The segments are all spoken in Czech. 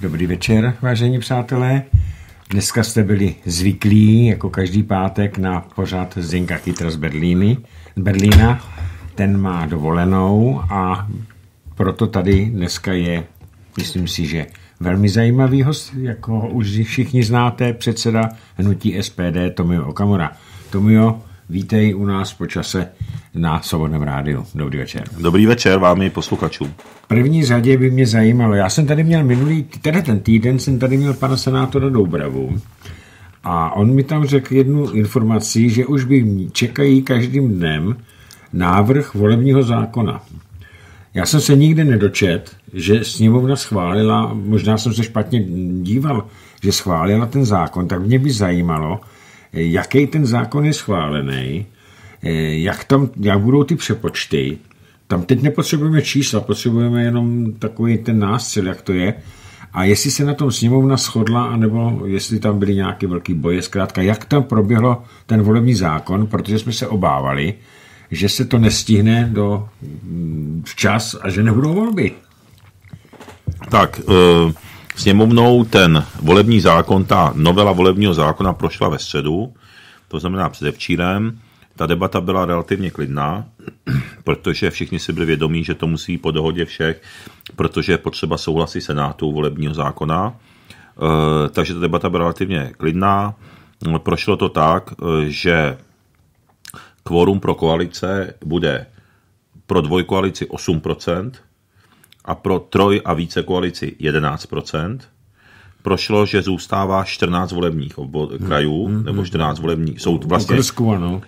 Dobrý večer, vážení přátelé. Dneska jste byli zvyklí, jako každý pátek, na pořad Zinka Kytra z Berlíny, Berlína. Ten má dovolenou a proto tady dneska je, myslím si, že velmi zajímavý host, jako už všichni znáte, předseda hnutí SPD Tomio Okamura. Tomio, Vítej u nás po čase na Svobodném rádiu. Dobrý večer. Dobrý večer vám i posluchačům. První řadě by mě zajímalo, já jsem tady měl minulý, teda ten týden jsem tady měl pana senátora Doubravu a on mi tam řekl jednu informaci, že už by čekají každým dnem návrh volebního zákona. Já jsem se nikdy nedočet, že sněmovna schválila, možná jsem se špatně díval, že schválila ten zákon, tak mě by zajímalo, Eh, jaký ten zákon je schválený, eh, jak, tam, jak budou ty přepočty. Tam teď nepotřebujeme čísla, potřebujeme jenom takový ten náscel, jak to je. A jestli se na tom sněmovna shodla, anebo jestli tam byly nějaké velké boje, zkrátka, jak tam proběhlo ten volební zákon, protože jsme se obávali, že se to nestihne do mm, včas a že nebudou volby. Tak, eh, Sněmovnou ten volební zákon, ta novela volebního zákona prošla ve středu, to znamená předevčírem. Ta debata byla relativně klidná, protože všichni si byli vědomí, že to musí po dohodě všech, protože je potřeba souhlasy Senátu volebního zákona. E, takže ta debata byla relativně klidná. Prošlo to tak, e, že kvórum pro koalice bude pro dvojkoalici a pro troj a více koalici 11%. Prošlo, že zůstává 14 volebních obvod, hmm, krajů, hmm, hmm nebo 14 hmm. volebních, jsou vlastně... Okresku, ano.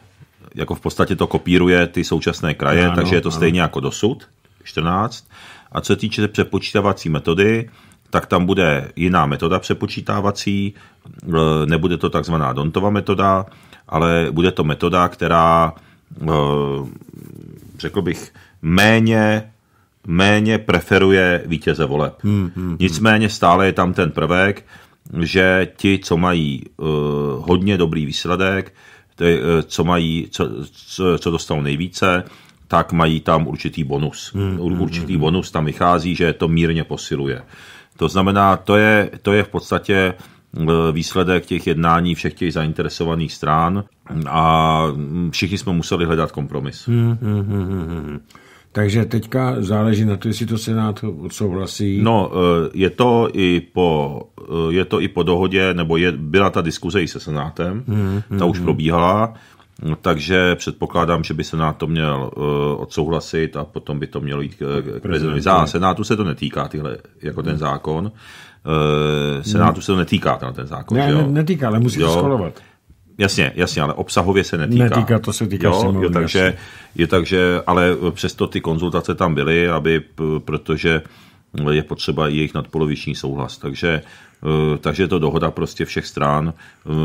Jako v podstatě to kopíruje ty současné kraje, ano, takže je to ano. stejně jako dosud, 14. A co se týče přepočítavací metody, tak tam bude jiná metoda přepočítávací, eh, nebude to takzvaná Dontova metoda, ale bude to metoda, která, eh, řekl bych, méně méně preferuje vítěze voleb. Hmm, hmm, hmm, Nicméně stále je tam ten prvek, že ti, co mají uh, hodně dobrý výsledek, ty, uh, eh, co mají, co, co, co dostanou nejvíce, tak mají tam určitý bonus. Hmm, hmm, hmm, určitý hmm, bonus tam vychází, že to mírně posiluje. To znamená, to je, to je v podstatě eh, výsledek těch jednání všech těch zainteresovaných stran a mm, všichni jsme museli hledat kompromis. Hmm, hmm, hmm, hmm. Takže teďka záleží na to, jestli to Senát odsouhlasí. No, eh, je to i po, eh, je to i po dohodě, nebo je, byla ta diskuze i se Senátem, hmm, hmm ta hmm, už probíhala, takže předpokládám, že by Senát to měl eh, odsouhlasit a potom by to mělo jít k prezidentovi. Za Senátu se to netýká, tyhle, jako ten hmm. zákon. Hmm. Senátu se to netýká, ten zákon. Ne, jo? netýká, ale musí jo? to skolovat. Jasně, jasně, ale obsahově se netýká. Netýká, to se týká jo, jo, takže, je takže, ale e, přesto ty konzultace tam byly, aby, protože e, je potřeba i jejich nadpoloviční souhlas. Takže, e, takže to dohoda prostě všech stran.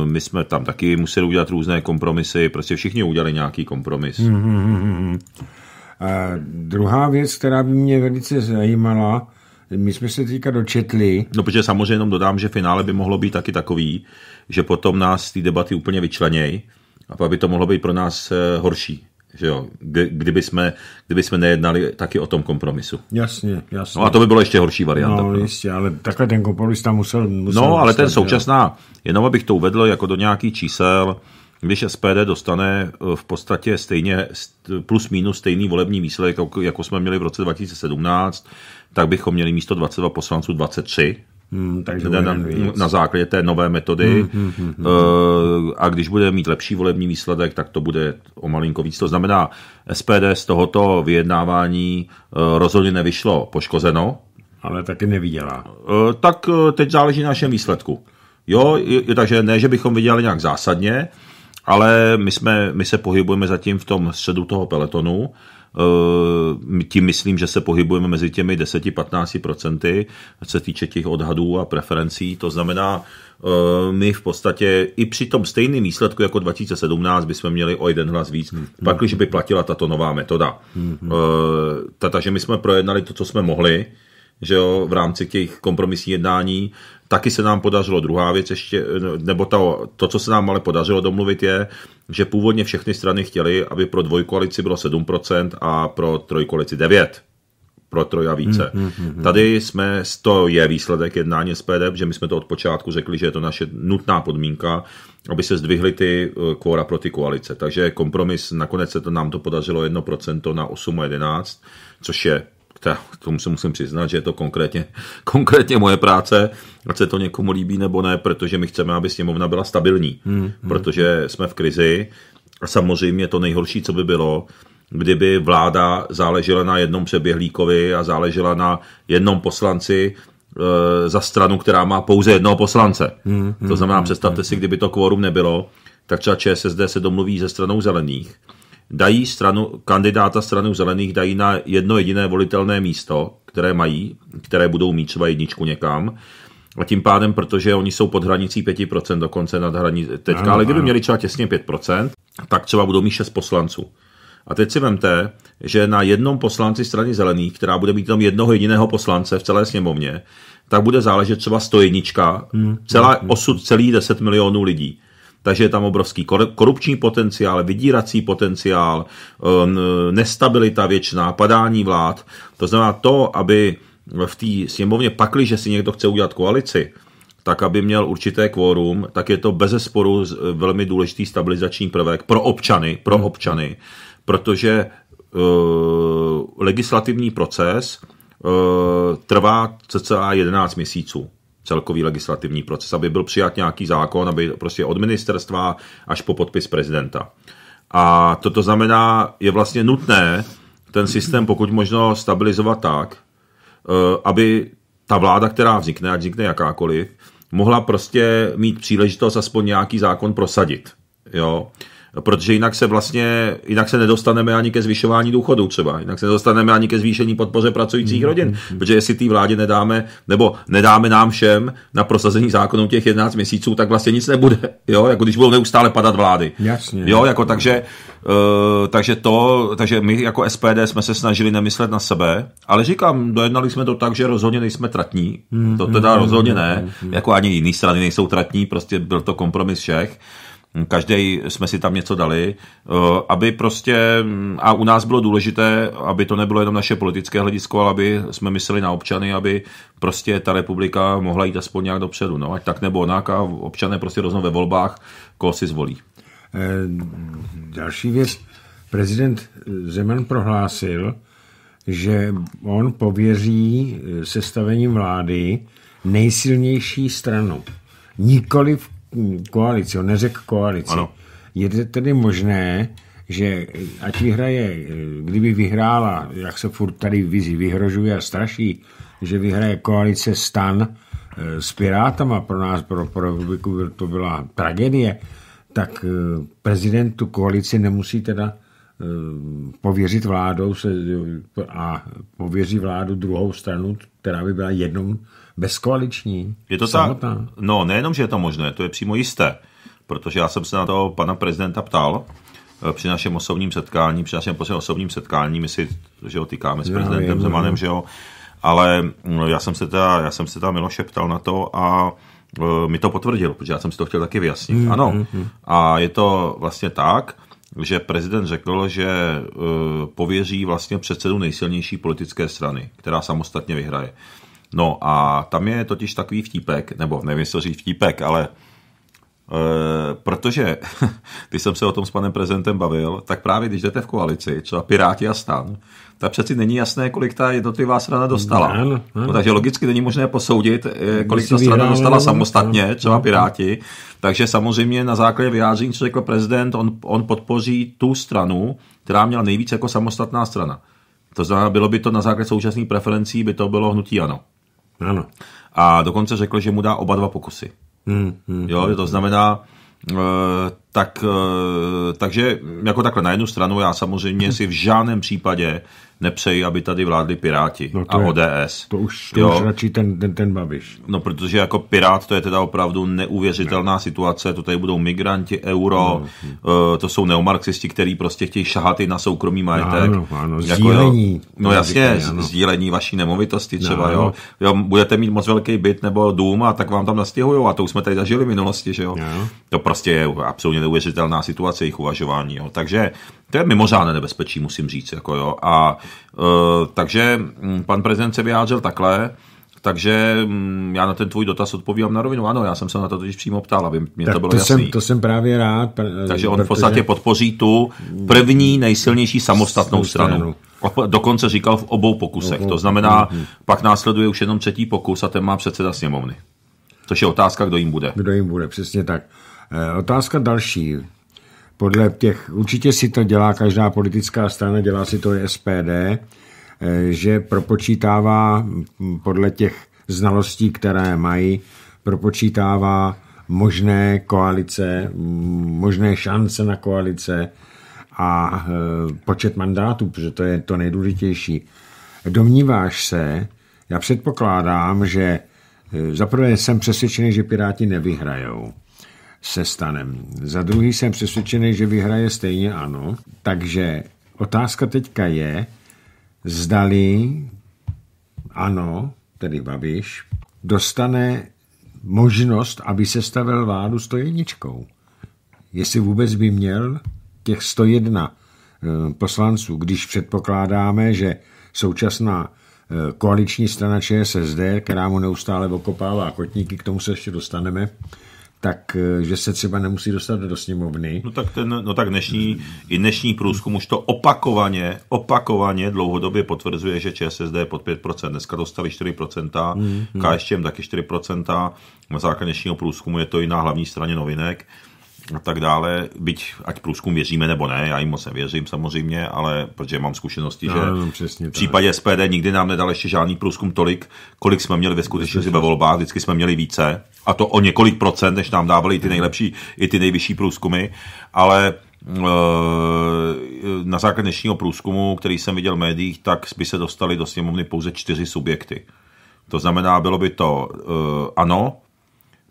My jsme tam taky museli udělat různé kompromisy, prostě všichni udělali nějaký kompromis. Mm-hmm. A hmm, hmm, hmm, druhá věc, která by mě velice zajímala, my jsme se teďka dočetli. No, protože samozřejmě jenom dodám, že finále by mohlo být taky takový, že potom nás z té debaty úplně vyčlenějí a pak by to mohlo být pro nás eh, horší. Že jo? Kdyby, jsme, kdyby jsme nejednali taky o tom kompromisu. Jasně, jasně. No a to by bylo ještě horší varianta. No, jistě, ale takhle ten kompromis tam musel... musel no, ale ten současná, jo. jenom abych to uvedl jako do nějakých čísel, když SPD dostane eh, v podstatě stejně plus minus stejný volební výsledek, jako, jako jsme měli v roce 2017, tak bychom měli místo 22 poslanců 23, Hmm, takže na, na, základě té nové metody. Hmm, hmm, hmm, hmm, hmm. Eh, a když bude mít lepší volební výsledek, tak to bude o malinko víc. To znamená, SPD z tohoto vyjednávání uh, rozhodně nevyšlo poškozeno. Ale taky nevydělá. Eh, tak teď záleží na našem výsledku. Jo, je, takže ne, že bychom vydělali nějak zásadně, ale my, jsme, my se pohybujeme zatím v tom středu toho peletonu. Eh, tím myslím, že se pohybujeme mezi těmi 10-15%, se týče těch odhadů a preferencí. To znamená, eh, my v podstatě i při tom stejném výsledku jako 2017 bychom měli o jeden hlas víc, hmm. pak, když by platila tato nová metoda. Hmm. Takže my jsme projednali to, co jsme mohli, že jo, v rámci těch kompromisních jednání Taky se nám podařilo druhá věc ještě, nebo to, to, co se nám ale podařilo domluvit je, že původně všechny strany chtěly, aby pro dvojkoalici bylo 7% a pro trojkoalici 9% pro troj a více. Hmm, hmm, hmm, hmm. Tady jsme, to je výsledek jednání SPD, že my jsme to od počátku řekli, že je to naše nutná podmínka, aby se zdvihly ty eh, kvóra pro ty koalice. Takže kompromis, nakonec se to nám to podařilo 1% na 8 a 11, což je tak k tomu se musím přiznat, že je to konkrétně, konkrétně moje práce, ať se to někomu líbí nebo ne, protože my chceme, aby sněmovna byla stabilní, hmm, hmm. protože jsme v krizi a samozřejmě to nejhorší, co by bylo, kdyby vláda záležela na jednom přeběhlíkovi a záležela na jednom poslanci e, za stranu, která má pouze jednoho poslance. Hmm, hmm, to znamená, hmm, představte hmm. si, kdyby to kvorum nebylo, tak třeba ČSSD se domluví ze stranou zelených dají stranu, kandidáta stranu zelených dají na jedno jediné volitelné místo, které mají, které budou mít třeba jedničku někam. A tím pádem, protože oni jsou pod hranicí 5%, dokonce nad hranicí teďka, ano, ale kdyby ano. měli třeba těsně 5%, tak třeba budou mít 6 poslanců. A teď si vemte, že na jednom poslanci strany zelených, která bude mít tam jednoho jediného poslance v celé sněmovně, tak bude záležet třeba 101, hmm. celá, hmm, hmm. osud celých 10 milionů lidí takže je tam obrovský korupční potenciál, vydírací potenciál, um, nestabilita věčná, padání vlád. To znamená to, aby v té sněmovně pakli, že si někdo chce udělat koalici, tak aby měl určité kvórum, tak je to bezesporu velmi důležitý stabilizační prvek pro občany, pro hmm. občany, protože uh, legislativní proces uh, trvá cca 11 měsíců celkový legislativní proces, aby byl přijat nějaký zákon, aby prostě od ministerstva až po podpis prezidenta. A toto znamená, je vlastně nutné ten systém pokud možno stabilizovat tak, eh, aby ta vláda, která vznikne, ať vznikne jakákoliv, mohla prostě mít příležitost aspoň nějaký zákon prosadit. Jo? protože jinak se vlastně, jinak se nedostaneme ani ke zvyšování důchodů třeba, jinak se nedostaneme ani ke zvýšení podpoře pracujících mm rodin, protože jestli té vládě nedáme, nebo nedáme nám všem na prosazení zákonů těch 11 měsíců, tak vlastně nic nebude, jo, jako když budou neustále padat vlády. Jasně. Jo, jako takže, uh, takže to, takže my jako SPD jsme se snažili nemyslet na sebe, ale říkám, dojednali jsme to tak, že rozhodně nejsme tratní, mm to teda mm-hmm. rozhodně ne, mm jako ani jiný strany nejsou tratní, prostě byl to kompromis všech každý jsme si tam něco dali, eh, aby prostě, mm, a u nás bylo důležité, aby to nebylo jenom naše politické hledisko, ale aby jsme mysleli na občany, aby prostě ta republika mohla jít aspoň nějak dopředu, no, ať tak nebo onak a občané prostě rozhodnou ve volbách, koho si zvolí. Eh, další věc, prezident Zeman prohlásil, že on pověří eh, sestavením vlády nejsilnější stranu nikoliv koalici, on neřekl koalici. Ano. Je tedy možné, že ať vyhraje, kdyby vyhrála, jak se furt tady vizi vyhrožuje a straší, že vyhraje koalice stan eh, s Pirátama, pro nás, pro, pro republiku to byla tragédie, tak eh, prezident tu koalici nemusí teda eh, pověřit vládou se, a pověří vládu druhou stranu, která by byla jednou bezkoaliční, je to samotná. Tak, no, nejenom, že je to možné, to je přímo jisté, protože já jsem se na toho pana prezidenta ptal eh, při našem osobním setkání, při našem posledním osobním setkání, my si že ho týkáme s já, prezidentem Zemanem, že jo, ale no, já jsem se teda, já jsem se teda Miloše ptal na to a uh, mi to potvrdil, protože já jsem si to chtěl taky vyjasnit. Mm, ano. Mm, a je to vlastně tak, že prezident řekl, že uh, pověří vlastně předsedu nejsilnější politické strany, která samostatně vyhraje. No a tam je totiž takový vtípek, nebo nevím, jestli říct vtípek, ale e, protože, když jsem se o tom s panem prezidentem bavil, tak právě když jdete v koalici, třeba Piráti a stan, tak přeci není jasné, kolik ta jednotlivá strana dostala. Ne, ne, ne. No, takže logicky není možné posoudit, eh, kolik ta strana dostala samostatně, třeba Piráti. Takže samozřejmě na základě vyjádření, co řekl prezident, on, on podpoří tu stranu, která měla nejvíc jako samostatná strana. To znamená, bylo by to na základě současných preferencí, by to bylo hnutí ano. Ano. A dokonce řekl, že mu dá oba dva pokusy. Hmm, hmm, jo, hmm, to hmm. znamená, eh, tak, eh, takže jako takhle na jednu stranu já samozřejmě si v žádném případě nepřeji, aby tady vládli Piráti no a je, ODS. To už, to jo. už radši ten, ten, ten babiš. No protože jako Pirát to je teda opravdu neuvěřitelná ne. situace, to tady budou migranti, euro, no, uh, to jsou neomarxisti, kteří prostě chtějí šahat i na soukromý majetek. No, ano, ano, jako, sdílení. Jo, no jasně, ano. sdílení vaší nemovitosti no, třeba, no, jo. jo. Budete mít moc velký byt nebo dům a tak vám tam nastěhují a to už jsme tady zažili v minulosti, že jo. No. To prostě je absolutně neuvěřitelná situace jejich uvažování, jo. Takže to je mimořádné nebezpečí, musím říct. Jako jo. A, uh, takže mm, pan prezident se vyjádřil takhle, takže mm, já na ten tvůj dotaz odpovím na rovinu. Ano, já jsem se na to totiž přímo ptal, aby mě tak to bylo to jasný. Jsem, to jsem právě rád. Pr- Takže on v podstatě podpoří tu první nejsilnější samostatnou stranu. Dokonce říkal v obou pokusech. To znamená, mhm. pak následuje už jenom třetí pokus a ten má předseda sněmovny. Což je otázka, kdo jim bude. Kdo jim bude, přesně tak. E, otázka další podle těch, určitě si to dělá každá politická strana, dělá si to i SPD, eh, že propočítává hm, podle těch znalostí, které mají, propočítává možné koalice, hm, možné šance na koalice a eh, počet mandátů, protože to je to nejdůležitější. Domníváš se, já předpokládám, že eh, zaprvé jsem přesvědčený, že Piráti nevyhrajou se stanem. Za druhý jsem přesvědčený, že vyhraje stejně ano. Takže otázka teďka je, zdali ano, tedy Babiš, dostane možnost, aby se stavil vládu 101. Jestli vůbec by měl těch 101 eh, poslanců, když předpokládáme, že současná eh, koaliční strana ČSSD, která mu neustále okopává kotníky, k tomu se ještě dostaneme, tak eh, že se třeba nemusí dostat do sněmovny. No tak, ten, no tak dnešní, i dnešní průzkum už to opakovaně, opakovaně dlouhodobě potvrzuje, že ČSSD je pod 5%. Dneska dostali 4%, mhm. KSČM taky 4%. Na Základ dnešního průzkumu je to i na hlavní straně novinek a tak dále, byť ať průzkum věříme nebo ne, já jim moc nevěřím samozřejmě, ale protože mám zkušenosti, no, že no, přesně, v případě tak. SPD nikdy nám nedal ještě žádný průzkum tolik, kolik jsme měli ve skutečnosti ve volbách, vždycky jsme měli více a to o několik procent, než nám dávali i ty mhm. nejlepší, i ty nejvyšší průzkumy, ale eh, na základě dnešního průzkumu, který jsem viděl v médiích, tak by se dostali do sněmovny pouze čtyři subjekty. To znamená, bylo by to e, ano,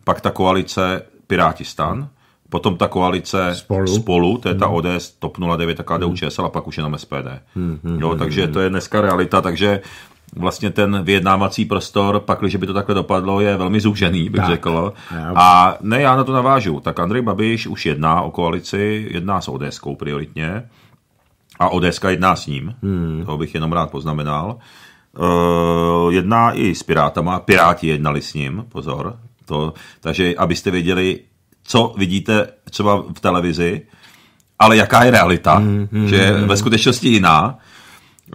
pak ta koalice Piráti stan, Potom ta koalice spolu, spolu to je ta mhm. ODS, TOP 09 taká mhm. KDU ČSL a pak už jenom SPD. Hmm, hmm, jo, takže to je dneska realita, takže vlastně ten vyjednávací prostor, pak, když by to takhle dopadlo, je velmi zúžený, bych tak. řekl. A ne, já na to navážu. Tak Andrej Babiš už jedná o koalici, jedná s ODS prioritně a ODS jedná s ním, hmm. to bych jenom rád poznamenal. Uh, jedná i s Pirátama, Piráti jednali s ním, pozor. To, takže abyste věděli, co vidíte třeba v televizi, ale jaká je realita, mm, mm, že je ve skutečnosti jiná.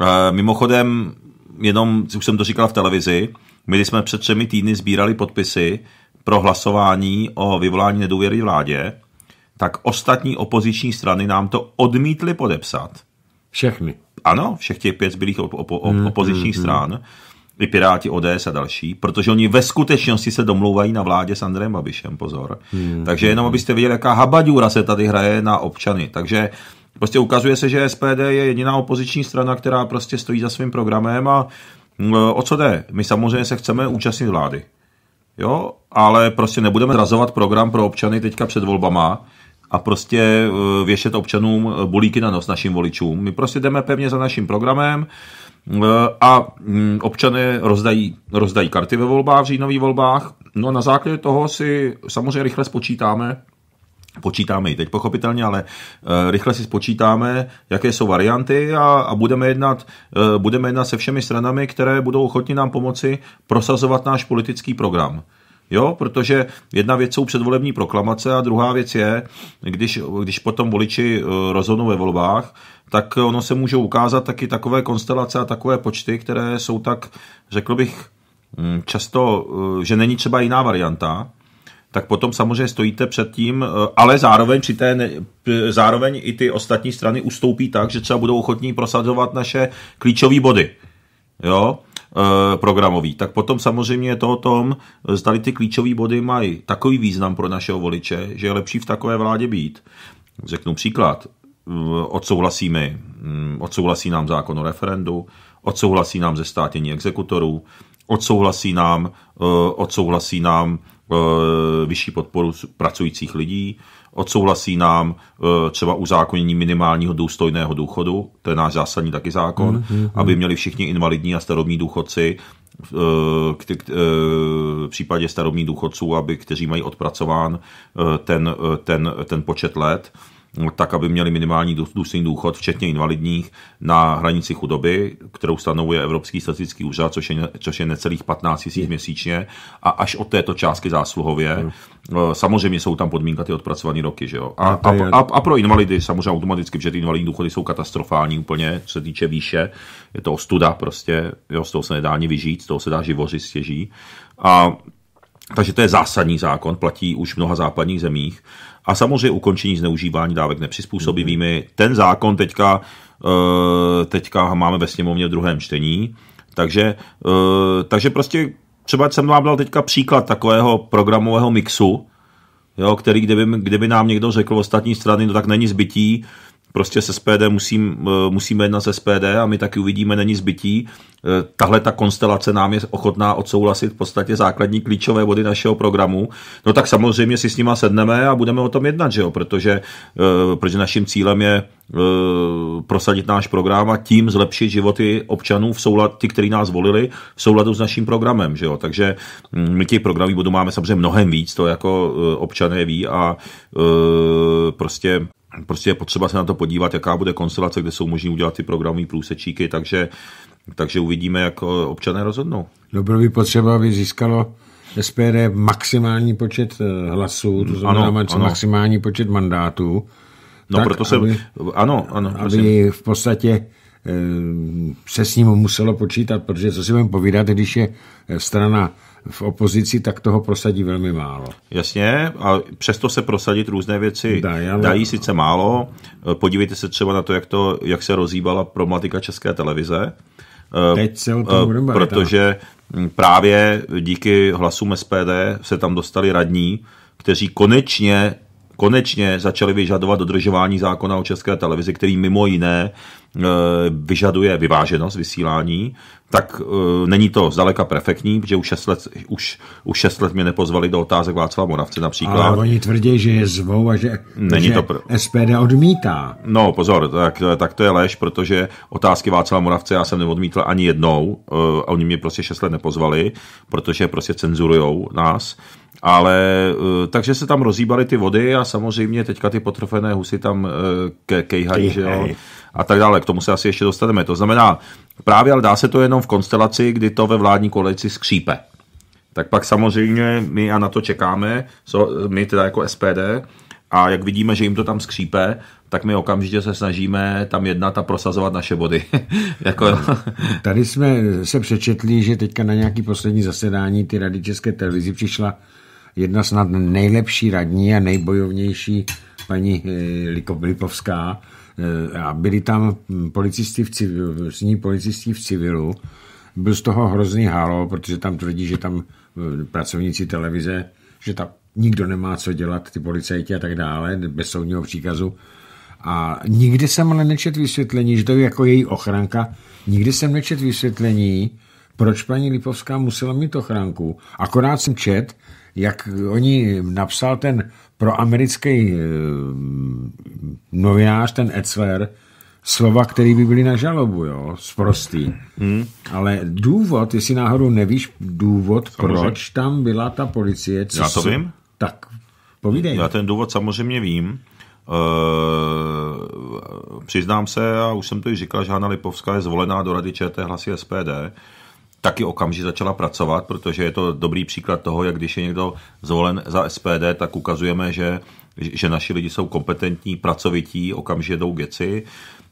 E, mimochodem, jenom, už jsem to říkal v televizi, my když jsme před třemi týdny sbírali podpisy pro hlasování o vyvolání nedůvěry vládě, tak ostatní opoziční strany nám to odmítly podepsat. Všechny. Ano, všech těch pět zbylých op- op- op- opozičních mm, mm, stran. Mm i Piráti, ODS a další, protože oni ve skutečnosti se domlouvají na vládě s Andrejem Babišem, pozor. Hmm. Takže jenom abyste viděli, jaká habaďůra se tady hraje na občany. Takže prostě ukazuje se, že SPD je jediná opoziční strana, která prostě stojí za svým programem a mm, o co jde? My samozřejmě se chceme účastnit vlády. Jo, ale prostě nebudeme zrazovat program pro občany teďka před volbama, a prostě e, věšet občanům bulíky na nos našim voličům. My prostě jdeme pevně za naším programem, Eh, a mm, občané rozdají, rozdají karty ve volbách, v říjnových volbách. No a na základě toho si samozřejmě rychle spočítáme, počítáme i teď pochopitelně, ale eh, rychle si spočítáme, jaké jsou varianty a, a budeme, jednat, eh, budeme jednat se všemi stranami, které budou ochotni nám pomoci prosazovat náš politický program. Jo, protože jedna věc jsou předvolební proklamace a druhá věc je, když, když potom voliči rozhodnou ve volbách, tak ono se může ukázat taky takové konstelace a takové počty, které jsou tak, řekl bych, mm, často, eh, že není třeba jiná varianta, tak potom samozřejmě stojíte před tím, eh, ale zároveň, při té, zároveň i ty ostatní strany ustoupí tak, že třeba budou ochotní prosazovat naše klíčové body. Jo? Eh, programový. Tak potom samozřejmě je to o tom, zda ty klíčové body mají takový význam pro našeho voliče, že je lepší v takové vládě být. Řeknu příklad odsouhlasí, my, mm, odsouhlasí nám zákon o referendu, odsouhlasí nám ze státění exekutorů, odsouhlasí nám, eh, odsouhlasí nám eh, vyšší podporu pracujících lidí, odsouhlasí nám eh, třeba uzákonění minimálního důstojného důchodu, to je náš zásadní taky zákon, mm, mm, aby měli všichni invalidní a starobní důchodci k, k, v případě starobních důchodců, aby, kteří mají odpracován ten, ten, ten počet let, tak, aby měli minimální důstojný důchod, včetně invalidních, na hranici chudoby, kterou stanovuje Evropský statistický úřad, což je, což je necelých 15 tisíc měsíčně, a až od této částky zásluhově. Hmm. Eh, samozřejmě jsou tam podmínka ty odpracované roky, že jo? A, no, a, a, a, a pro invalidy samozřejmě automaticky, protože ty invalidní důchody jsou katastrofální úplně, co se týče výše, je to ostuda prostě, jo, z toho se nedá ani vyžít, z toho se dá živořit stěží. A takže to je zásadní zákon, platí už v mnoha západních zemích. A samozřejmě ukončení zneužívání dávek nepřizpůsobivými. Mhm. Ten zákon teďka, eh, teďka máme ve sněmovně v druhém čtení. Takže, eh, takže prostě třeba jsem vám dal teďka příklad takového programového mixu, jo, který kdyby, kdyby nám někdo řekl ostatní strany, no tak není zbytí, prostě se SPD musím, eh, musíme jednat se SPD a my taky uvidíme, není zbytí. Eh, tahle ta konstelace nám je ochotná odsouhlasit v podstatě základní klíčové body našeho programu. No tak samozřejmě si s nima sedneme a budeme o tom jednat, že jo? Protože, eh, protože naším cílem je prosadit náš program a tím zlepšit životy občanů, v soulad, ty, kteří nás volili, v souladu s naším programem. Že jo? Takže hm, my těch programů bodů máme samozřejmě mnohem víc, to jako občané ví a prostě prostě je potřeba se na to podívat, jaká bude konstelace, kde jsou možné udělat ty programové průsečíky, takže, takže uvidíme, jak eh, občané rozhodnou. No bylo by potřeba, aby získalo SPD maximální počet eh, hlasů, to znamená ano, ano. maximální počet mandátů. No tak, proto aby, Ano, ano. Aby prosím. v podstatě eh, se s ním muselo počítat, protože co si budeme povídat, když je strana v opozici, tak toho prosadí velmi málo. Jasně, a přesto se prosadit různé věci Dají ale... dají sice málo. Eh, podívejte se třeba na to, jak, to, jak se rozhýbala problematika české televize. Eh, Teď se o tom eh, budeme Protože hm, právě díky hlasům SPD se tam dostali radní, kteří konečně konečně začali vyžadovat dodržování zákona o české televizi, který mimo jiné e, vyžaduje vyváženost vysílání, tak e, není to zdaleka perfektní, protože už 6 let, už, už šest let mě nepozvali do otázek Václava Moravce například. Ale oni tvrdí, že je zvou a že, není že to pr- SPD odmítá. No pozor, tak, tak to je lež, protože otázky Václava Moravce já jsem neodmítl ani jednou e, a oni mě prostě 6 let nepozvali, protože prostě cenzurujou nás. Ale eh, takže se tam rozhýbaly ty vody a samozřejmě teďka ty potrofené husy tam eh, ke, kejhají, že jo, a tak dále. K tomu se asi ještě dostaneme. To znamená, právě ale dá se to jenom v konstelaci, kdy to ve vládní koalici skřípe. Tak pak samozřejmě my a na to čekáme, co, my teda jako SPD, a jak vidíme, že jim to tam skřípe, tak my okamžitě se snažíme tam jednat a prosazovat naše body. jako... Tady jsme se přečetli, že teďka na nějaký poslední zasedání ty rady České televizi přišla jedna snad nejlepší radní a nejbojovnější paní eh, Lipovská eh, a byli tam policisti v civilu, ní policisti v civilu. Byl z toho hrozný halo, protože tam tvrdí, že tam eh, pracovníci televize, že tam nikdo nemá co dělat, ty policajti a tak dále, bez soudního příkazu. A nikdy jsem ale nečet vysvětlení, že to je jako její ochranka, nikdy jsem nečet vysvětlení, proč paní Lipovská musela mít ochranku. Akorát jsem čet, jak oni napsal ten proamerický eh, novinář, ten Edsler, slova, které by byly na žalobu, jo, sprostý. Hmm. Ale důvod, jestli náhodou nevíš důvod, samozřejmě. proč tam byla ta policie. Co Já to vím. Jsou, tak povídej. Já ten důvod samozřejmě vím. Uh, přiznám se, a už jsem to i říkal, že Hanna Lipovská je zvolená do rady ČT hlasy SPD taky okamžitě začala pracovat, protože je to dobrý příklad toho, jak když je někdo zvolen za SPD, tak ukazujeme, že, že naši lidi jsou kompetentní, pracovití, okamžitě jdou geci.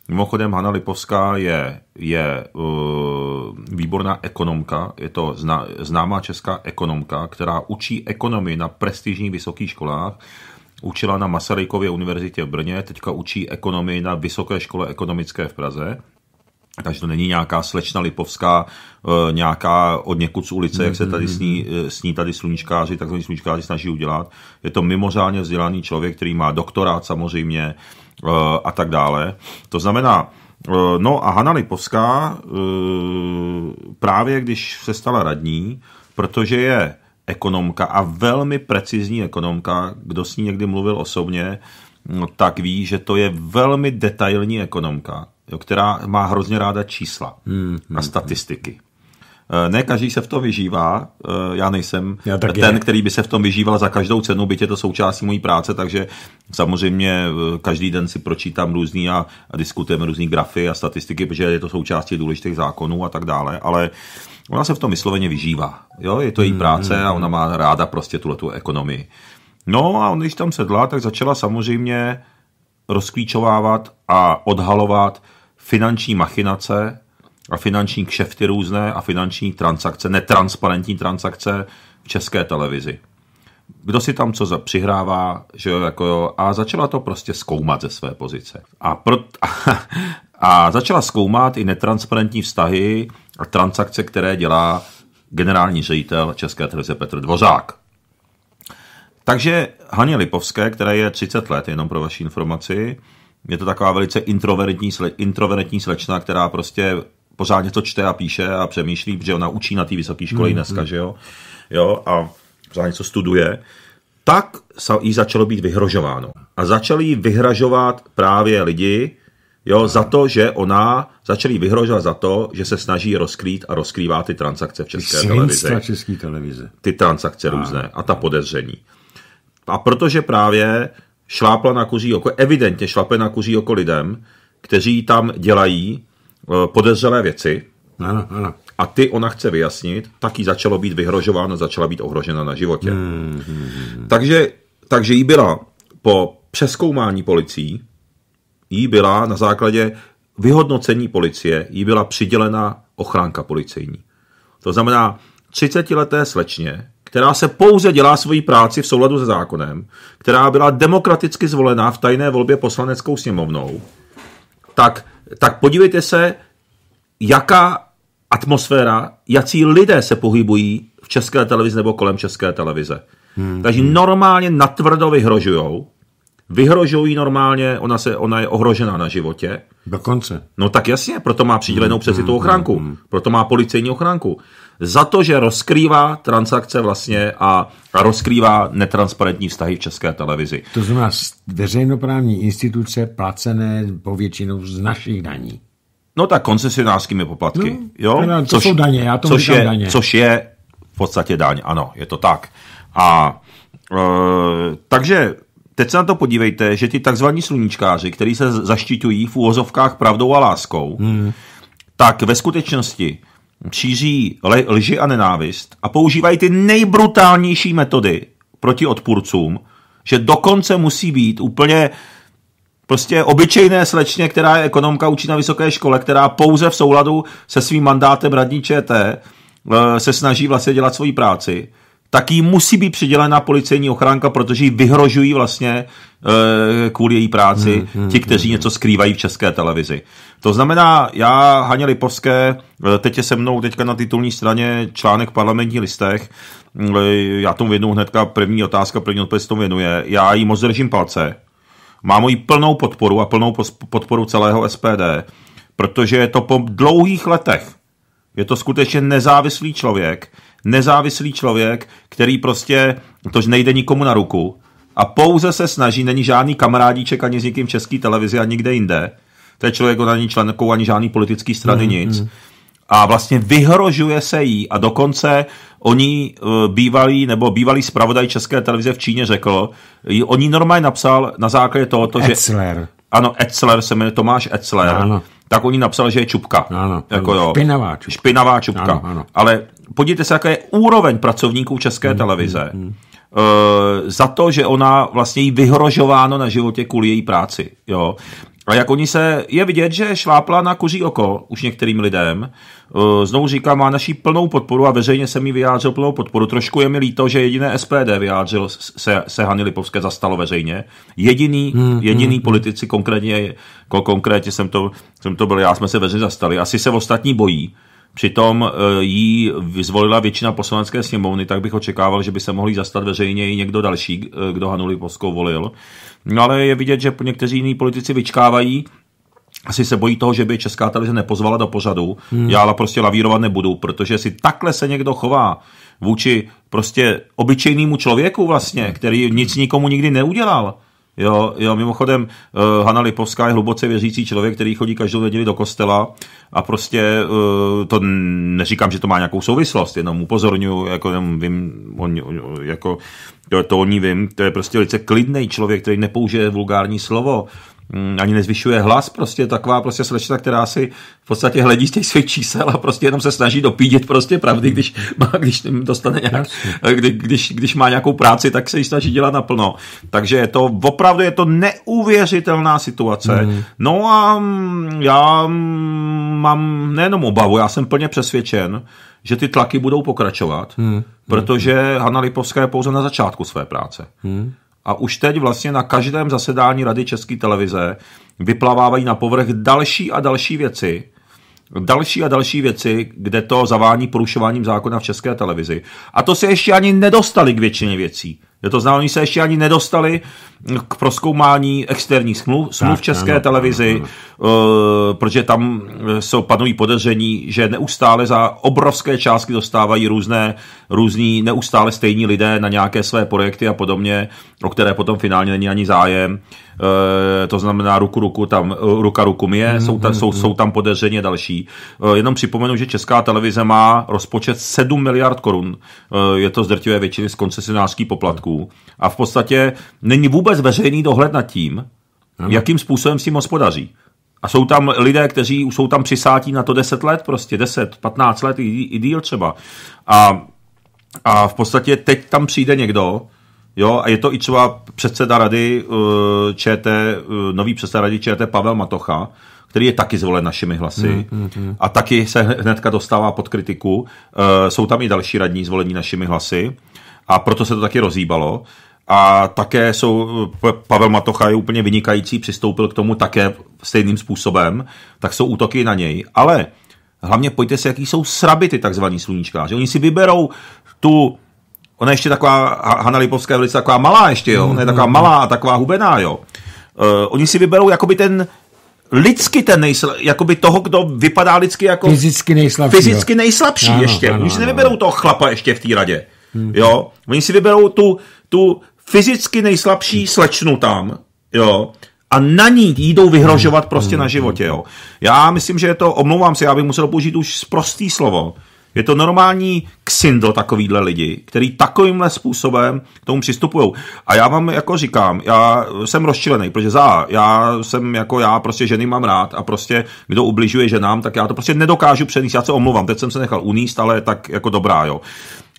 Mimochodem, Hanna Lipovská je, je uh, výborná ekonomka, je to zná, známá česká ekonomka, která učí ekonomii na prestižních vysokých školách, učila na Masarykově univerzitě v Brně, teďka učí ekonomii na Vysoké škole ekonomické v Praze. Takže to není nějaká slečna lipovská, eh, nějaká od někud z ulice, jak se tady sní, eh, sní tady sluníčkáři, takzvaní sluníčkáři snaží udělat. Je to mimořádně vzdělaný člověk, který má doktorát samozřejmě eh, a tak dále. To znamená, no a Hanna Lipovská právě když se stala radní, protože je ekonomka a velmi precizní ekonomka, kdo s ní někdy mluvil osobně, no, tak ví, že to je velmi detailní ekonomka jo, která má hrozně ráda čísla hmm, a hmm, statistiky. Eh, ne každý se v tom vyžívá, eh, já nejsem já ten, je. který by se v tom vyžíval za každou cenu, byť je to součástí mojí práce, takže samozřejmě eh, každý den si pročítám různý a, a diskutujeme různý grafy a statistiky, protože je to součástí důležitých zákonů a tak dále, ale ona se v tom vysloveně vyžívá. Jo? Je to její hmm, práce hmm, a ona hmm. má ráda prostě tuhle tu ekonomii. No a on, když tam sedla, tak začala samozřejmě rozklíčovávat a odhalovat finanční machinace a finanční kšefty různé a finanční transakce, netransparentní transakce v české televizi. Kdo si tam co přihrává, že jo, jako jo, a začala to prostě zkoumat ze své pozice. A, pro, a, a začala zkoumat i netransparentní vztahy a transakce, které dělá generální ředitel České televize Petr Dvořák. Takže Haně Lipovské, které je 30 let, jenom pro vaši informaci, je to taková velice introvertní, sle, introvertní slečna, která prostě pořád něco čte a píše a přemýšlí, protože ona učí na té vysoké škole mm, dneska, mhm. že jo? jo? A pořád něco studuje. Tak se jí začalo být vyhrožováno. A začali jí vyhražovat právě lidi, Jo, za to, že ona začali vyhrožovat za to, že se snaží rozkrýt a rozkrývá ty transakce v české televizi. české televize. Ty transakce a. různé a ta podezření. A protože právě šlápla na kuří oko, evidentně šlape na kuří oko lidem, kteří tam dělají eh, podezřelé věci. Ano, ano. A ty ona chce vyjasnit, tak jí začalo být vyhrožováno, začala být ohrožena na životě. Hmm, hmm. Takže, takže jí byla po přeskoumání policií, jí byla na základě vyhodnocení policie, jí byla přidělena ochránka policejní. To znamená, 30-leté slečně která se pouze dělá svoji práci v souladu se zákonem, která byla demokraticky zvolená v tajné volbě poslaneckou sněmovnou, tak, tak podívejte se, jaká atmosféra, jaký lidé se pohybují v české televizi nebo kolem české televize. Hmm. Takže normálně natvrdo vyhrožujou, vyhrožují normálně, ona, se, ona je ohrožena na životě. Dokonce. No tak jasně, proto má přidělenou hmm, tu hmm, ochranku, hmm, hmm, proto má policejní ochranku za to, že rozkrývá transakce vlastně a, a rozkrývá netransparentní vztahy v české televizi. To znamená veřejnoprávní instituce placené povětšinou z našich daní. No tak koncesionářskými poplatky. No, jo? Teda, to což, jsou daně, já to což je, daně. Což je v podstatě daň, ano, je to tak. A e, takže teď se na to podívejte, že ty takzvaní sluníčkáři, kteří se zaštiťují v úvozovkách pravdou a láskou, hmm. tak ve skutečnosti šíří lži a nenávist a používají ty nejbrutálnější metody proti odpůrcům, že dokonce musí být úplně prostě obyčejné slečně, která je ekonomka, učí na vysoké škole, která pouze v souladu se svým mandátem radní ČT eh, se snaží vlastně dělat svoji práci, tak jí musí být přidělena policejní ochránka, protože ji vyhrožují vlastně e, kvůli její práci hmm, hmm, ti, kteří hmm. něco skrývají v české televizi. To znamená, já, Haně Lipovské, eh, teď je se mnou teďka na titulní straně článek v parlamentních listech, mm, eh, já tomu věnu hnedka první otázka, první odpověď tomu věnuje, já jí moc držím palce, má moji plnou podporu a plnou podporu celého SPD, protože je to po dlouhých letech, je to skutečně nezávislý člověk, nezávislý člověk, který prostě, tož nejde nikomu na ruku a pouze se snaží, není žádný kamarádíček ani s nikým v české televizi a nikde jinde. To je člověk, on ani členkou ani žádný politický strany, mm, nic. Mm. A vlastně vyhrožuje se jí a dokonce oni eh, bývalý nebo bývalý zpravodaj České televize v Číně řekl, oni normálně napsal na základě tohoto, Etzler. že... Ano, Etzler se jmenuje, Tomáš Etzler. Ano tak oni napsali, že je čupka. Ano, jako ano, jo, špinavá čupka. Špinavá čupka. Ano, ano. Ale podívejte se, jaká je úroveň pracovníků České hmm, televize. Hmm, hmm. Uh, za to, že ona vlastně jí vyhrožováno na životě kvůli její práci. Jo. A jak oni se, je vidět, že šlápla na kuří oko už některým lidem, Eh, znovu říkám, má naší plnou podporu a veřejně jsem jí vyjádřil plnou podporu. Trošku je mi líto, že jediné SPD vyjádřil se, se Hany Lipovské zastalo veřejně. Jediný, hmm, hmm jediný hmm. politici, konkrétně, konkrétně jsem, to, jsem to byl já, jsme se veřejně zastali. Asi se ostatní bojí, Přitom eh, jí vyzvolila většina poslanecké sněmovny, tak bych očekával, že by se mohli zastat veřejně i někdo další, eh, kdo Hanu Lipovskou volil. No ale je vidět, že někteří jiní politici vyčkávají asi se bojí toho, že by Česká televize nepozvala do pořadu. Hmm. Já ale prostě lavírovat nebudu, protože si takhle se někdo chová vůči prostě obyčejnému člověku vlastně, který nic nikomu nikdy neudělal. Jo, jo, mimochodem, uh, eh, Hanna Lipovská je hluboce věřící člověk, který chodí každou neděli do kostela a prostě uh, to neříkám, že to má nějakou souvislost, jenom upozorňuji, jako jenom vím, on, jako, to, to o ní vím, to je prostě velice klidný člověk, který nepoužije vulgární slovo, Mm, ani nezvyšuje hlas, prostě taková prostě slečna, která si v podstatě hledí z těch svých čísel a prostě jenom se snaží dopídit prostě pravdy, mhm. když, má, když dostane nějak, eh, kdy, když, když má nějakou práci, tak se ji snaží dělat naplno. Takže je to, opravdu je to neuvěřitelná situace. Mm. No a mm, já mm, mám nejenom obavu, já jsem plně přesvědčen, že ty tlaky budou pokračovat, mm. protože Hanna Lipovská je pouze na začátku své práce. Mm a už teď vlastně na každém zasedání Rady České televize vyplavávají na povrch další a další věci, další a další věci, kde to zavání porušováním zákona v české televizi. A to se ještě ani nedostali k většině věcí. Je to znamená, oni se ještě ani nedostali k proskoumání externích smluv, smluv tak, české ano, televizi, ano, ano. Uh, protože tam eh, jsou panují podezření, že neustále za obrovské částky dostávají různé různí neustále stejní lidé na nějaké své projekty a podobně, o které potom finálně není ani zájem. E, to znamená ruku ruku tam, ruka ruku mě, mm-hmm. jsou, tam, jsou, jsou tam podezřeně další. E, jenom připomenu, že Česká televize má rozpočet 7 miliard korun. E, je to zdrtivé většiny z koncesionářských poplatků. A v podstatě není vůbec veřejný dohled nad tím, mm jakým způsobem s tím hospodaří. A jsou tam lidé, kteří jsou tam přisátí na to 10 let, prostě 10, 15 let i, i díl třeba. A a v podstatě teď tam přijde někdo, jo, a je to i třeba předseda rady uh, ČT, uh, nový předseda rady ČT Pavel Matocha, který je taky zvolen našimi hlasy mm, mm, mm. a taky se hnedka dostává pod kritiku. Uh, jsou tam i další radní zvolení našimi hlasy a proto se to taky rozíbalo, A také jsou, Pavel Matocha je úplně vynikající, přistoupil k tomu také stejným způsobem, tak jsou útoky na něj. Ale hlavně pojďte se, jaký jsou sraby ty takzvaní sluníčkáři. Oni si vyberou tu, ona ještě taková, Hanna Lipovská je velice taková malá ještě, jo, ona je taková mhm. malá a taková hubená, jo. Uh, oni si vyberou jakoby ten, lidsky ten nejsl, jakoby toho, kdo vypadá lidsky jako... Fyzicky nejslabší. Fyzicky nejslabší ano, ještě. Ano, Oni si nevyberou ano. toho chlapa ještě v té radě. Hmm. Jo? Oni si vyberou tu, tu fyzicky nejslabší hmm. slečnu tam, jo, a na ní jdou vyhrožovat prostě hmm. na mhm. životě, jo. Já myslím, že je to, omlouvám se, já bych musel použít už prostý slovo, je to normální ksindl takovýhle lidi, který takovýmhle způsobem k tomu přistupují. A já vám jako říkám, já jsem rozčilený, protože za já jsem jako já prostě ženy mám rád a prostě kdo ubližuje ženám, tak já to prostě nedokážu přenést. Já se omluvám, teď jsem se nechal uníst, ale tak jako dobrá, jo.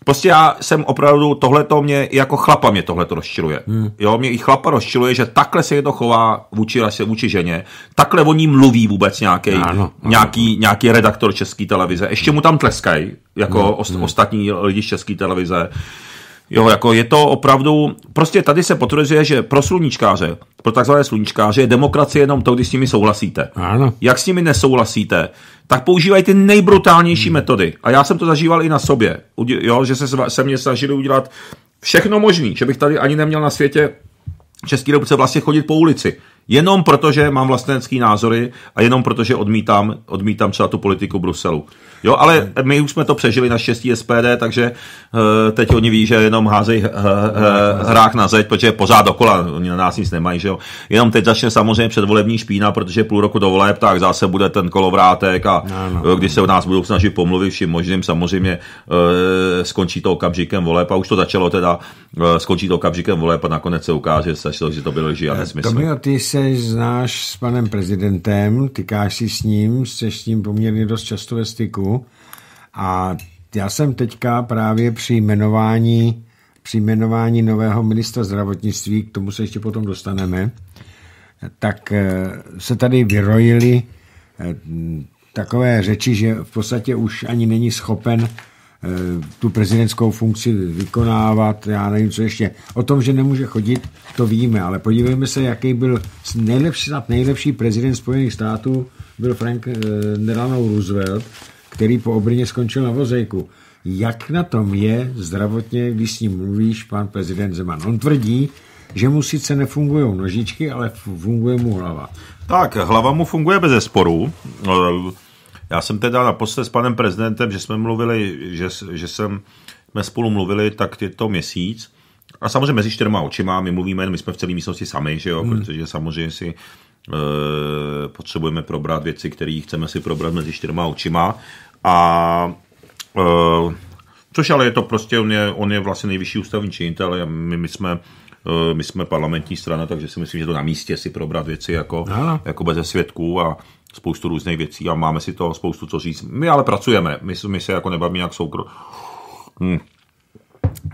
Prostě já jsem opravdu, tohle to mě, jako chlapa mě tohle to rozčiluje. Hmm. Jo, mě i chlapa rozčiluje, že takhle se je to chová vůči, vůči ženě, takhle o ní mluví vůbec nějaký, ano, ano. nějaký, nějaký redaktor české televize, ještě mu tam tleskají, jako hmm. Ost, hmm. ostatní lidi z české televize. Jo, jako je to opravdu, prostě tady se potvrzuje, že pro sluníčkáře, pro takzvané sluníčkáře je demokracie jenom to, když s nimi souhlasíte. Ano. Jak s nimi nesouhlasíte, tak používají ty nejbrutálnější hmm. metody. A já jsem to zažíval i na sobě, jo, že se, se mě snažili udělat všechno možné, že bych tady ani neměl na světě Český republice vlastně chodit po ulici. Jenom protože mám vlastenecké názory a jenom protože odmítám, odmítám třeba tu politiku Bruselu. Jo, ale my už jsme to přežili na štěstí SPD, takže uh, teď oni ví, že jenom házej uh, eh, uh, eh, hrách na zeď, protože pořád dokola, oni na nás nic nemají, že jo. Jenom teď začne samozřejmě předvolební špína, protože půl roku dovoleb, tak zase bude ten kolovrátek a no, no. když se od nás budou snažit pomluvit vším možným, samozřejmě uh, skončí to okamžikem voleb a už to začalo teda, uh, skončí to okamžikem voleb a nakonec se ukáže, že to bylo lži smysl. nesmysl. Tomio, ty se znáš s panem prezidentem, tykáš si s ním, jsi s ním poměrně dost často ve styku. A já jsem teďka právě při jmenování, při jmenování nového ministra zdravotnictví, k tomu se ještě potom dostaneme, tak eh, se tady vyrojily eh, takové řeči, že v podstatě už ani není schopen eh, tu prezidentskou funkci vykonávat, já nevím, co ještě. O tom, že nemůže chodit, to víme, ale podívejme se, jaký byl nejlepší, snad nejlepší prezident Spojených států, byl Frank Delano Roosevelt, který po obrně skončil na vozejku. Jak na tom je zdravotně, když s ním mluvíš, pan prezident Zeman? On tvrdí, že mu sice nefungují nožičky, ale funguje mu hlava. Tak, hlava mu funguje bez sporu. Já jsem teda naposled s panem prezidentem, že jsme mluvili, že, že jsem, jsme spolu mluvili, tak je to měsíc. A samozřejmě mezi čtyřma očima, my mluvíme, my jsme v celé místnosti sami, že jo, hmm. protože samozřejmě si e, potřebujeme probrat věci, které chceme si probrat mezi čtyřma očima. A uh, což ale je to prostě, on je, on je vlastně nejvyšší ústavní činitel, my, my jsme eh, my jsme parlamentní strana, takže si myslím, že to na místě si probrat věci jako, jako bez svědků a spoustu různých věcí a máme si to spoustu co říct. My ale pracujeme, my, my se jako nebavíme nějak soukro... Hmm.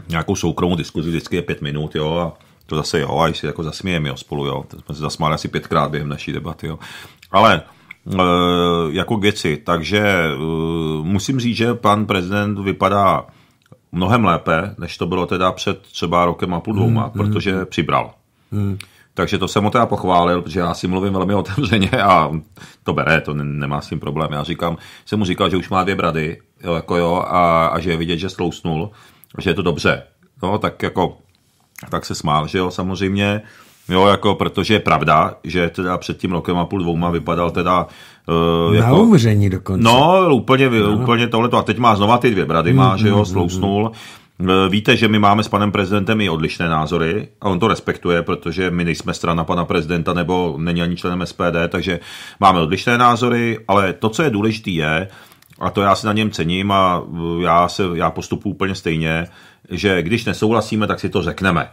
nějakou soukromou diskuzi, vždycky je pět minut, jo, a to zase jo, a si jako zasmějeme jo, spolu, jo, to jsme se zasmáli asi pětkrát během naší debaty, jo. Ale Eh, jako geci. Takže eh, musím říct, že pan prezident vypadá mnohem lépe, než to bylo teda před třeba rokem a půl hmm, dvouma, hmm, protože hmm. přibral. Hmm. Takže to jsem ho teda pochválil, protože já si mluvím velmi otevřeně a to bere, to nemá s tím problém. Já říkám, jsem mu říkal, že už má dvě brady, jo, jako jo, a, a že je vidět, že stlousnul, že je to dobře. No, tak jako, tak se smál, že jo, samozřejmě. Jo, jako protože je pravda, že teda před tím rokem a půl dvouma vypadal teda Uh, na jako, umření dokonce. No, úplně, no. úplně tohleto. A teď má znova ty dvě brady, mm, má, že jo, mm, mm, slousnul. Mm. Eh, víte, že my máme s panem prezidentem i odlišné názory a on to respektuje, protože my nejsme strana pana prezidenta nebo není ani členem SPD, takže máme odlišné názory, ale to, co je důležité, je, a to já si na něm cením a eh, já, se, já postupuji úplně stejně, že když nesouhlasíme, tak si to řekneme.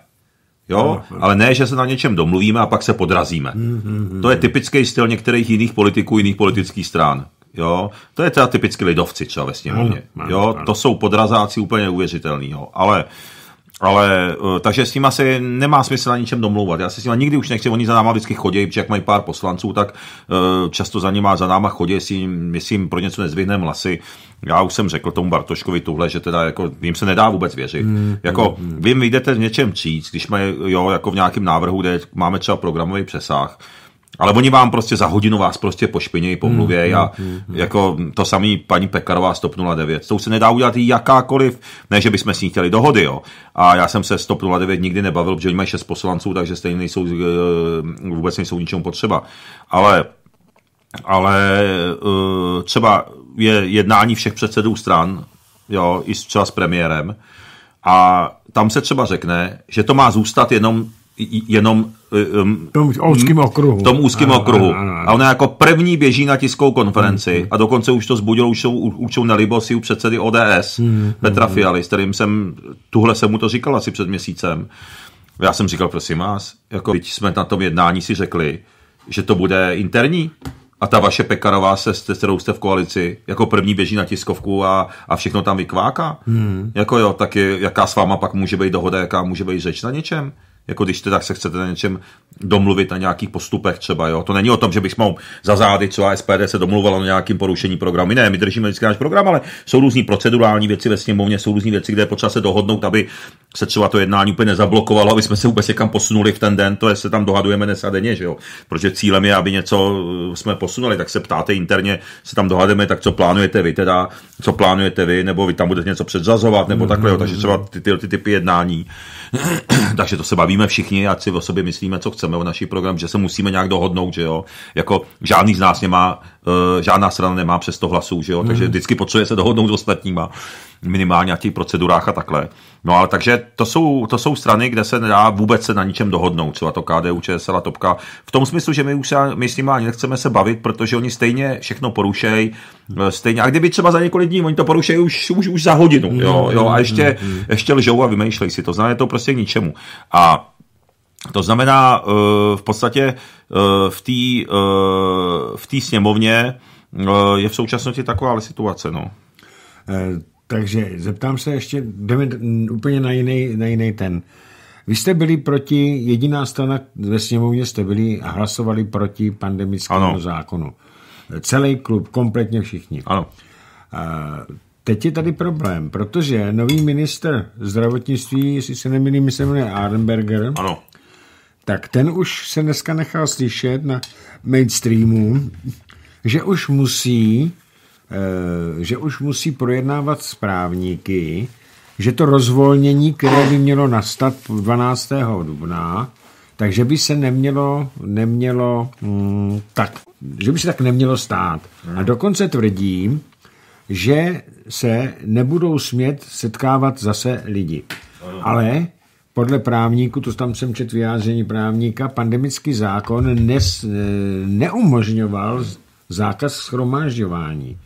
Jo, ano, ale ne, že se na něčem domluvíme a pak se podrazíme. Hmm, hmm, hmm, to je typický styl některých jiných politiků, jiných politických stran. Jo, to je teda typicky lidovci třeba ve sněmovně. Jo, to jsou podrazáci úplně uvěřitelný. jo. ale uh, ale, eh, takže s tím asi nemá smysl na ničem domlouvat. Já se s nimi nikdy už nechci, oni za náma vždycky chodí, protože jak mají pár poslanců, tak eh, často za nima, za náma chodí, jestli jim, jestli jim pro něco nezvihne lasy. Já už jsem řekl tomu Bartoškovi tuhle, že teda jako jim se nedá vůbec věřit. Mm, jako mm, vy jim vyjdete v něčem číst, když mají, jo, jako v nějakém návrhu, kde máme třeba programový přesah, ale oni vám prostě za hodinu vás prostě pošpinějí, pomluvějí hmm, mm, a hmm, hmm, jako to samý paní Pekarová z TOP 09. S tou se nedá udělat jakákoliv, ne, že bychom s ní chtěli dohody, jo. A já jsem se s TOP 09 nikdy nebavil, protože oni mají šest poslanců, takže stejně nejsou, eh, vůbec nejsou ničemu potřeba. Ale, ale eh, třeba je jednání všech předsedů stran, jo, i třeba s premiérem, a tam se třeba řekne, že to má zůstat jenom jenom um, tom úzkém hm, okruhu. Tom tom ano, okruhu. Ano, ano, ano. A ona jako první běží na tiskovou konferenci ano, hmm. a dokonce už to zbudilo určitou, určitou nelibosti u předsedy ODS ano, hmm, hmm, Petra ano. Fialy, s kterým jsem, tuhle jsem mu to říkal asi před měsícem. Já jsem říkal, prosím vás, jako teď jsme na tom jednání si řekli, že to bude interní, a ta vaše Pekarová, se, se kterou jste v koalici, jako první běží na tiskovku a, a všechno tam vykváká? Hmm. Jako jo, tak je, jaká s váma pak může být dohoda, jaká může být řeč na něčem? jako když teda se chcete na něčem domluvit na nějakých postupech třeba, jo. To není o tom, že bychom za zády třeba SPD se domluvalo na nějakým porušení programu. Ne, my držíme vždycky náš program, ale jsou různý procedurální věci ve sněmovně, jsou různý věci, kde je potřeba se dohodnout, aby se třeba to jednání úplně nezablokovalo, aby jsme se vůbec někam posunuli v ten den, to je se tam dohadujeme dnes a denně, že jo. Protože cílem je, aby něco eh, jsme posunuli, tak se ptáte interně, se tam dohademe, tak co plánujete vy teda, co plánujete vy, nebo vy tam budete něco předzazovat, nebo mm-hmm. takhle, jo. takže třeba ty, ty, ty typy jednání. Takže to se bavíme všichni, ať si o sobě myslíme, co chceme o naší program, že se musíme nějak dohodnout, že jo. Jako žádný z nás nemá, uh, žádná strana nemá přes to hlasů, že jo. Takže mhm. vždycky potřebuje se dohodnout s ostatníma minimálně na těch procedurách a takhle. No ale takže to jsou, to jsou strany, kde se nedá vůbec se na ničem dohodnout, co a to KDU, ČSL a Topka. V tom smyslu, že my už se, my s nimi ani nechceme se bavit, protože oni stejně všechno porušejí, eh, stejně, a kdyby třeba za několik dní, oni to porušejí už, už, už za hodinu, mm, jo, jo a mm, ještě, mm, ještě lžou a vymýšlejí si, to znamená to prostě k ničemu. A to znamená, eh, v podstatě eh, v té v tý sněmovně je v současnosti taková situace, no. Takže zeptám se ještě, jdeme úplně na jiný, na jiný ten. Vy jste byli proti, jediná strana ve sněmovně jste byli a hlasovali proti pandemickému ano. zákonu. Celý klub, kompletně všichni. Ano. A teď je tady problém, protože nový minister zdravotnictví, jestli se nemýlím, se jmenuje Arnberger. Ano. Tak ten už se dneska nechal slyšet na mainstreamu, že už musí Eh, že už musí projednávat správníky, že to rozvolnění, které by mělo nastat 12. dubna, takže by se nemělo, nemělo mm, tak, že by se tak nemělo stát. A hmm. dokonce tvrdím, že se nebudou smět setkávat zase lidi. Ale podle právníku, to tam jsem čet vyjádření právníka, pandemický zákon nes, eh, neumožňoval zákaz schromážďování.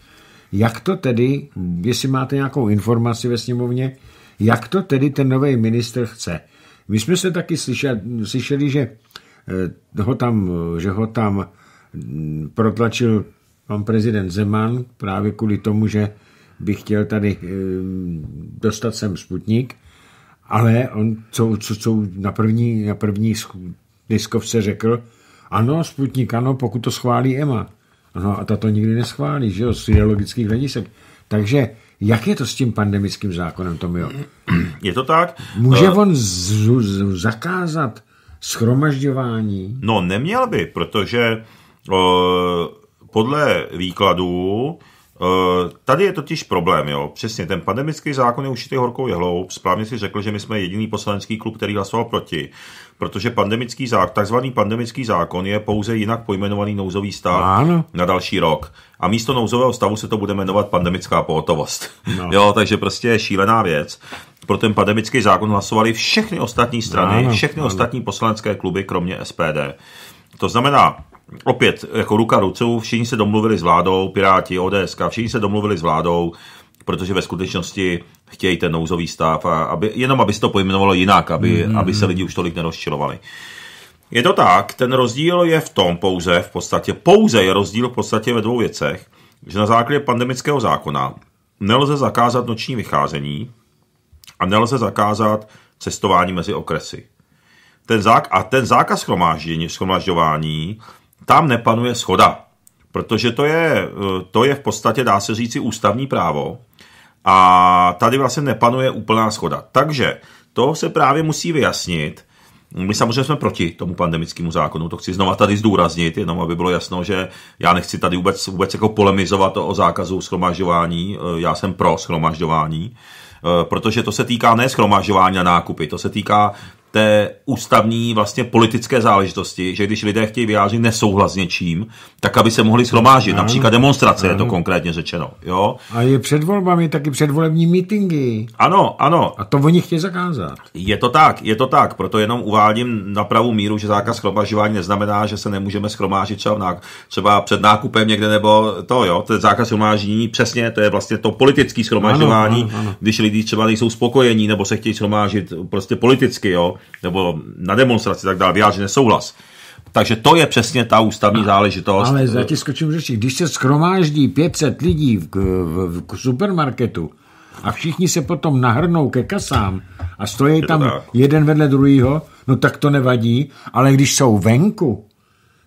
Jak to tedy, jestli máte nějakou informaci ve sněmovně, jak to tedy ten nový ministr chce? My jsme se taky slyšeli, slyšeli že, eh, ho tam, že ho tam mm, protlačil pan prezident Zeman právě kvůli tomu, že by chtěl tady eh, dostat sem Sputnik, ale on, co, co, co na první, na první diskovce řekl, ano, Sputnik, ano, pokud to schválí EMA. No a ta to nikdy neschválí, že jo, z ideologických hledisek. Takže jak je to s tím pandemickým zákonem, Tomio? Je to tak. Může uh, on z, z, zakázat schromažďování? No, neměl by, protože uh, podle výkladů eh, Tady je totiž problém, jo. Přesně, ten pandemický zákon je ušitý horkou jehlou. Správně si řekl, že my jsme jediný poslanecký klub, který hlasoval proti protože pandemický zákon, takzvaný pandemický zákon je pouze jinak pojmenovaný nouzový stav ano. na další rok. A místo nouzového stavu se to bude jmenovat pandemická pohotovost. No. jo, takže prostě šílená věc. Pro ten pandemický zákon hlasovali všechny ostatní strany, ano, všechny ano. ostatní poslanecké kluby, kromě SPD. To znamená, opět jako ruka ruce, všichni se domluvili s vládou, Piráti, ODS, všichni se domluvili s vládou, protože ve skutečnosti chtějí ten nouzový stav, a aby, jenom aby se to pojmenovalo jinak, aby, mm. aby se lidi už tolik nerozčilovali. Je to tak, ten rozdíl je v tom pouze, v podstatě, pouze je rozdíl v podstatě ve dvou věcech, že na základě pandemického zákona nelze zakázat noční vycházení a nelze zakázat cestování mezi okresy. Ten zák- a ten zákaz schromažďování, tam nepanuje schoda, protože to je, eh, to je v podstatě, dá se říci, ústavní právo, a tady vlastně nepanuje úplná schoda. Takže to se právě musí vyjasnit. My samozřejmě jsme proti tomu pandemickému zákonu, to chci znova tady zdůraznit, jenom aby bylo jasno, že já nechci tady vůbec, vůbec jako polemizovat o zákazu schromažďování, eh, já jsem pro schromažďování, eh, protože to se týká ne schromažďování a nákupy, to se týká té ústavní vlastně politické záležitosti, že když lidé chtějí vyjádřit nesouhlas s něčím, tak aby se mohli shromážit, ano. například demonstrace ano. je to konkrétně řečeno. Jo? A je před volbami taky předvolební mítingy. Ano, ano. A to oni chtějí zakázat. Je to tak, je to tak, proto jenom uvádím na pravou míru, že zákaz shromažďování neznamená, že se nemůžeme schromážit třeba, na, třeba před nákupem někde nebo to, jo, to je zákaz shromáždění, přesně, to je vlastně to politické shromažďování, když lidi třeba nejsou spokojení nebo se chtějí shromážit prostě politicky, jo, nebo, na demonstraci tak dále vyjádřit nesouhlas. Takže to je přesně ta ústavní záležitost. Ale za ti skočím řeči, když se schromáždí 500 lidí v, v, v supermarketu a všichni se potom nahrnou ke kasám a stojí tam tak. jeden vedle druhého, no tak to nevadí, ale když jsou venku,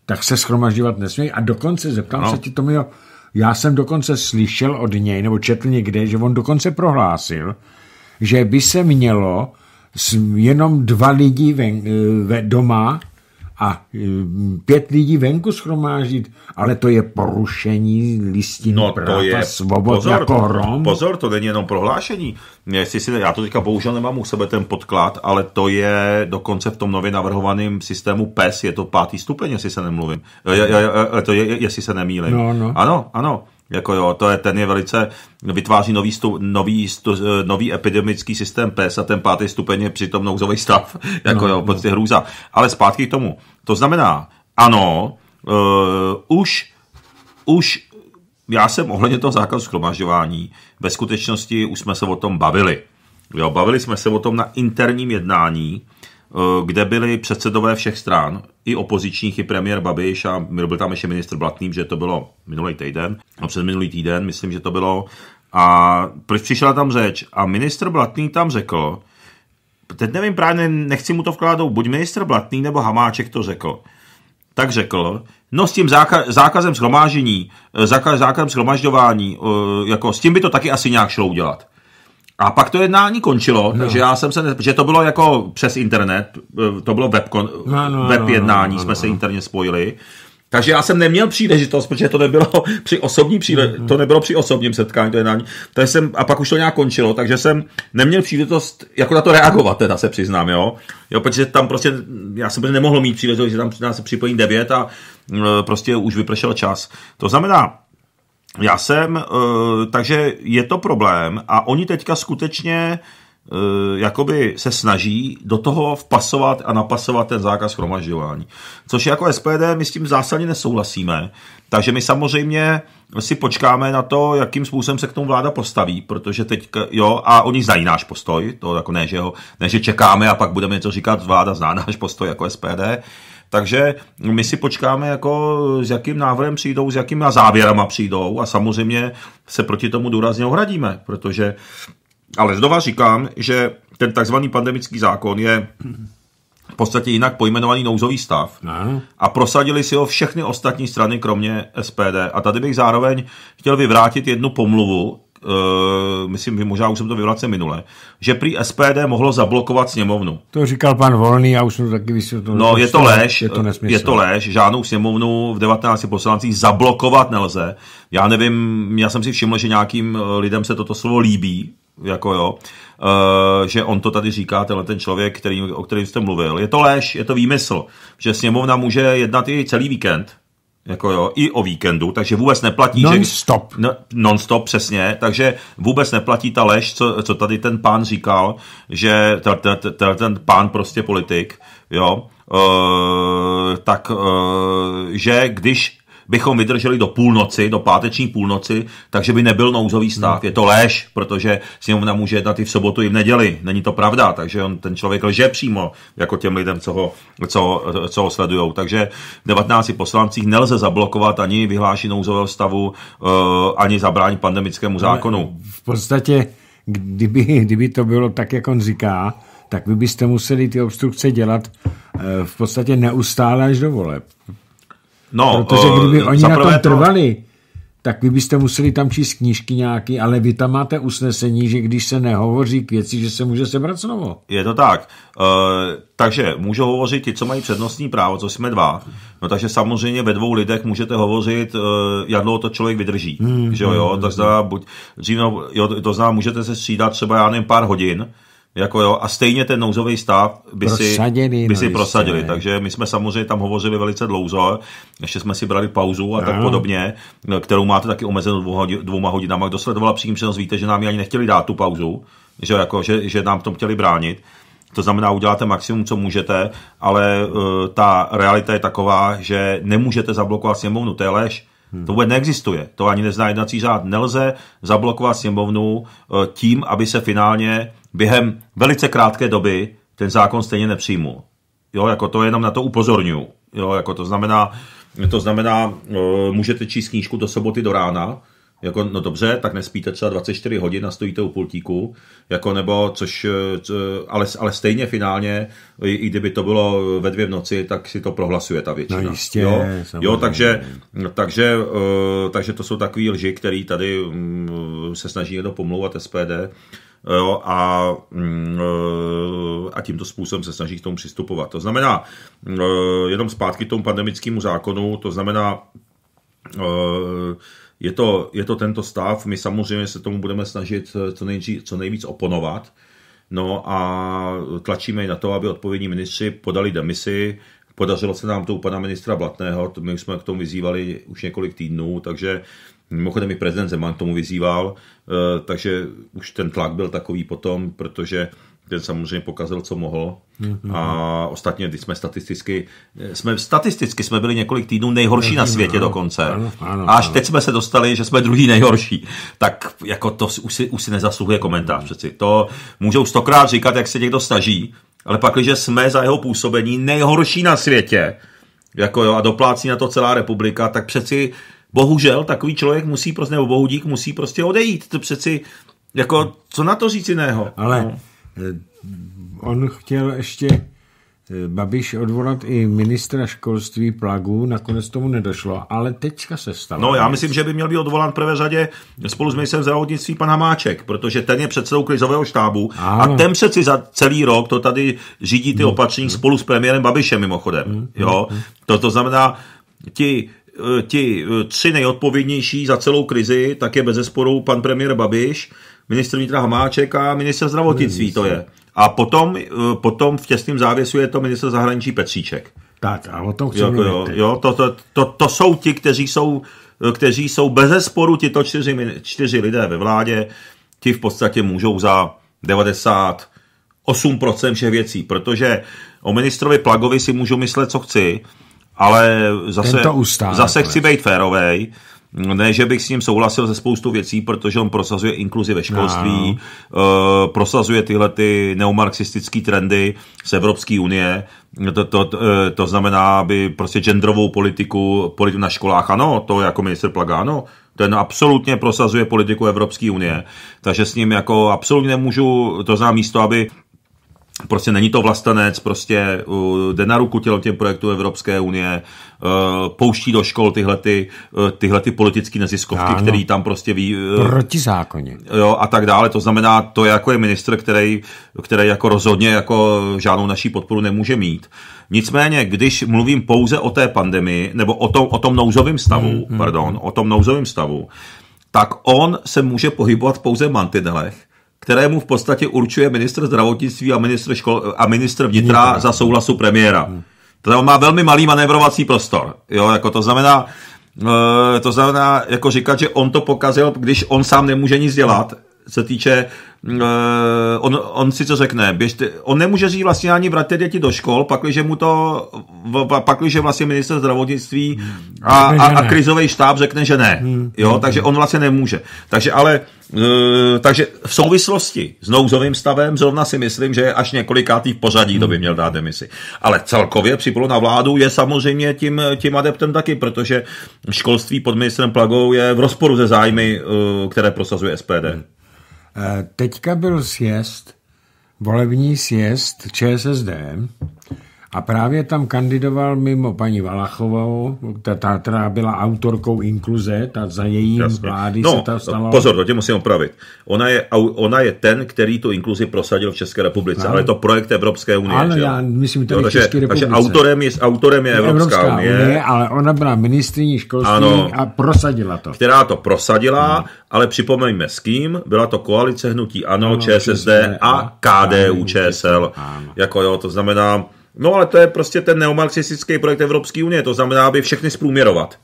tak se schromažďovat nesmí. A dokonce, zeptám no. se ti, Tomio, já jsem dokonce slyšel od něj, nebo četl někde, že on dokonce prohlásil, že by se mělo jenom dva lidi ven, eh, ve, doma a eh, pět lidí venku schromáždit, ale to je porušení listin no, práv to je, svobod pozor, jako hrom. Pozor, to není jenom prohlášení. si, já to teďka bohužel nemám u sebe ten podklad, ale to je dokonce v tom nově navrhovaném systému PES, je to pátý stupeň, jestli se nemluvím. Eh, je, je, je, to je, jestli se nemýlím. No, no. Ano, ano. Jako jo, to je, ten je velice, vytváří nový, stu, nový, stu, nový epidemický systém PES a ten pátý stupeň je přitom nouzový stav. Jako no, jo, no. prostě no. hrůza. Ale zpátky k tomu. To znamená, ano, uh, už, už já jsem ohledně toho zákazu schromažďování, ve skutečnosti už jsme se o tom bavili. Jo, bavili jsme se o tom na interním jednání, Eh, kde byli předsedové všech stran, i opozičních, i premiér Babiš a byl tam ještě ministr Blatný, že to bylo minulý týden, a no, před minulý týden, myslím, že to bylo. A proč přišla tam řeč? A ministr Blatný tam řekl, teď nevím, právě nechci mu to vkládat, buď ministr Blatný nebo Hamáček to řekl. Tak řekl, no s tím záka- zákazem schromáždění, eh, zákazem schromažďování, eh, jako s tím by to taky asi nějak šlo udělat. A pak to jednání končilo, no. takže já jsem se, ne... že to bylo jako přes internet, eh, to bylo web, kon... no, no, no web no, no, jednání, no, no, no, jsme se interně spojili. Takže já jsem neměl příležitost, protože to nebylo při osobní příle, mm-hmm. to nebylo při osobním setkání, to jednání. Takže jsem, a pak už to nějak končilo, takže jsem neměl příležitost jako na to reagovat, teda se přiznám, jo. jo protože tam prostě, já jsem nemohl mít příležitost, že tam se připojím devět a eh, prostě už vypršel čas. To znamená, já jsem, eh, takže je to problém a oni teďka skutečně eh, jakoby se snaží do toho vpasovat a napasovat ten zákaz chromažďování. Což jako SPD my s tím zásadně nesouhlasíme, takže my samozřejmě si počkáme na to, jakým způsobem se k tomu vláda postaví, protože teď, jo, a oni znají náš postoj, to jako ne, že, ho, ne, že čekáme a pak budeme něco říkat, vláda zná náš postoj jako SPD, takže my si počkáme, jako s jakým návrhem přijdou, s jakými závěrama přijdou a samozřejmě se proti tomu důrazně ohradíme, protože, ale znova říkám, že ten takzvaný pandemický zákon je v podstatě jinak pojmenovaný nouzový stav ne. a prosadili si ho všechny ostatní strany, kromě SPD. A tady bych zároveň chtěl vyvrátit jednu pomluvu, uh, myslím, že možná už jsem to vyvracel minule, že prý SPD mohlo zablokovat sněmovnu. To říkal pan Volný, já už jsem to taky vysvětlil. No, je to prostě lež, je to, nesmysl. je to lež, žádnou sněmovnu v 19 poslancích zablokovat nelze. Já nevím, já jsem si všiml, že nějakým eh, lidem se toto slovo líbí, jako jo, uh, že on to tady říká, tenhle ten člověk, který, o kterém jste mluvil. Je to lež, je to výmysl, že sněmovna může jednat i celý víkend, jako jo, i o víkendu, takže vůbec neplatí. Non-stop. Že, no, non-stop, přesně. Takže vůbec neplatí ta lež, co, co tady ten pán říkal, že ten, ten, ten pán prostě politik, jo, uh, tak, uh, že když bychom vydrželi do půlnoci, do páteční půlnoci, takže by nebyl nouzový stav. Hmm. Je to lež, protože sněmovna může jednat i v sobotu, i v neděli. Není to pravda, takže on, ten člověk lže přímo jako těm lidem, co ho, co, co ho sledují. Takže 19 poslancích nelze zablokovat ani vyhlášení nouzového stavu, eh, ani zabránit pandemickému zákonu. V podstatě, kdyby, kdyby to bylo tak, jak on říká, tak vy byste museli ty obstrukce dělat eh, v podstatě neustále až do voleb, No, Protože eh, kdyby uh, oni na tom to... trvali, tak vy byste museli tam číst knížky nějaký, ale vy tam máte usnesení, že když se nehovoří k věci, že se může sebrat znovu. Je to tak. E, takže můžou hovořit ti, co mají přednostní právo, co jsme dva. No takže samozřejmě ve dvou lidech můžete hovořit, e, jak dlouho to člověk vydrží. Hmm, že jo, hmm, hmm tak hmm. zda, buď, dřív, jo, to znám. můžete se střídat třeba, já nevím, pár hodin, jako jo, a stejně ten nouzový stav by prosadili, si, by si no, prosadili. Takže my jsme samozřejmě tam hovořili velice dlouho, ještě jsme si brali pauzu a no. tak podobně, kterou máte taky omezenou dvouma hodinama. Kdo sledovala přímý přenos, víte, že nám ji ani nechtěli dát tu pauzu, že, jako, že, že nám v tom chtěli bránit. To znamená, uděláte maximum, co můžete, ale uh, ta realita je taková, že nemůžete zablokovat sněmovnu, to je lež. Hmm. To vůbec neexistuje. To ani nezná jednací řád. Nelze zablokovat sněmovnu uh, tím, aby se finálně během velice krátké doby ten zákon stejně nepřijmu. Jo, jako to jenom na to upozorňuju. Jo, jako to znamená, to znamená, eh, můžete číst knížku do soboty do rána, jako, no dobře, tak nespíte třeba 24 hodin a stojíte u pultíku, jako nebo, což, eh, ale, ale stejně finálně, i, i kdyby to bylo ve dvě v noci, tak si to prohlasuje ta většina. No jistě, jo, jo takže, takže, eh, takže to jsou takové lži, které tady mm, se snaží někdo pomlouvat SPD, jo, a, mm, eh, a tímto způsobem se snaží k tomu přistupovat. To znamená, mm, eh, jenom zpátky k tomu pandemickému zákonu, to znamená, eh, je to, je to tento stav, my samozřejmě se tomu budeme snažit co, nejdřív, co nejvíc oponovat, no a tlačíme i na to, aby odpovědní ministři podali demisi, Podařilo se nám to u pana ministra Blatného, my jsme k tomu vyzývali už několik týdnů, takže Mimochodem i prezident Zeman tomu vyzýval, eh, takže už ten tlak byl takový potom, protože ten samozřejmě pokazil, co mohl. Mm-hmm. A ostatně, když jsme statisticky, eh, jsme statisticky jsme byli několik týdnů nejhorší na mhm, světě ano, dokonce. Ano, ano, Až ano. teď jsme se dostali, že jsme druhý nejhorší. Tak jako to už si, už si nezasluhuje komentář mhm. přeci. To můžou stokrát říkat, jak se někdo snaží, ale pak, když jsme za jeho působení nejhorší na světě, jako jo, a doplácí na to celá republika, tak přeci bohužel takový člověk musí prostě, nebo bohudík musí prostě odejít. To přeci, jako, co na to říct jiného? Ale no. Eh, on chtěl ještě eh, Babiš odvolat i ministra školství Plagu, nakonec tomu nedošlo, ale teďka se stalo. No, já myslím, že by měl být odvolán v prvé řadě spolu s ministrem zdravotnictví pan Hamáček, protože ten je předsedou krizového štábu a, a ten přeci za celý rok to tady řídí ty mhm. opatření spolu s premiérem Babišem mimochodem. Mhm. Jo? Mhm. To, to znamená, ti Eh, ti eh, tři nejodpovědnější za celou krizi, tak je bez zesporu pan premiér Babiš, ministr vnitra Hamáček a minister zdravotnictví to je. A potom, eh, potom v těsném závěsu je to minister zahraničí Petříček. Tak a o tom chci jo, jako jo, jo, to, to, to, to jsou ti, kteří jsou, kteří jsou bez zesporu čtyři, čtyři lidé ve vládě, ti v podstatě můžou za 98% všech věcí, protože o ministrovi Plagovi si můžu myslet, co chci, ale zase, ustál, zase chci být férovej, ne, že bych s ním souhlasil ze spoustu věcí, protože on prosazuje inkluzi ve školství, no. uh, prosazuje tyhle ty neomarxistické trendy z Evropské unie, to, to, eh, to znamená, aby prostě genderovou politiku, politiku na školách, ano, to jako minister Plagano, ten absolutně prosazuje politiku Evropské unie, takže s ním jako absolutně nemůžu, to znamená, místo, aby Prostě není to vlastenec, prostě uh, jde na ruku těm, těm projektům Evropské unie, uh, pouští do škol tyhle, ty, uh, tyhle ty politické neziskovky, který tam prostě ví... Uh, Protizákonně. Jo, a tak dále. To znamená, to je jako je ministr, který, který jako rozhodně jako žádnou naší podporu nemůže mít. Nicméně, když mluvím pouze o té pandemii, nebo o tom, o tom nouzovém stavu, hmm, hmm, pardon, hmm. o tom nouzovém stavu, tak on se může pohybovat pouze v mantinelech, kterému v podstatě určuje ministr zdravotnictví a ministr, škol, a ministr vnitra Vnitř. No. za souhlasu premiéra. Hmm. To on má velmi malý manévrovací prostor. Jo, jako to znamená, eh, to znamená, jako říkat, že on to pokazil, když on sám nemůže nic dělat, se týče, uh, on, on co řekne, běžte, on nemůže říct vlastně ani vrátit děti do škol, pakliže mu to, v, pakliže vlastně minister zdravotnictví hmm. a, a, a krizový štáb řekne, že ne. Hmm. Jo, hmm. takže on vlastně nemůže. Takže ale Uh, takže v souvislosti s nouzovým stavem zrovna si myslím, že až několikátý v pořadí to by měl dát demisi. Ale celkově připolo na vládu je samozřejmě tím, tím adeptem taky, protože školství pod ministrem Plagou je v rozporu se zájmy, uh, které prosazuje SPD. Hmm. Eh, teďka byl sjezd, volební sjezd ČSSD a právě tam kandidoval mimo paní Valachovou, ta, která byla autorkou inkluze, ta za její vlády no, se ta stala... pozor, to tě musím opravit. Ona je, ona je ten, který tu inkluzi prosadil v České republice, ano. ale je to projekt Evropské unie. Ano, že? já myslím tady jo, takže, České republice. Takže autorem je, autorem je Evropská, Evropská unie. unie. Ale ona byla ministriní školství ano, a prosadila to. Která to prosadila, ano. ale připomeňme s kým, byla to koalice hnutí ANO, ano, ČSSD a KDU, ČSL. Ano. Jako jo, to znamená No ale to je prostě ten neomarxistický projekt Evropské unie, to znamená, aby všechny zprůměrovat.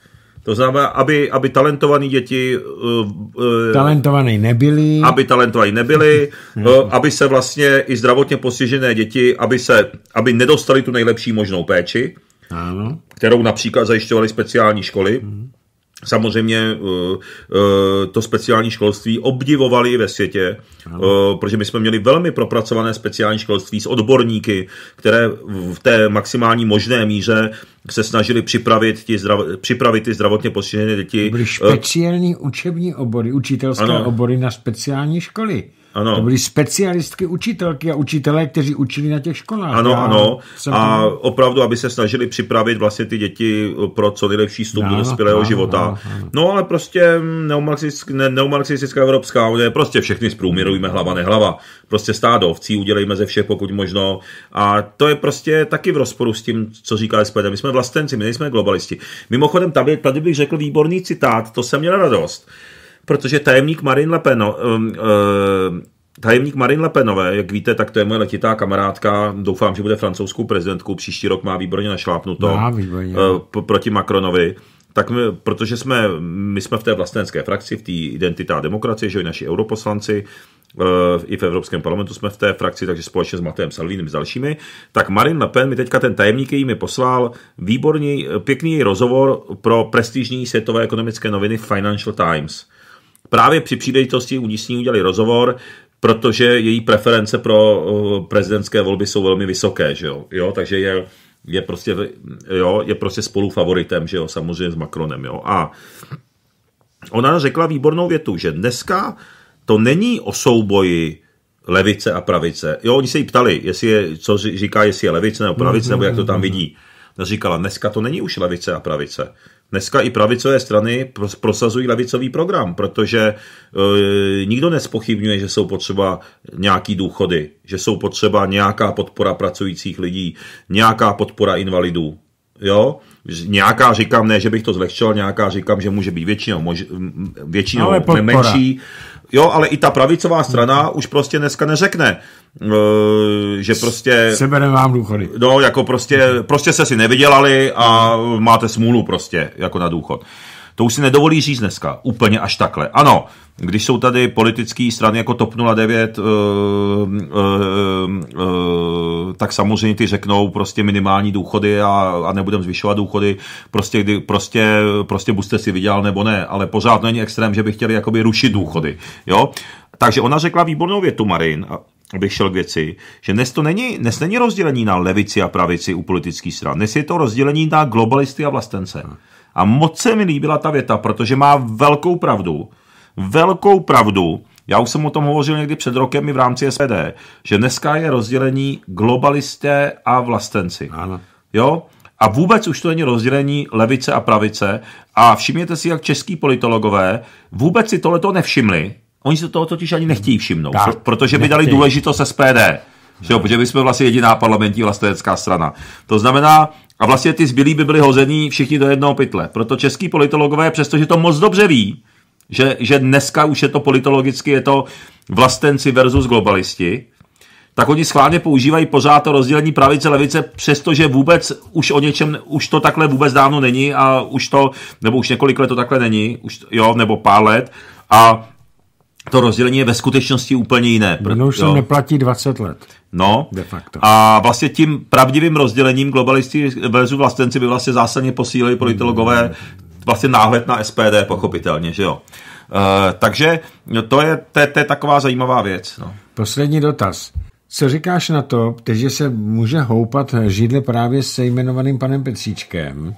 To znamená, aby, aby talentovaní děti... Uh, talentovaní nebyli. Aby talentovaní nebyli, uh, aby se vlastně i zdravotně postižené děti, aby, se, aby nedostali tu nejlepší možnou péči, ano. kterou například zajišťovaly speciální školy. Ano. Mhm samozřejmě eh, eh, to speciální školství obdivovali ve světě, ano. Eh, protože my jsme měli velmi propracované speciální školství s odborníky, které v té maximální možné míře se snažili připravit, ti zdrav, připravit ty zdravotně postižené děti. Byly speciální učební obory, učitelské ano. obory na speciální školy. Ano. To byly specialistky učitelky a učitelé, kteří učili na těch školách. Ano, Já ano. Jsem... A opravdu, aby se snažili připravit vlastně ty děti pro co nejlepší vstup do dospělého života. Ano, ano. No ale prostě neomarxistická, ne, neomarxistická Evropská unie, prostě všechny zprůměrujeme hlava hlava. Prostě stádo ovcí udělejme ze všech pokud možno. A to je prostě taky v rozporu s tím, co říká SPD. My jsme vlastenci, my nejsme globalisti. Mimochodem, tady, tady bych řekl výborný citát, to jsem měl radost protože tajemník Marin Le Pen, no, um, uh, Tajemník Marin Le Penové, jak víte, tak to je moje letitá kamarádka. Doufám, že bude francouzskou prezidentkou. Příští rok má výborně našlápnuto má výborně. Uh, proti Macronovi. Tak my, protože jsme, my jsme v té vlastenské frakci, v té identita demokracie, že i naši europoslanci, uh, i v Evropském parlamentu jsme v té frakci, takže společně s Matejem Salvínem s dalšími, tak Marin Le Pen mi teďka ten tajemník mi poslal výborný, pěkný rozhovor pro prestižní světové ekonomické noviny Financial Times Právě při příležitosti u ní s ní udělali rozhovor, protože její preference pro prezidentské volby jsou velmi vysoké, že jo, jo takže je, je, prostě, jo, je prostě spolu favoritem, že jo, samozřejmě s Macronem, jo, a ona řekla výbornou větu, že dneska to není o souboji levice a pravice. Jo, oni se jí ptali, jestli je, co říká, jestli je levice nebo pravice, nebo jak to tam vidí. Mm-hmm. Ona říkala, dneska to není už levice a pravice. Dneska i pravicové strany prosazují levicový program, protože e, nikdo nespochybňuje, že jsou potřeba nějaký důchody, že jsou potřeba nějaká podpora pracujících lidí, nějaká podpora invalidů. Jo? Nějaká říkám, ne, že bych to zlehčil, nějaká říkám, že může být většinou, mož, většinou menší. Jo, ale i ta pravicová strana už prostě dneska neřekne, eh, že prostě... Sebereme vám důchody. No, jako prostě, prostě se si nevydělali a máte smůlu prostě, jako na důchod. To už si nedovolí říct dneska, úplně až takhle. Ano, když jsou tady politické strany jako TOP 09, uh, uh, uh, tak samozřejmě ty řeknou prostě minimální důchody a, a nebudem zvyšovat důchody, prostě, kdy, prostě, prostě buď si vydělal nebo ne, ale pořád není extrém, že by chtěli jakoby rušit důchody, jo? Takže ona řekla výbornou větu, Marin, abych šel k věci, že dnes to není, dnes není rozdělení na levici a pravici u politických stran, dnes je to rozdělení na globalisty a vlastence. Hmm. A moc se mi líbila ta věta, protože má velkou pravdu. Velkou pravdu. Já už jsem o tom hovořil někdy před rokem i v rámci SPD, že dneska je rozdělení globalisté a vlastenci. Ano. Jo? A vůbec už to není rozdělení levice a pravice. A všimněte si, jak český politologové vůbec si tohleto nevšimli. Oni se toho totiž ani nechtějí všimnout, tak, protože by nechtějí. dali důležitost SPD. Že jo, protože my jsme vlastně jediná parlamentní vlastenecká strana. To znamená, a vlastně ty zbylí by byli hozený všichni do jednoho pytle. Proto český politologové, přestože to moc dobře ví, že, že dneska už je to politologicky, je to vlastenci versus globalisti, tak oni schválně používají pořád to rozdělení pravice-levice, přestože vůbec už o něčem, už to takhle vůbec dávno není a už to, nebo už několik let to takhle není, už, jo, nebo pár let. A to rozdělení je ve skutečnosti úplně jiné. Pr- už se neplatí 20 let. No, de facto. a vlastně tím pravdivým rozdělením globalisti versus vlastenci by vlastně zásadně posílili politologové vlastně náhled na SPD, pochopitelně, že jo. E, takže no, to je, to, je, to je taková zajímavá věc. No. Poslední dotaz. Co říkáš na to, že se může houpat židle právě se jmenovaným panem Petříčkem,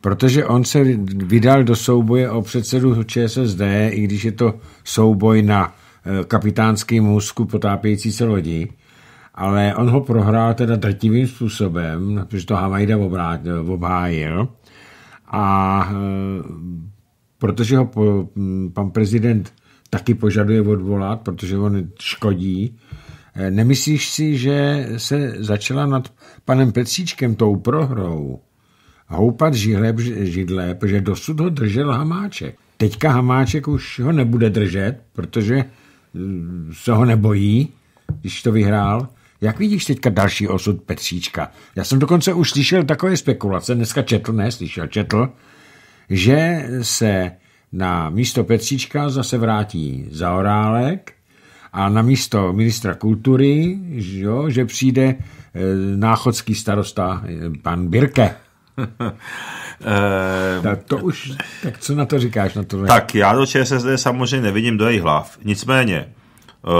protože on se vydal do souboje o předsedu ČSSD, i když je to souboj na e, kapitánský můzku potápějící se lodí, ale on ho prohrál teda drtivým způsobem, protože to Havajda e, obhájil a e, protože ho po, pan prezident taky požaduje odvolat, protože on škodí, nemyslíš si, že se začala nad panem Petříčkem tou prohrou houpat židle, židle, protože dosud ho držel Hamáček. Teďka Hamáček už ho nebude držet, protože eh, se ho nebojí, když to vyhrál. Jak vidíš teďka další osud Petříčka? Já jsem dokonce už slyšel takové spekulace, dneska četl, ne, slyšel, četl, že se na místo Petříčka zase vrátí Zaorálek a na místo ministra kultury, jo, že přijde eh, náchodský starosta eh, pan Birke. Ehm, tak to už, tak co na to říkáš? Na to? Tak já do ČSSD samozřejmě nevidím do jejich hlav. Nicméně, eh,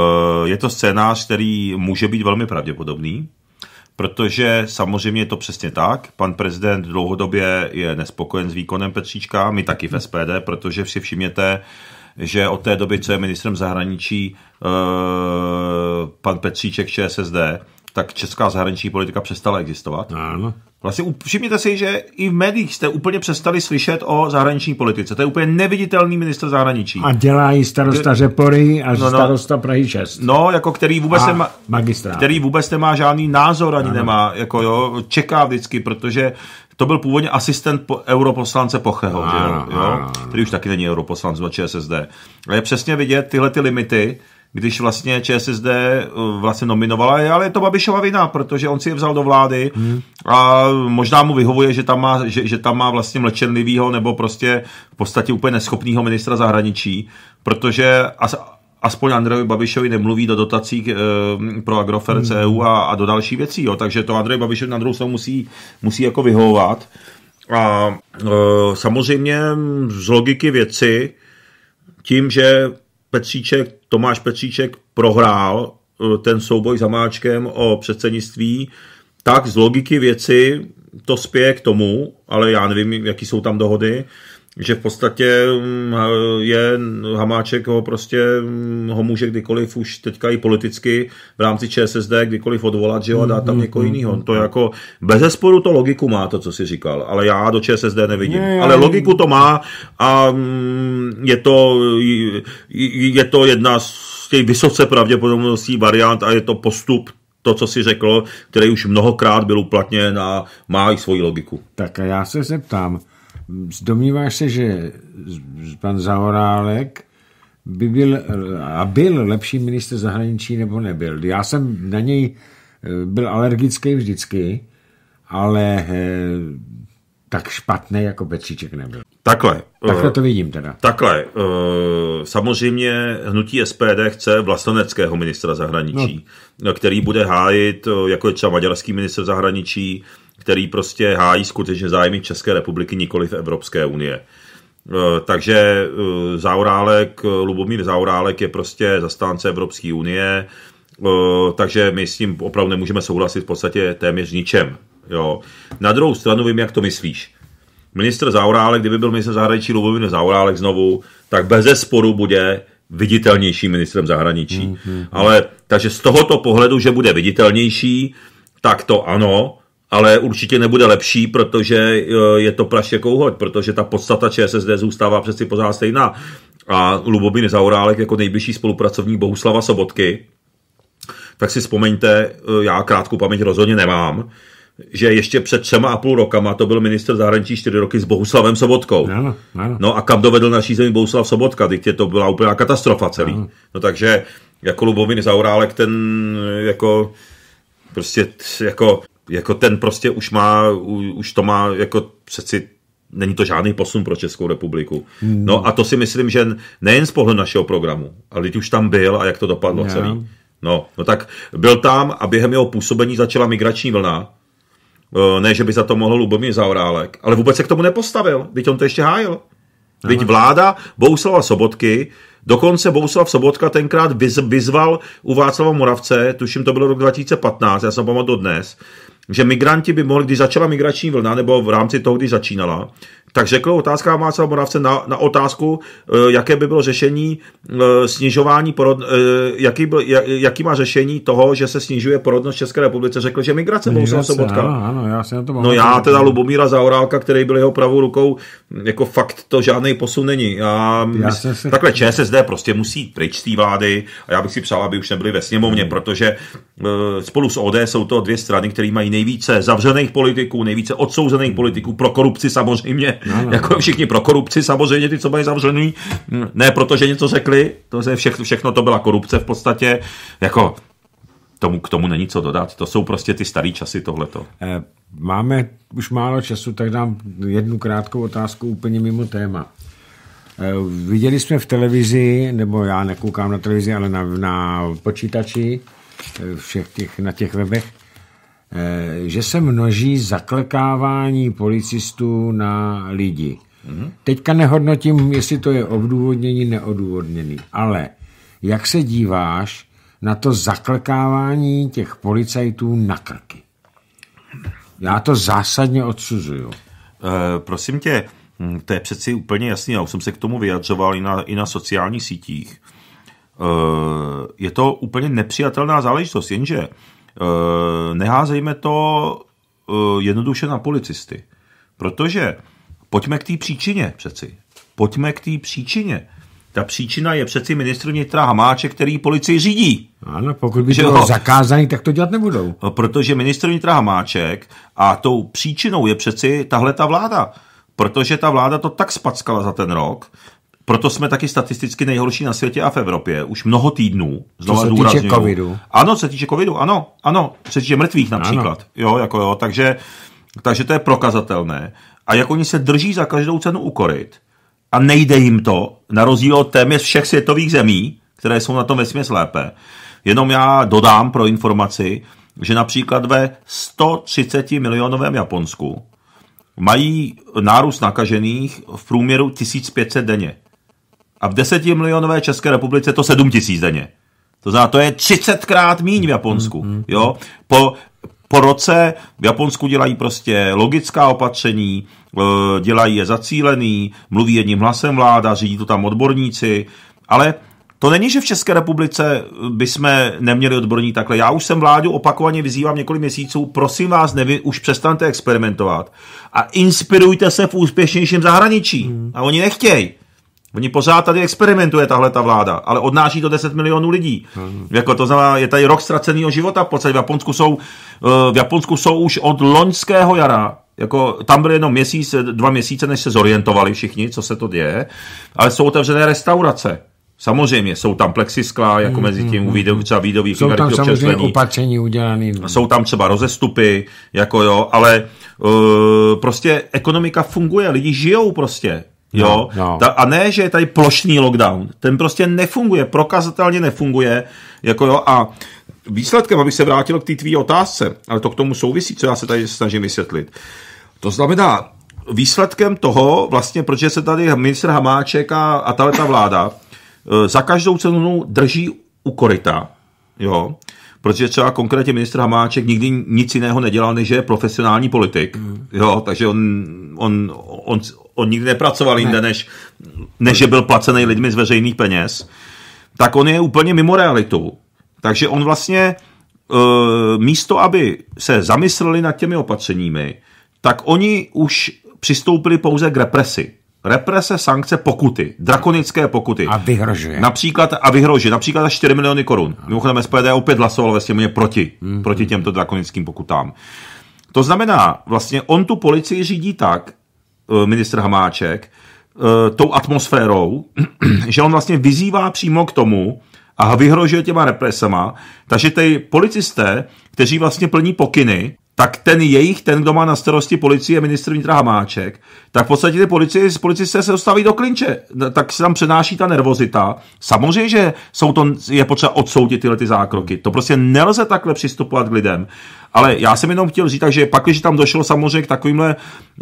je to scénář, který může být velmi pravděpodobný, protože samozřejmě je to přesně tak. Pan prezident dlouhodobě je nespokojen s výkonem Petříčka, my taky v SPD, protože si všimněte, že od té doby, co je ministrem zahraničí eh, pan Petříček ČSSD, tak česká zahraniční politika přestala existovat. Ano. Vlastně všimněte si, že i v médiích jste úplně přestali slyšet o zahraniční politice. To je úplně neviditelný minister zahraničí. A dělá ji starosta Řepory a no, no, starosta Prahy 6. No, jako který vůbec, nemá, magistrát. který vůbec nemá žádný názor, ani ano. nemá, jako jo, čeká vždycky, protože to byl původně asistent po, europoslance Pocheho, ano, že, jo, ano, který už taky není europoslanec, ČSSD. Ale je přesně vidět tyhle ty limity, když vlastně ČSSD eh, vlastně nominovala, ale je to Babišova vina, protože on si je vzal do vlády hmm. a možná mu vyhovuje, že tam má, že, že tam má vlastně mlčenlivýho nebo prostě v podstatě úplně neschopného ministra zahraničí, protože as, aspoň Andrej Babišovi nemluví do dotací eh, hmm. e, pro agrofer hmm. EU a, a do další věcí, jo. takže to Andrej Babišovi na druhou stranu musí, musí jako vyhovovat. A e, samozřejmě z logiky věci, tím, že Petříček Tomáš Petříček prohrál eh, ten souboj za Máčkem o předsednictví, tak z logiky věci to spěje k tomu, ale já nevím, jaký jsou tam dohody, že v podstatě mm, je Hamáček ho prostě mm, ho může kdykoliv už teďka i politicky v rámci ČSSD kdykoliv odvolat, že ho dá dát tam mm, někoho jiného. To je jako, bez zesporu to logiku má to, co jsi říkal, ale já do ČSSD nevidím. Ne, ale logiku to má a je to, je to jedna z těch vysoce pravděpodobností variant a je to postup to, co si řekl, který už mnohokrát byl uplatněn a má i svoji logiku. Tak a já se zeptám, Domníváš se, že pan Zaorálek by byl a byl lepší minister zahraničí nebo nebyl? Já jsem na něj eh, byl alergický vždycky, ale eh, tak špatný jako Petříček nebyl. Takhle. Takhle eh, to vidím teda. Takhle. Samozřejmě hnutí SPD chce vlasteneckého ministra zahraničí, no. který bude hájit, jako je třeba maďarský minister zahraničí, který prostě hájí skutečně zájmy České republiky, nikoli v Evropské unie. E, takže e, Zaurálek, Lubomír Zaurálek je prostě zastánce Evropské unie, e, takže my s tím opravdu nemůžeme souhlasit v podstatě téměř ničem. Jo. Na druhou stranu vím, jak to myslíš. Ministr Zaurálek, kdyby byl ministr zahraničí Lubomír Zaurálek znovu, tak bez sporu bude viditelnější ministrem zahraničí. Mm-hmm. Ale takže z tohoto pohledu, že bude viditelnější, tak to ano, ale určitě nebude lepší, protože eh, je to praště kouhoď, protože ta podstata ČSSD zůstává přeci pořád stejná. A Lubomír Zaurálek jako nejbližší spolupracovník Bohuslava Sobotky, tak si vzpomeňte, eh, já krátkou paměť rozhodně nemám, že ještě před třema a půl rokama to byl minister zahraničí čtyři roky s Bohuslavem Sobotkou. Ano, ano. No a kam dovedl naší zemi Bohuslav Sobotka? Teď to byla úplná katastrofa celý. Ano. No takže jako Lubomír Zaurálek ten eh, jako prostě jako jako ten prostě už má, už to má jako přeci není to žádný posun pro Českou republiku. Hmm. No a to si myslím, že nejen z pohledu našeho programu, ale teď už tam byl a jak to dopadlo yeah. celý. No, no tak byl tam a během jeho působení začala migrační vlna. E, ne, že by za to mohl Lubomír Zaurálek, ale vůbec se k tomu nepostavil. Teď on to ještě hájil. Teď vláda Bouslava Sobotky, dokonce Bouslav Sobotka tenkrát vyzval u Václava Moravce, tuším to bylo rok 2015, já jsem pamatuju dnes, že migranti by mohli, když začala migrační vlna, nebo v rámci toho, když začínala, tak řekl otázka má Moravce na, na otázku, eh, jaké by bylo řešení eh, snižování porod, eh, jaký, byl, jaký má řešení toho, že se snižuje porodnost České republice, řekl, že migrace, Bohuslav Sobotka. Ano, ano, já si na to no já teda Lubomíra Zaurálka, který byl jeho pravou rukou, jako fakt to žádný posun není. Já, já mys, si... Takhle ČSSD prostě musí pryč z té vlády a já bych si přál, aby už nebyli ve sněmovně, hmm. protože spolu s ODS jsou to dvě strany, které mají nejvíce zavřených politiků, nejvíce odsouzených politiků, pro korupci samozřejmě, no, no, no. jako všichni pro korupci samozřejmě, ty, co byli zavřený, hm, ne protože něco řekli, to je vše, všechno to byla korupce v podstatě, jako tomu, k tomu není co dodat, to jsou prostě ty starý časy tohleto. Eh, máme už málo času, tak dám jednu krátkou otázku úplně mimo téma. Eh, viděli jsme v televizi, nebo já nekoukám na televizi, ale na, na počítači, eh, všech těch, na těch webech, Eh, že se množí zaklekávání policistů na lidi. Mhm. Teďka nehodnotím, jestli to je obdůvodnění neodůvodněný, ale jak se díváš na to zaklekávání těch policajtů na krky? Já to zásadně odsuzuju. E, prosím tě, hm, to je přeci úplně jasný, já už jsem se k tomu vyjadřoval i na, i na sociálních sítích. E, je to úplně nepřijatelná záležitost, jenže Eh, neházejme to eh, jednoduše na policisty. Protože pojďme k té příčině přeci. Pojďme k té příčině. Ta příčina je přeci ministr vnitra Hamáček, který policii řídí. Ano, pokud by to bylo zakázaný, tak to dělat nebudou. Eh, protože ministr vnitra Hamáček a tou příčinou je přeci tahle ta vláda. Protože ta vláda to tak spackala za ten rok, proto jsme taky statisticky nejhorší na světě a v Evropě. Už mnoho týdnů. Znovu co se týče covidu. Ano, co se týče covidu, ano. Ano, co se týče mrtvých například. Ano. Jo, jako jo, takže, takže to je prokazatelné. A jak oni se drží za každou cenu ukorit a nejde jim to, na rozdíl od téměř všech světových zemí, které jsou na tom vesměs lépe. Jenom já dodám pro informaci, že například ve 130 milionovém Japonsku mají nárůst nakažených v průměru 1500 denně. A v 10 milionové České republice to 7 tisíc denně. To znamená, to je 30 krát míň v Japonsku. Mm, mm, jo? Mm. Po, po roce v Japonsku dělají prostě logická opatření, eh, dělají je zacílený, mluví jedním hlasem vláda, řídí to tam odborníci, ale to není, že v České republice eh, bychom neměli odborní takhle. Já už jsem vládu opakovaně vyzývám několik měsíců, prosím vás, nevy, už přestanete experimentovat a inspirujte se v úspěšnějším zahraničí. Mm. A oni nechtějí. Oni pořád tady experimentuje tahle ta vláda, ale odnáší to 10 milionů lidí. Hmm. Jako to znamená, je tady rok ztraceného života v podstatě. V Japonsku jsou, eh, v Japonsku jsou už od loňského jara jako tam byly jenom měsíc, dva měsíce, než se zorientovali všichni, co se to děje, ale jsou otevřené restaurace. Samozřejmě, jsou tam plexiskla, jako hmm. mezi tím mm, výdov, třeba výdových Jsou tam samozřejmě opatření udělané. Jsou tam třeba rozestupy, jako jo, ale uh, prostě ekonomika funguje, lidi žijou prostě. Jo? No, no. Ta, a ne, že je tady plošný lockdown. Ten prostě nefunguje, prokazatelně nefunguje. Jako jo, a výsledkem, abych se vrátil k té tvý otázce, ale to k tomu souvisí, co já se tady snažím vysvětlit. To znamená, výsledkem toho, vlastně, protože se tady minister Hamáček a, a tahle ta vláda e, za každou cenu drží u koryta, jo, protože třeba konkrétně ministr Hamáček nikdy nic jiného nedělal, než je profesionální politik, hmm. jo, takže on, on, on, on nikdy nepracoval jinde, ne. než, než že byl placený lidmi z veřejných peněz, tak on je úplně mimo realitu. Takže on vlastně eh, místo, aby se zamysleli nad těmi opatřeními, tak oni už přistoupili pouze k represi. Represe, sankce, pokuty. Drakonické pokuty. A vyhrožuje. Například, a vyhrožuje. Například za 4 miliony korun. Mimochodem SPD opět hlasovalo ve sněmovně proti, mm-hmm. proti těmto drakonickým pokutám. To znamená, vlastně on tu policii řídí tak, Eh, ministr Hamáček, eh, tou atmosférou, že on vlastně vyzývá přímo k tomu a vyhrožuje těma represema, takže ty policisté, kteří vlastně plní pokyny, tak ten jejich, ten, kdo má na starosti policie, ministr vnitra Hamáček, tak v podstatě ty policie, policisté se dostaví do klinče, tak se tam přenáší ta nervozita. Samozřejmě, že jsou to, je potřeba odsoudit tyhle ty zákroky. To prostě nelze takhle přistupovat k lidem. Ale já jsem jenom chtěl říct, že pak, když tam došlo samozřejmě k takovýmhle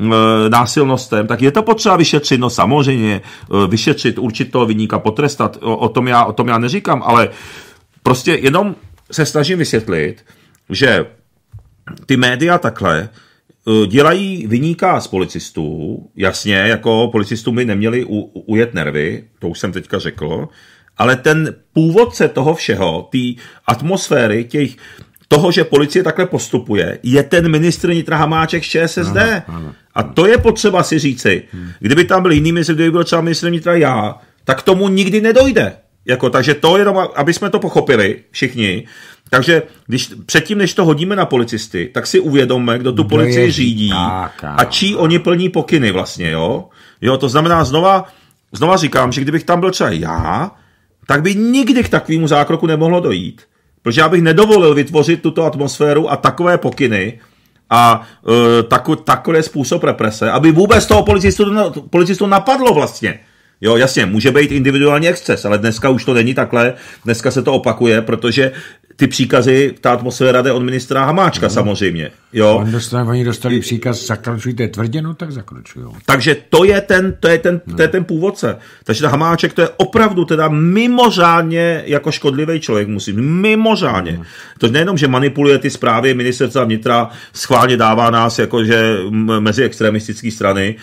e, násilnostem, tak je to potřeba vyšetřit, no samozřejmě, e, vyšetřit určitého vyníka, potrestat, o, o, tom já, o tom já neříkám, ale prostě jenom se snažím vysvětlit, že ty média takhle eh, dělají vyníká z policistů, jasně, jako policistů by neměli u, ujet nervy, to už jsem teďka řekl, ale ten původce toho všeho, té atmosféry, těch, toho, že policie takhle postupuje, je ten ministr Nitra Hamáček z ČSSD. Ano, ano. A to je potřeba si říci. Kdyby tam byl jiný ministr, kdyby byl třeba ministr Nitra já, tak tomu nikdy nedojde. Jako, takže to jenom, aby jsme to pochopili všichni, takže když, předtím, než to hodíme na policisty, tak si uvědomme, kdo tu policii řídí a čí oni plní pokyny vlastně, jo? Jo, to znamená znova, znova říkám, že kdybych tam byl třeba já, tak by nikdy k takovému zákroku nemohlo dojít. Protože já bych nedovolil vytvořit tuto atmosféru a takové pokyny a uh, e, tako, takový způsob represe, aby vůbec toho policistu, policistu napadlo vlastně. Jo, jasně, může být individuální exces, ale dneska už to není takhle, dneska se to opakuje, protože ty příkazy, ta atmosféra jde od ministra Hamáčka no. samozřejmě. Jo. Oni, dostali, oni dostali příkaz, zakročujte tvrdě, no tak zakročujou. Takže to je ten, to je ten, no. to je ten původce. Takže ten Hamáček to je opravdu teda mimořádně jako škodlivý člověk, musím, mimořádně. No. To nejenom, že manipuluje ty zprávy ministerstva vnitra, schválně dává nás jako, že mezi extremistické strany,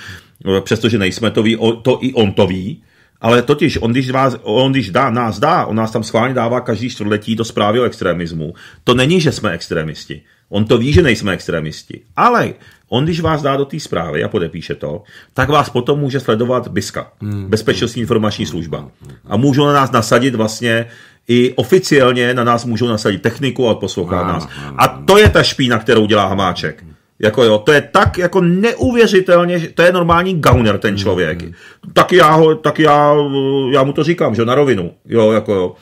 přestože nejsme to ví, to i on to ví, ale totiž, on když, vás, on když dá, nás dá, on nás tam schválně dává každý čtvrtletí do zprávy o extremismu. To není, že jsme extremisti. On to ví, že nejsme extremisti. Ale on, když vás dá do té zprávy a podepíše to, tak vás potom může sledovat BISKA, hmm. Bezpečnostní informační služba. A můžou na nás nasadit vlastně i oficiálně na nás můžou nasadit techniku a poslouchat nás. A to je ta špína, kterou dělá Hamáček. Jako jo, to je tak jako neuvěřitelně, to je normální gauner ten člověk. Mm. Tak já, ho, tak já, já mu to říkám, že na rovinu. Jo, jako jo.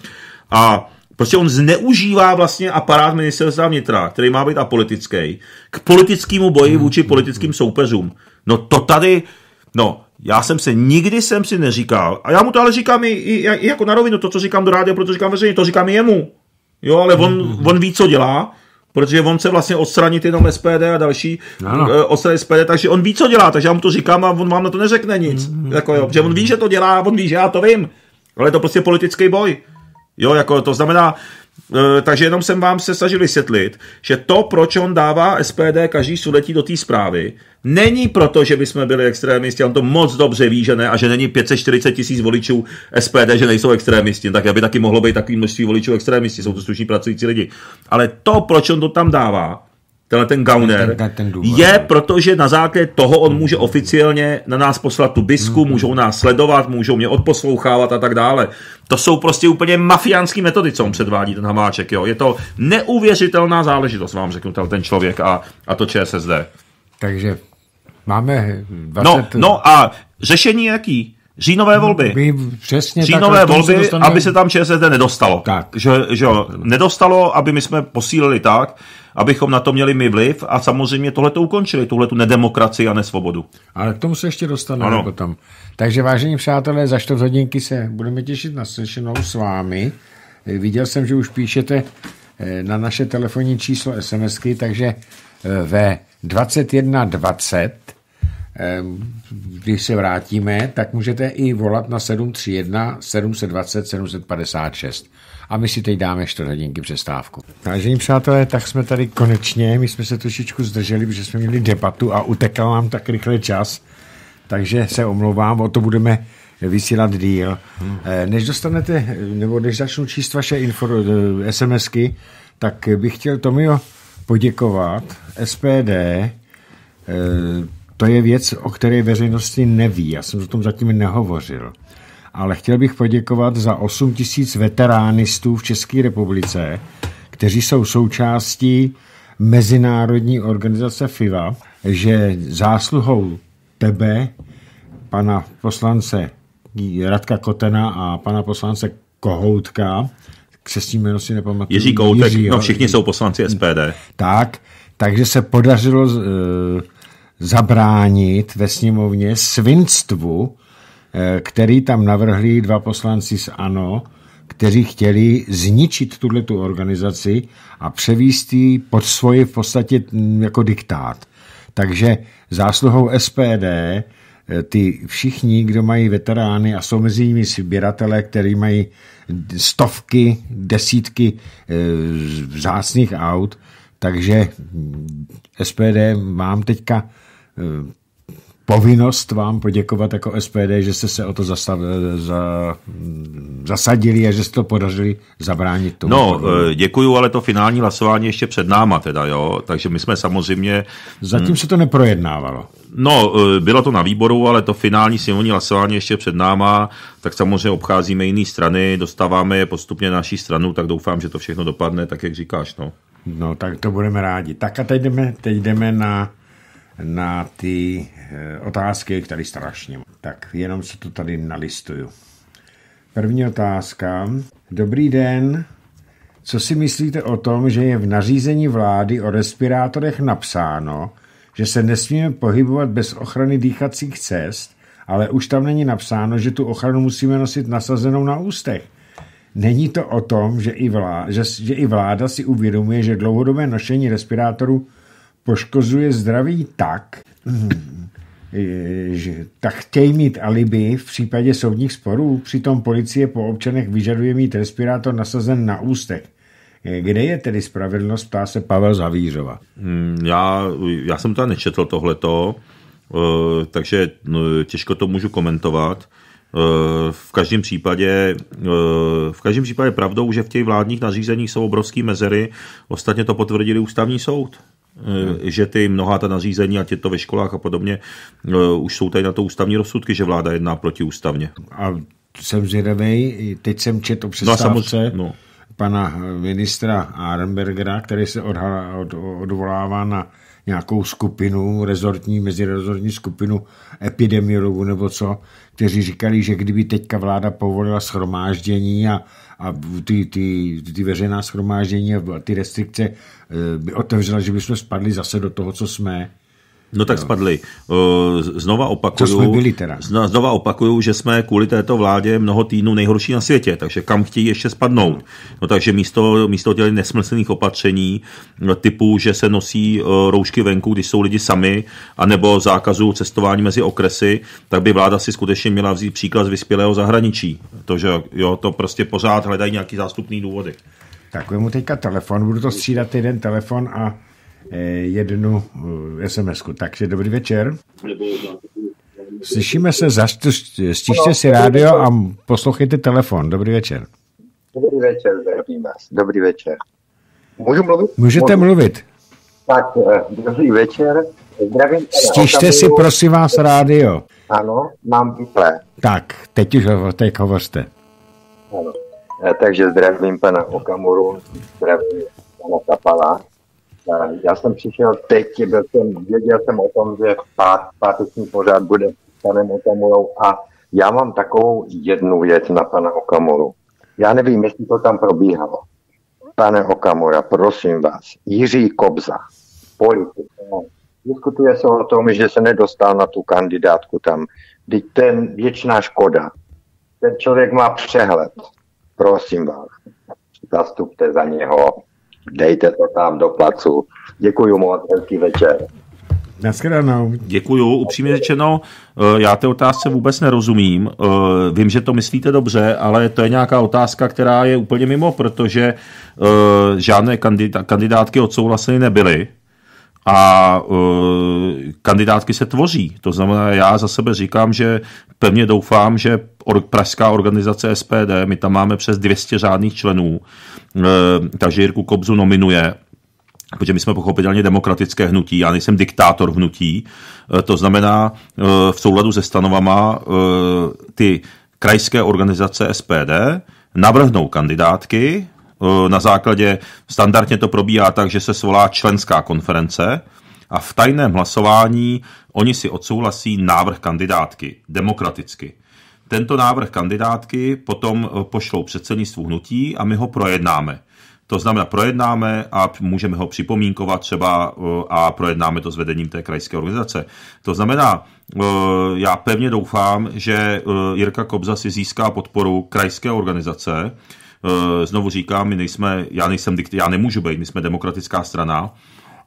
A Prostě on zneužívá vlastně aparát ministerstva vnitra, který má být apolitický, k politickému boji mhm, vůči mhm, politickým mhm. soupeřům. No to tady, no, já jsem se, nikdy jsem si neříkal, a já mu to ale říkám i, i, i jako na rovinu, to, co říkám do rádia, protože říkám veřejně, to říkám i jemu. Jo, ale on, on ví, co dělá protože on se vlastně odstranit jenom SPD a další, ano. Eh, odstranit SPD, takže on ví, co dělá, takže já mu to říkám a on vám na to neřekne nic. Mm-hmm. Jako jo, že on ví, že to dělá, on ví, že já to vím, ale je to prostě politický boj. Jo, jako to znamená, Eh, takže jenom jsem vám se snažil vysvětlit, že to, proč on dává SPD každý suletí do té zprávy, není proto, že by jsme byli extrémisti, on to moc dobře ví, že ne, a že není 540 tisíc voličů SPD, že nejsou extrémisti, tak aby taky mohlo být takový množství voličů extrémisti, jsou to slušní pracující lidi. Ale to, proč on to tam dává, tenhle ten gauner, ten, ten důvod, je, protože na základě toho on může oficiálně na nás poslat tu bisku, hmm. můžou nás sledovat, můžou mě odposlouchávat a tak dále. To jsou prostě úplně mafiánský metody, co on předvádí ten Hamáček. Jo. Je to neuvěřitelná záležitost, vám řeknu, ten člověk a, a to ČSSD. Takže máme 20... No, no a řešení jaký? Říjnové mm, volby. My přesně Říjnové tak, volby, se dostaneme... aby se tam ČSSD nedostalo. Tak. Že, že nedostalo, aby my jsme posílili tak, abychom na to měli my vliv a samozřejmě tohle to ukončili, tuhle tu nedemokracii a nesvobodu. Ale k tomu se ještě dostaneme ano. potom. Takže vážení přátelé, za čtvrt hodinky se budeme těšit na slyšenou s vámi. Eh, viděl jsem, že už píšete eh, na naše telefonní číslo SMSky, takže eh, ve 2120 když se vrátíme, tak můžete i volat na 731 720 756 a my si teď dáme 4 hodinky přestávku. Vážení přátelé, tak jsme tady konečně, my jsme se trošičku zdrželi, protože jsme měli debatu a utekal nám tak rychle čas, takže se omlouvám, o to budeme vysílat díl. Hmm. Eh, než dostanete, nebo než začnu číst vaše infor- eh, SMSky, tak bych chtěl Tomio poděkovat. SPD, eh, to je věc, o které veřejnosti neví. Já jsem o tom zatím nehovořil ale chtěl bych poděkovat za 8 tisíc veteránistů v České republice, kteří jsou součástí mezinárodní organizace FIVA, že zásluhou tebe, pana poslance Radka Kotena a pana poslance Kohoutka, křesní jméno si nepamatuju. Jiří Kohoutek, Jiří, no všichni jsou poslanci SPD. Tak, takže se podařilo e, zabránit ve sněmovně svinstvu Eh, který tam navrhli dva poslanci z ANO, kteří chtěli zničit tuto tu organizaci a převíst ji pod svoji v podstatě mm, jako diktát. Takže zásluhou SPD eh, ty všichni, kdo mají veterány a jsou mezi nimi sběratele, který mají stovky, desítky eh, vzácných aut, takže mm, SPD mám teďka povinnost vám poděkovat jako SPD, že jste se o to zasa, za, zasadili a že jste to podařili zabránit tomu. No, eh, děkuju, ale to finální hlasování ještě před náma teda, jo, takže my jsme samozřejmě... Zatím se to neprojednávalo. No, eh, bylo to na výboru, ale to finální sněmovní hlasování ještě před náma, tak samozřejmě obcházíme jiné strany, dostáváme je postupně na naší stranu, tak doufám, že to všechno dopadne tak, jak říkáš, no. No, tak to budeme rádi. Tak a teď jdeme, teď jdeme na na ty eh, otázky, které strašně. Tak jenom se to tady nalistuju. První otázka. Dobrý den. Co si myslíte o tom, že je v nařízení vlády o respirátorech napsáno, že se nesmíme pohybovat bez ochrany dýchacích cest, ale už tam není napsáno, že tu ochranu musíme nosit nasazenou na ústech. Není to o tom, že i, vláda, že, že i vláda si uvědomuje, že dlouhodobé nošení respirátoru poškozuje zdraví tak, eh, že tak chtějí mít alibi v případě soudních sporů, přitom policie po občanech vyžaduje mít respirátor nasazen na ústech. Eh, kde je tedy spravedlnost, ptá se Pavel Zavířova. Hmm, já, já jsem to nečetl tohleto, eh, takže no, těžko to můžu komentovat. V každém případě, v každém případě pravdou, že v těch vládních nařízeních jsou obrovské mezery. Ostatně to potvrdili ústavní soud. Eh, že ty mnohá ta nařízení, ať je to ve školách a podobně, eh, už jsou tady na to ústavní rozsudky, že vláda jedná protiústavně. A jsem zvědavý, teď jsem četl o no přestávce no no. pana eh, ministra Arenbergera, který se od, od, odvolává na nějakou skupinu, rezortní, mezirezortní skupinu epidemiologů nebo co, kteří říkali, že kdyby teďka vláda povolila schromáždění a, a ty, ty, ty veřejná schromáždění a ty restrikce eh, by otevřela, že bychom spadli zase do toho, co jsme. No tak no. spadli. Znova opakuju, byli teda. znova opakuju, že jsme kvůli této vládě mnoho týdnů nejhorší na světě, takže kam chtějí ještě spadnout. No, no takže místo, místo těch nesmyslných opatření no, typu, že se nosí roušky venku, když jsou lidi sami, anebo zákazu cestování mezi okresy, tak by vláda si skutečně měla vzít příklad z vyspělého zahraničí. To, že jo, to prostě pořád hledají nějaký zástupný důvody. Tak mu teďka telefon, budu to střídat jeden telefon a Eh, jednu eh, sms -ku. Takže dobrý večer. Slyšíme se, stište si no, rádio a poslouchejte telefon. Dobrý večer. Dobrý večer, vás. Dobrý večer. Můžu mluvit? Můžete Můžu. mluvit. Tak, eh, dobrý večer. Zdravím Stište si, prosím vás, rádio. Ano, mám vyplé. Tak, teď už ho, teď hovořte. Ano. Takže zdravím pana Okamuru, zdravím pana Kapala, Eh, já jsem přišel teď, byl jsem, věděl jsem o tom, že pát, páteční pořád bude s panem Okamurou a já mám takovou jednu věc na pana Okamuru. Já nevím, jestli to tam probíhalo. Pane Okamura, prosím vás, Jiří Kobza, politik, no, diskutuje se o tom, že se nedostal na tu kandidátku tam. Teď ten věčná škoda. Ten člověk má přehled. Prosím vás, zastupte za něho Dejte to tam do placu. Děkuji moc, hezký večer. Naschledanou. Děkuju. Upřímně řečeno, eh, já té otázce vůbec nerozumím. Eh, vím, že to myslíte dobře, ale to je nějaká otázka, která je úplně mimo, protože eh, žádné kandidátky odsouhlaseny nebyly a e, kandidátky se tvoří. To znamená, já za sebe říkám, že pevně doufám, že or, pražská organizace SPD, my tam máme přes 200 řádných členů, e, takže Jirku Kobzu nominuje protože my jsme pochopitelně demokratické hnutí, já nejsem diktátor hnutí, e, to znamená e, v souladu se stanovama e, ty krajské organizace SPD navrhnou kandidátky, Eh, na základě, standardně to probíhá tak, že se svolá členská konference a v tajném hlasování oni si odsouhlasí návrh kandidátky, demokraticky. Tento návrh kandidátky potom eh, pošlou předsednictvu hnutí a my ho projednáme. To znamená, projednáme a můžeme ho připomínkovat třeba eh, a projednáme to s vedením té krajské organizace. To znamená, já pevně doufám, že Jirka Kobza si získá podporu krajské organizace, Eh, znovu říkám, my nejsme, já nejsem, já nemůžu být, my jsme demokratická strana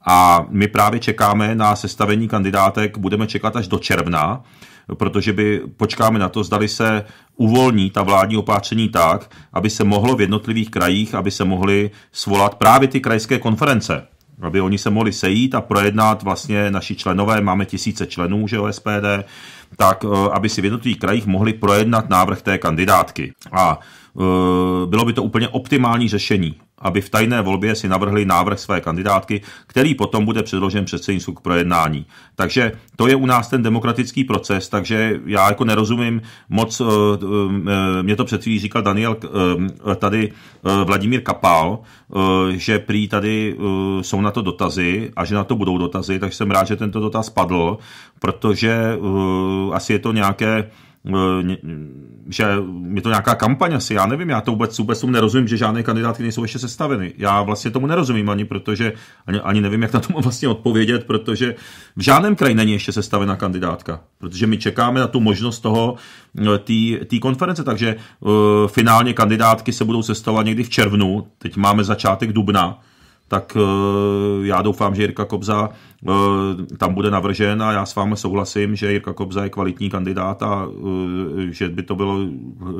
a my právě čekáme na sestavení kandidátek, budeme čekat až do června, protože by počkáme na to, zdali se uvolní ta vládní opatření tak, aby se mohlo v jednotlivých krajích, aby se mohly svolat právě ty krajské konference, aby oni se mohli sejít a projednat vlastně naši členové, máme tisíce členů, že jo, SPD, tak eh, aby si v jednotlivých krajích mohli projednat návrh té kandidátky. A Eh, bylo by to úplně optimální řešení, aby v tajné volbě si navrhli návrh své kandidátky, který potom bude předložen předsednictvu k projednání. Takže to je u nás ten demokratický proces, takže já jako nerozumím moc, eh, eh, mě to před chvílí říkal Daniel, tady Vladimír Kapal, že prý tady jsou na to dotazy a že na to budou dotazy, takže jsem rád, že tento dotaz padl, protože asi je to nějaké Eh, že je to nějaká kampaň asi, já nevím, já to vůbec, vůbec tomu nerozumím, že žádné kandidátky nejsou ještě sestaveny. Já vlastně tomu nerozumím ani, protože ani, ani nevím, jak na to mám vlastně odpovědět, protože v žádném kraji není ještě sestavena kandidátka, protože my čekáme na tu možnost toho, eh, té konference, takže uh, finálně kandidátky se budou sestavovat někdy v červnu, teď máme začátek dubna, tak eh, já doufám, že Jirka Kobza eh, tam bude navržen a já s vámi souhlasím, že Jirka Kobza je kvalitní kandidát a eh, že by to bylo,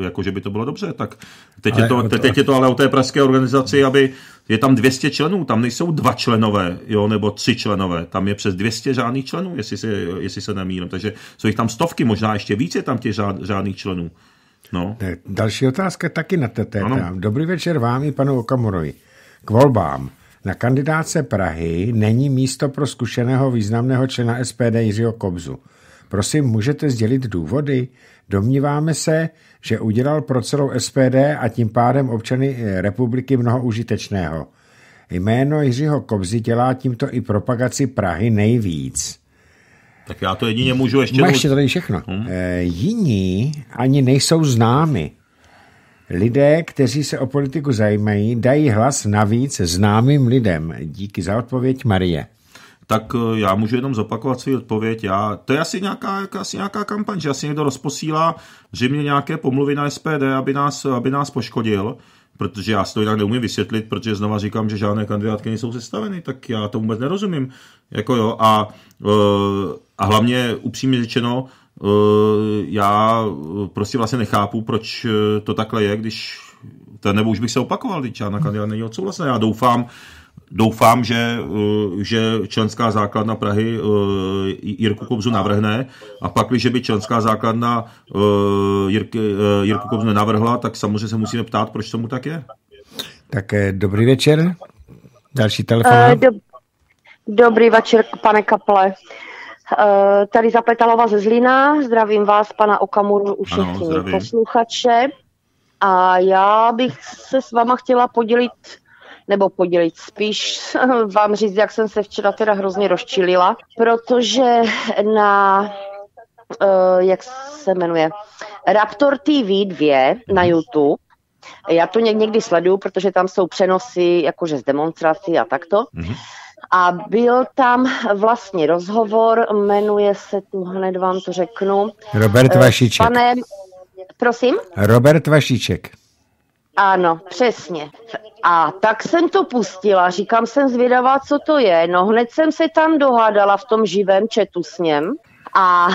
jako že by to bylo dobře. Tak teď, je to, jako te, teď je to ale o té pražské organizaci, aby je tam 200 členů, tam nejsou dva členové, jo, nebo tři členové, tam je přes 200 žádných členů, jestli se, jestli se nemýlím, takže jsou jich tam stovky, možná ještě více tam těch žádných členů. No. Další otázka taky na té téma. Dobrý večer vám i panu Okamurovi. K volbám. Na kandidáce Prahy není místo pro zkušeného významného člena SPD Jiřího Kobzu. Prosím, můžete sdělit důvody? Domníváme se, že udělal pro celou SPD a tím pádem občany republiky mnoho užitečného. Jméno Jiřího Kobzy dělá tímto i propagaci Prahy nejvíc. Tak já to jedině můžu ještě... Máš ještě tady všechno. Hmm. E, jiní ani nejsou známi. Lidé, kteří se o politiku zajímají, dají hlas navíc známým lidem. Díky za odpověď, Marie. Tak eh, já můžu jenom zopakovat svou odpověď. Já, to je asi nějaká, asi nějaká kampaň, že asi někdo rozposílá mě nějaké pomluvy na SPD, aby nás, aby nás poškodil protože já si to jinak neumím vysvětlit, protože znova říkám, že žádné kandidátky nejsou sestaveny, tak já to vůbec nerozumím. Jako jo, a, eh, a hlavně upřímně řečeno, Eh, já eh, prostě vlastně nechápu, proč eh, to takhle je, když ten, nebo už bych se opakoval, když já na kandidát není odsouhlasen. Já doufám, doufám, že, že členská základna Prahy Jirku Kobzu navrhne a pak, když by členská základna Jirky, Jirku Kobzu nenavrhla, tak samozřejmě se musíme ptát, proč tomu tak je. Tak dobrý večer. Další telefon. Uh, do, dobrý večer, pane Kaple. Eh, tady Zapetalova ze Zlína, zdravím vás, pana Okamuru, u všechny posluchače. A já bych se s váma chtěla podělit, nebo podělit spíš, vám říct, jak jsem se včera teda hrozně rozčilila, protože na Uh, jak se jmenuje, Raptor TV 2 na mhm. YouTube. Já to někdy sleduju, protože tam jsou přenosy jakože z demonstrací a takto. Mm-hmm. A byl tam vlastně rozhovor, jmenuje se tu, hned vám to řeknu. Robert eh, Vašiček. Panem, prosím? Robert Vašiček. Ano, přesně. A tak jsem to pustila, říkám, jsem zvědavá, co to je. No hned jsem se tam dohádala v tom živém četu s něm. A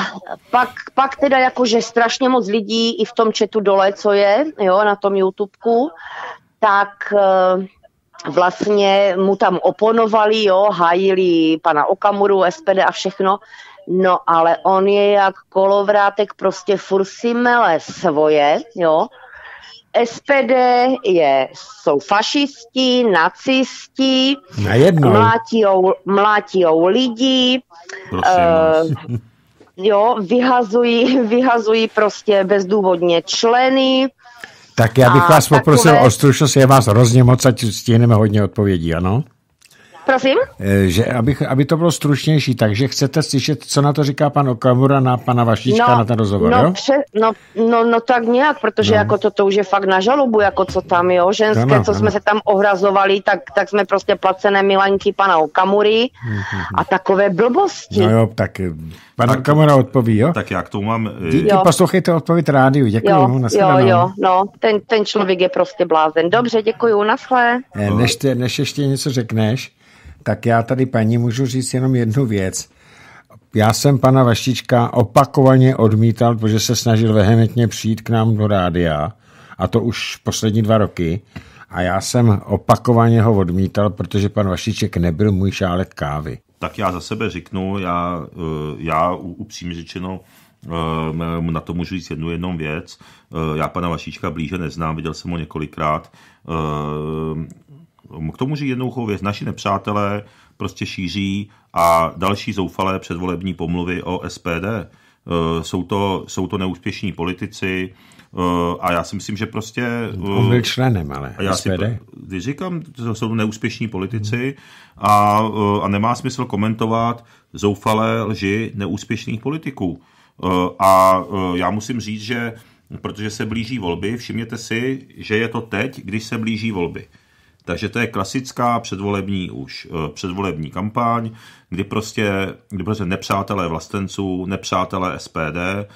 pak, pak teda jakože strašně moc lidí i v tom četu dole, co je, jo, na tom YouTubeku, tak eh, vlastně mu tam oponovali, jo, hájili pana Okamuru, SPD a všechno, no ale on je jak kolovrátek, prostě fursimele svoje, jo, SPD je, jsou fašisti, nacisti, mlátijou, mlátijou lidi, uh, jo, vyhazují, vyhazují prostě bezdůvodně členy, tak já bych a vás poprosil takové... o stručnost, je vás hrozně moc, ať stihneme hodně odpovědí, ano? Prosím? Eh, že, abych, aby to bylo stručnější, takže chcete slyšet, co na to říká pan Okamura na pana Vašička no, na ten rozhovor, no, jo? Pře, no, no, no tak nějak, protože no. jako to, to už je fakt na žalobu, jako co tam, jo, ženské, ano, co ano. jsme se tam ohrazovali, tak, tak jsme prostě placené milanky pana Okamury mhm. a takové blbosti. No jo, tak eh, pan Okamura odpoví, jo? Tak já k tomu mám... Díky, eh, poslouchejte odpověď rádiu, děkuji, jo, naschledanou. Jo, jo, no, ten, ten člověk je prostě blázen. Dobře, děkuji, naschle. Než, te, než ještě něco řekneš, tak já tady paní můžu říct jenom jednu věc. Já jsem pana Vaštička opakovaně odmítal, protože se snažil vehementně přijít k nám do rádia, a to už poslední dva roky. A já jsem opakovaně ho odmítal, protože pan Vaštiček nebyl můj šálek kávy. Tak já za sebe řeknu, já, eh, já upřímně řečeno eh, na to můžu říct jednu jednou věc. Eh, já pana Vašíčka blíže neznám, viděl jsem ho několikrát k tomu říct jednoduchou věc. Naši nepřátelé prostě šíří a další zoufalé předvolební pomluvy o SPD. Eh, jsou to, jsou to neúspěšní politici eh, a já si myslím, že prostě... Eh, On byl členem, ale a já SPD. Si, říkám, to jsou neúspěšní politici a, a nemá smysl komentovat zoufalé lži neúspěšných politiků. A já musím říct, že protože se blíží volby, všimněte si, že je to teď, když se blíží volby. Takže to je klasická předvolební už eh, předvolební kampaň, kdy prostě, kdy prostě nepřátelé vlastenců, nepřátelé SPD,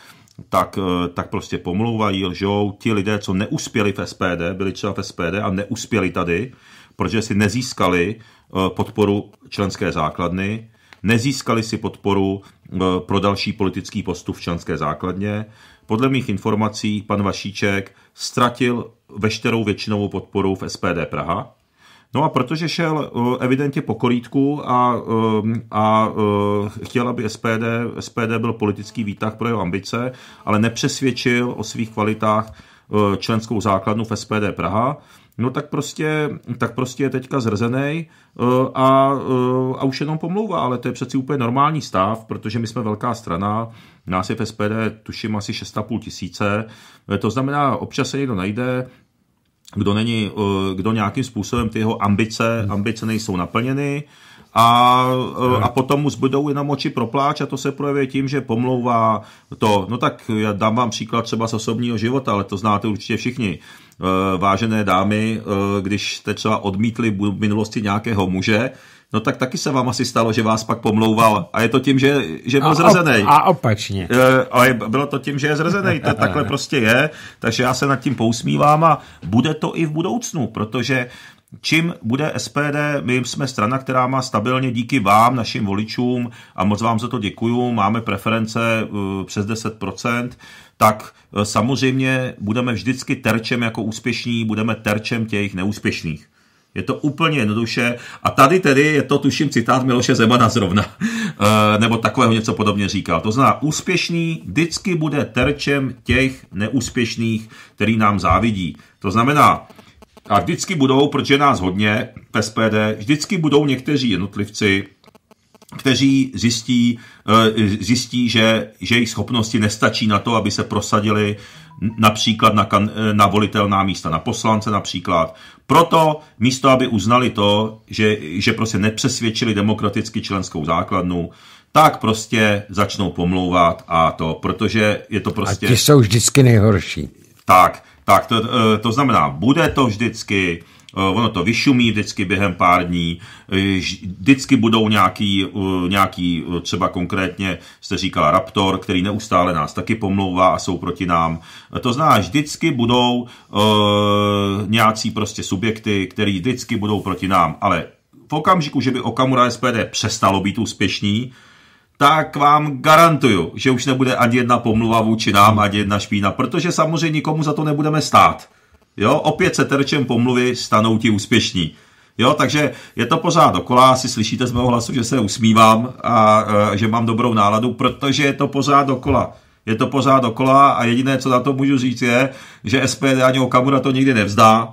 tak, eh, tak prostě pomlouvají, lžou. Ti lidé, co neuspěli v SPD, byli třeba v SPD a neuspěli tady, protože si nezískali eh, podporu členské základny, nezískali si podporu pro další politický postup v členské základně, podle mých informací pan Vašíček ztratil veškerou většinovou podporu v SPD Praha. No a protože šel eh, evidentně po a, eh, a, a eh, chtěl, aby SPD, SPD byl politický výtah pro jeho ambice, ale nepřesvědčil o svých kvalitách členskou základnu v SPD Praha, no tak prostě, tak prostě je teďka zrzený eh, a, eh, a už jenom pomlouvá, ale to je přeci úplně normální stav, protože my jsme velká strana, nás je v SPD tuším asi 6,5 tisíce, eh, to znamená, občas se někdo najde, kdo, není, kdo nějakým způsobem ty jeho ambice, ambice nejsou naplněny, a, a potom mu zbudou jenom oči propláč a to se projeví tím, že pomlouvá to. No tak já dám vám příklad třeba z osobního života, ale to znáte určitě všichni. Eh, vážené dámy, eh, když jste třeba odmítli v minulosti nějakého muže, no tak taky se vám asi stalo, že vás pak pomlouval. A je to tím, že, že byl a zrzený. a opačně. A eh, ale bylo to tím, že je zrzený. To takhle prostě je. Takže já se nad tím pousmívám a bude to i v budoucnu, protože Čím bude SPD, my jsme strana, která má stabilně díky vám, našim voličům, a moc vám za to děkuju, máme preference přes 10%, tak eh, samozřejmě budeme vždycky terčem jako úspěšní, budeme terčem těch neúspěšných. Je to úplně jednoduše. A tady tedy je to, tuším, citát Miloše Zemana zrovna, e, nebo takového něco podobně říkal. To znamená, úspěšný vždycky bude terčem těch neúspěšných, který nám závidí. To znamená, a vždycky budou, protože nás hodně PSPD, vždycky budou někteří jednotlivci, kteří zjistí, eh, zjistí že, že jejich schopnosti nestačí na to, aby se prosadili například na, kan, eh, na volitelná místa, na poslance například. Proto místo, aby uznali to, že, že prostě nepřesvědčili demokraticky členskou základnu, tak prostě začnou pomlouvat a to, protože je to prostě... A ti jsou vždycky nejhorší. Tak, tak to, eh, to znamená, bude to vždycky Eh, ono to vyšumí vždycky během pár dní, eh, vždycky budou nějaký, eh, nějaký třeba konkrétně jste říkala Raptor, který neustále nás taky pomlouvá a jsou proti nám. To znamená, vždycky budou nějací prostě subjekty, který vždycky budou proti nám, ale v okamžiku, že by Okamura SPD přestalo být úspěšný, tak vám garantuju, že už nebude ani jedna pomluva vůči nám, ani jedna špína, protože samozřejmě nikomu za to nebudeme stát. Jo, opět se terčem pomluvy stanou ti úspěšní. Jo, takže je to pořád dokola, asi slyšíte z mého hlasu, že se usmívám a e, že mám dobrou náladu, protože je to pořád dokola. Je to pořád dokola a jediné, co na to můžu říct, je, že SPD ani Okamura to nikdy nevzdá,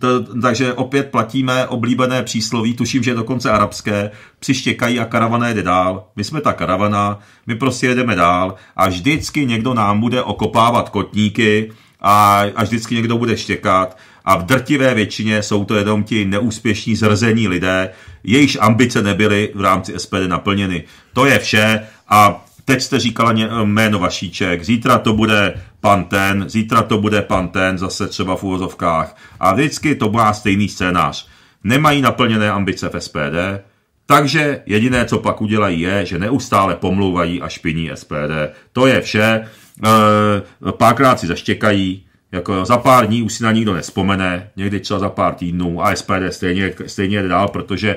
to, takže opět platíme oblíbené přísloví, tuším, že je dokonce arabské, přištěkají a karavana jede dál, my jsme ta karavana, my prostě jedeme dál a vždycky někdo nám bude okopávat kotníky, a, a vždycky někdo bude štěkat. A v drtivé většině jsou to jenom ti neúspěšní zrzení lidé, jejichž ambice nebyly v rámci SPD naplněny. To je vše a teď jste říkala jméno Vašíček, zítra to bude pan ten, zítra to bude pan ten, zase třeba v úvozovkách. A vždycky to má stejný scénář. Nemají naplněné ambice v SPD, takže jediné, co pak udělají, je, že neustále pomlouvají a špiní SPD. To je vše. Eh, párkrát si zaštěkají, jako za pár dní už si na nikdo nespomene, někdy třeba za pár týdnů a SPD stejně, stejně jde dál, protože,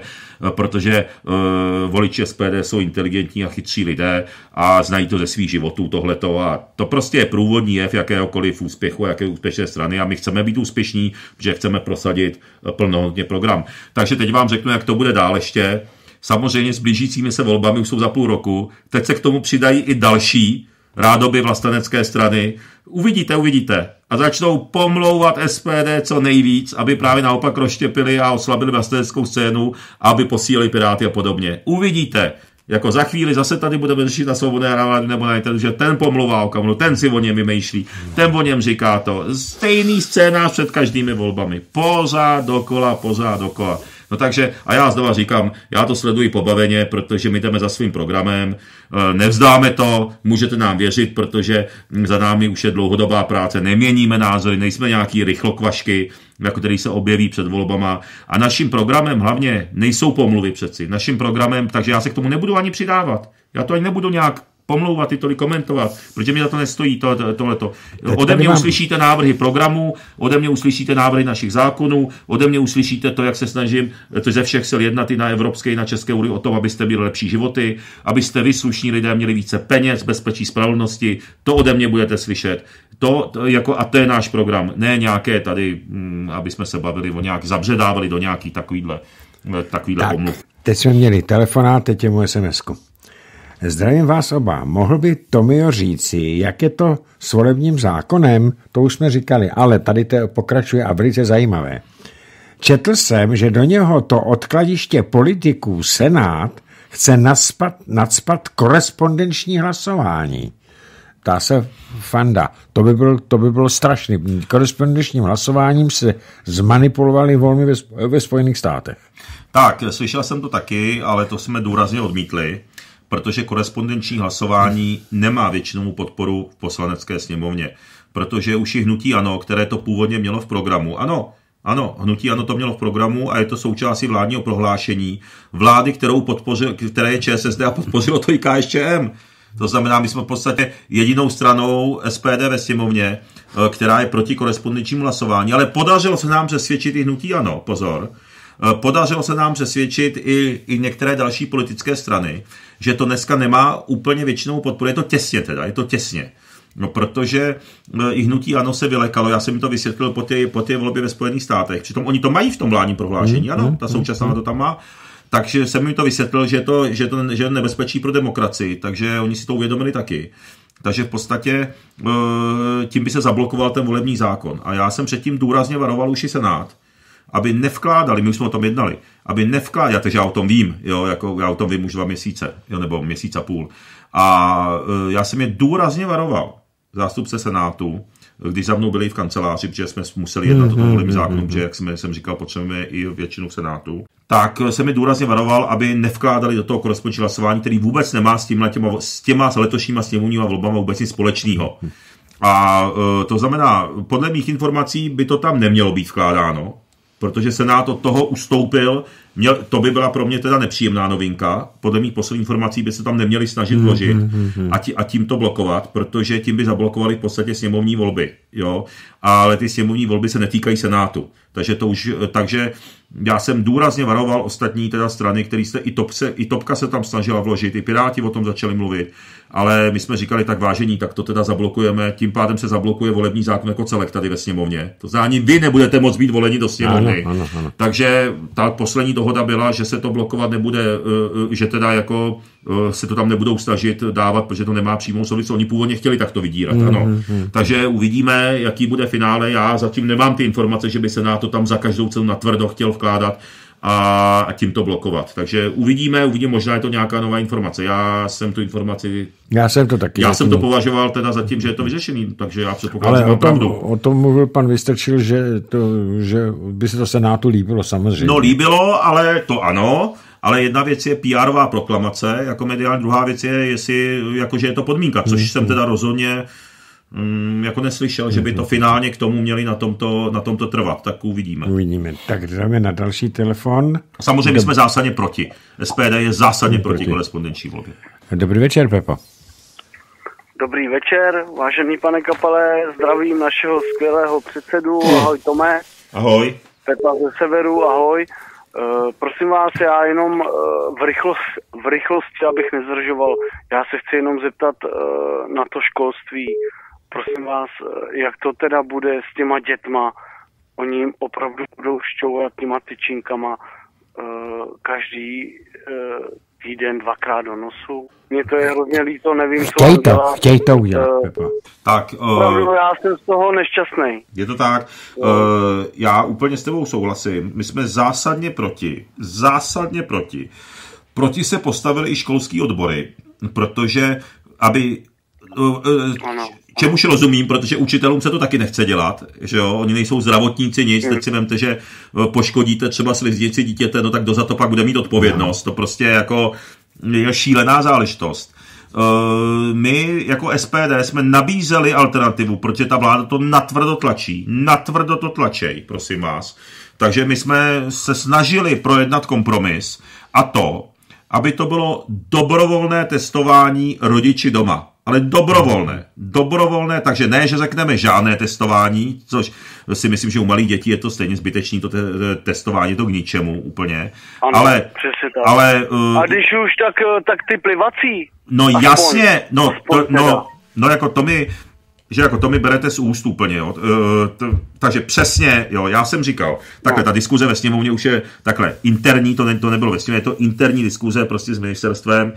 eh, protože uh, voliči SPD jsou inteligentní a chytří lidé a znají to ze svých životů tohleto a to prostě je průvodní jev jakéhokoliv úspěchu a jaké úspěšné strany a my chceme být úspěšní, že chceme prosadit plnohodně program. Takže teď vám řeknu, jak to bude dál ještě. Samozřejmě s blížícími se volbami už jsou za půl roku, teď se k tomu přidají i další, rádoby vlastenecké strany. Uvidíte, uvidíte. A začnou pomlouvat SPD co nejvíc, aby právě naopak roštěpili a oslabili vlasteneckou scénu, aby posílili Piráty a podobně. Uvidíte. Jako za chvíli zase tady budeme řešit na svobodné hrávání nebo na internetu, že ten pomluvá o kamlu, ten si o něm vymýšlí, ten o něm říká to. Stejný scénář před každými volbami. Pořád dokola, pořád dokola. No takže, a já znova říkám, já to sleduji pobaveně, protože my jdeme za svým programem, eh, nevzdáme to, můžete nám věřit, protože hm, za námi už je dlouhodobá práce, neměníme názory, nejsme nějaký rychlokvašky, jako který se objeví před volbama. A naším programem hlavně nejsou pomluvy přeci. Naším programem, takže já se k tomu nebudu ani přidávat. Já to ani nebudu nějak pomlouvat, i tolik komentovat, protože mi za to nestojí to, tohleto. Ode mě uslyšíte návrhy programu, ode mě uslyšíte návrhy našich zákonů, ode mě uslyšíte to, jak se snažím to ze všech sil jednat i na evropské, i na české úrovni o tom, abyste měli lepší životy, abyste vy slušní lidé měli více peněz, bezpečí, spravedlnosti, to ode mě budete slyšet. To, to jako, a to je náš program, ne nějaké tady, hm, aby jsme se bavili o nějak, zabředávali do nějaký takovýhle, takovýhle tak, pomluv. Teď jsme měli telefonát, teď je moje sms -ku. Zdravím vás oba. Mohl by Tomio říci, jak je to s volebním zákonem? To už jsme říkali, ale tady to pokračuje a velice zajímavé. Četl jsem, že do něho to odkladiště politiků Senát chce naspat, nadspat korespondenční hlasování. Tá se Fanda. To by, byl, to by bylo strašný. Korespondenčním hlasováním se zmanipulovali volby ve, ve Spojených státech. Tak, slyšel jsem to taky, ale to jsme důrazně odmítli protože korespondenční hlasování nemá většinovou podporu v poslanecké sněmovně. Protože už i hnutí ANO, které to původně mělo v programu, ano, ano, hnutí ano to mělo v programu a je to součástí vládního prohlášení vlády, kterou podpořil, které je ČSSD a podpořilo to i KSČM. To znamená, my jsme v podstatě jedinou stranou SPD ve sněmovně, eh, která je proti korespondenčnímu hlasování, ale podařilo se nám přesvědčit i hnutí ano, pozor, Eh, podařilo se nám přesvědčit i, i některé další politické strany, že to dneska nemá úplně většinou podporu. Je to těsně teda, je to těsně. No, protože eh, i hnutí ano se vylekalo, já jsem jim to vysvětlil po ty, po ty volby ve Spojených státech. Přitom oni to mají v tom vládním prohlášení, mm, ano, mm, ta současná mm, to tam má. Takže jsem jim to vysvětlil, že to, že to že je nebezpečí pro demokracii, takže oni si to uvědomili taky. Takže v podstatě eh, tím by se zablokoval ten volební zákon. A já jsem předtím důrazně varoval už i Senát, aby nevkládali, my už jsme o tom jednali, aby nevkládali, takže já o tom vím, jo, jako já o tom vím už dva měsíce, jo, nebo měsíc a půl. A e, já jsem je důrazně varoval, zástupce Senátu, když za mnou byli v kanceláři, protože jsme museli jednat o tom mhm, volebním mhm, zákonu, mhm. protože jak jsme, jsem říkal, potřebujeme i většinu v Senátu, tak e, se mi důrazně varoval, aby nevkládali do toho korespondenční hlasování, který vůbec nemá s, těma, s těma letošníma sněmovníma volbama vůbec nic společného. A e, to znamená, podle mých informací by to tam nemělo být vkládáno, protože Senát od toho ustoupil. Měl, to by byla pro mě teda nepříjemná novinka. Podle mých posledních informací by se tam neměli snažit hmm, vložit hmm, hmm, a, tí, a tím to blokovat, protože tím by zablokovali v podstatě sněmovní volby. Jo? Ale ty sněmovní volby se netýkají Senátu. Takže to už, takže já jsem důrazně varoval ostatní teda strany, které jste, i, top se, i Topka se tam snažila vložit, i Piráti o tom začali mluvit ale my jsme říkali tak vážení, tak to teda zablokujeme, tím pádem se zablokuje volební zákon jako celek tady ve sněmovně. To ani vy nebudete moc být voleni do sněmovny. Ano, ano, ano. Takže ta poslední dohoda byla, že se to blokovat nebude, e, e, že teda jako e, se to tam nebudou snažit dávat, protože to nemá přímou souvislost. Oni původně chtěli takto vydírat, ano. Mm, Takže uvidíme, jaký bude finále. Já zatím nemám ty informace, že by se na to tam za každou cenu natvrdo chtěl vkládat a, tím to blokovat. Takže uvidíme, uvidíme, možná je to nějaká nová informace. Já jsem tu informaci... Já jsem to taky. Já zatím... jsem to považoval teda za tím, že je to vyřešený, takže já předpokládám, Ale o tom, o tom mluvil pan Vystrčil, že, to, že by se to Senátu líbilo samozřejmě. No líbilo, ale to ano, ale jedna věc je pr proklamace jako mediální, druhá věc je, jestli jakože je to podmínka, což hmm. jsem hmm. teda rozhodně mm, jako neslyšel, že by to finálně k tomu měli na tomto, na tomto trvat, tak uvidíme. Uvidíme. Tak jdeme na další telefon. Samozřejmě Dob... jsme zásadně proti. SPD je zásadně proti, proti korespondenční volbě. Dobrý večer, Pepo. Dobrý večer, vážený pane Kapale, zdravím našeho skvělého předsedu, ahoj Tome. Ahoj. Pepa ze severu, ahoj. E, prosím vás, já jenom e, v, rychlost, v rychlosti, abych nezdržoval, já se chci jenom zeptat e, na to školství prosím vás, eh, jak to teda bude s těma dětma? Oni jim opravdu budou šťouvat těma tyčinkama eh, každý eh, týden, dvakrát do nosu. Mně to je hrozně líto, nevím, chtěj co to, dělá. Chtěj to udělat, uh, Pepa. Tak, uh, já jsem z toho nešťastný. Je to tak. Uh, já úplně s tebou souhlasím. My jsme zásadně proti. Zásadně proti. Proti se postavili i školský odbory, protože aby uh, uh, čemuž rozumím, protože učitelům se to taky nechce dělat, že jo, oni nejsou zdravotníci, nic, teď hmm. si vemte, že eh, poškodíte třeba sliznici dítěte, no tak kdo za to pak bude mít odpovědnost, to prostě jako je šílená záležitost. Eh, my jako SPD jsme nabízeli alternativu, protože ta vláda to natvrdo tlačí, natvrdo to tlačej, prosím vás. Takže my jsme se snažili projednat kompromis a to, aby to bylo dobrovolné testování rodiči doma ale dobrovolné. Dobrovolné, takže ne, že řekneme žádné testování, což si myslím, že u malých dětí je to stejně zbytečný, to te- testování to k ničemu úplně. Ano, ale, přesně tak. Ale, uh, A když už, tak, eh, tak ty plivací. No aspoň, jasně, no, to, no, no jako to mi, že jako to mi berete z úst úplně, jo. Eh, T- takže přesně, jo, já jsem říkal, takhle no. ta diskuze ve sněmovně už je takhle interní, to, ne, to nebylo ve sněmovně, je to interní diskuze prostě s ministerstvem,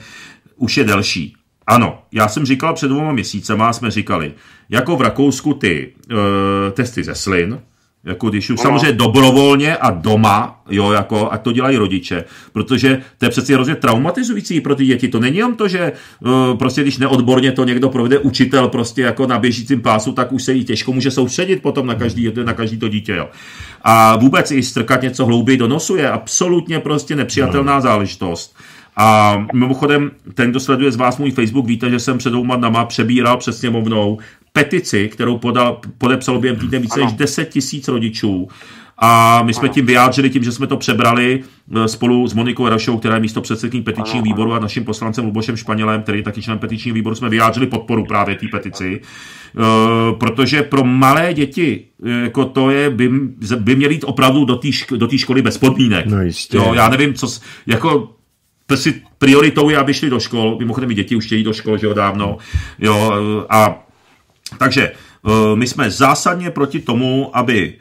už je delší. Ano, já jsem říkal před dvěma měsícema, jsme říkali, jako v Rakousku ty e, testy ze slin, jako když už no. samozřejmě dobrovolně a doma, jo, jako, a to dělají rodiče, protože to je přeci hrozně traumatizující pro ty děti. To není jenom to, že e, prostě když neodborně to někdo provede učitel prostě jako na běžícím pásu, tak už se jí těžko může soustředit potom na každý, hmm. na každý to dítě, jo. A vůbec i strkat něco hlouběji do nosu je absolutně prostě nepřijatelná no. záležitost. A mimochodem, ten, kdo sleduje z vás můj Facebook, víte, že jsem před dvouma dnama přebíral před sněmovnou petici, kterou podal, podepsalo během týdne více ano. než 10 tisíc rodičů. A my jsme ano. tím vyjádřili, tím, že jsme to přebrali eh, spolu s Monikou Rašou, která je místo předsedkyní petičního výboru a naším poslancem Lubošem Španělem, který je taky člen petičního výboru, jsme vyjádřili podporu právě té petici. Eh, protože pro malé děti jako to je, by, by měly jít opravdu do té šk- školy bez podmínek. No jistě. Jo, já nevím, co, jako prostě prioritou je, aby šli do škol. Mimochodem, i děti už chtějí do škol, že jo, dávno. Jo, a takže e, my jsme zásadně proti tomu, aby e,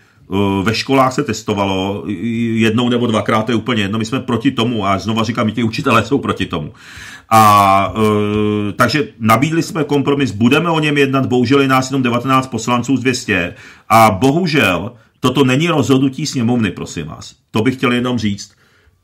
ve školách se testovalo jednou nebo dvakrát, to je úplně jedno, my jsme proti tomu a znova říkám, i ti učitelé jsou proti tomu. A e, takže nabídli jsme kompromis, budeme o něm jednat, bohužel je nás jenom 19 poslanců z 200 a bohužel toto není rozhodnutí sněmovny, prosím vás. To bych chtěl jenom říct.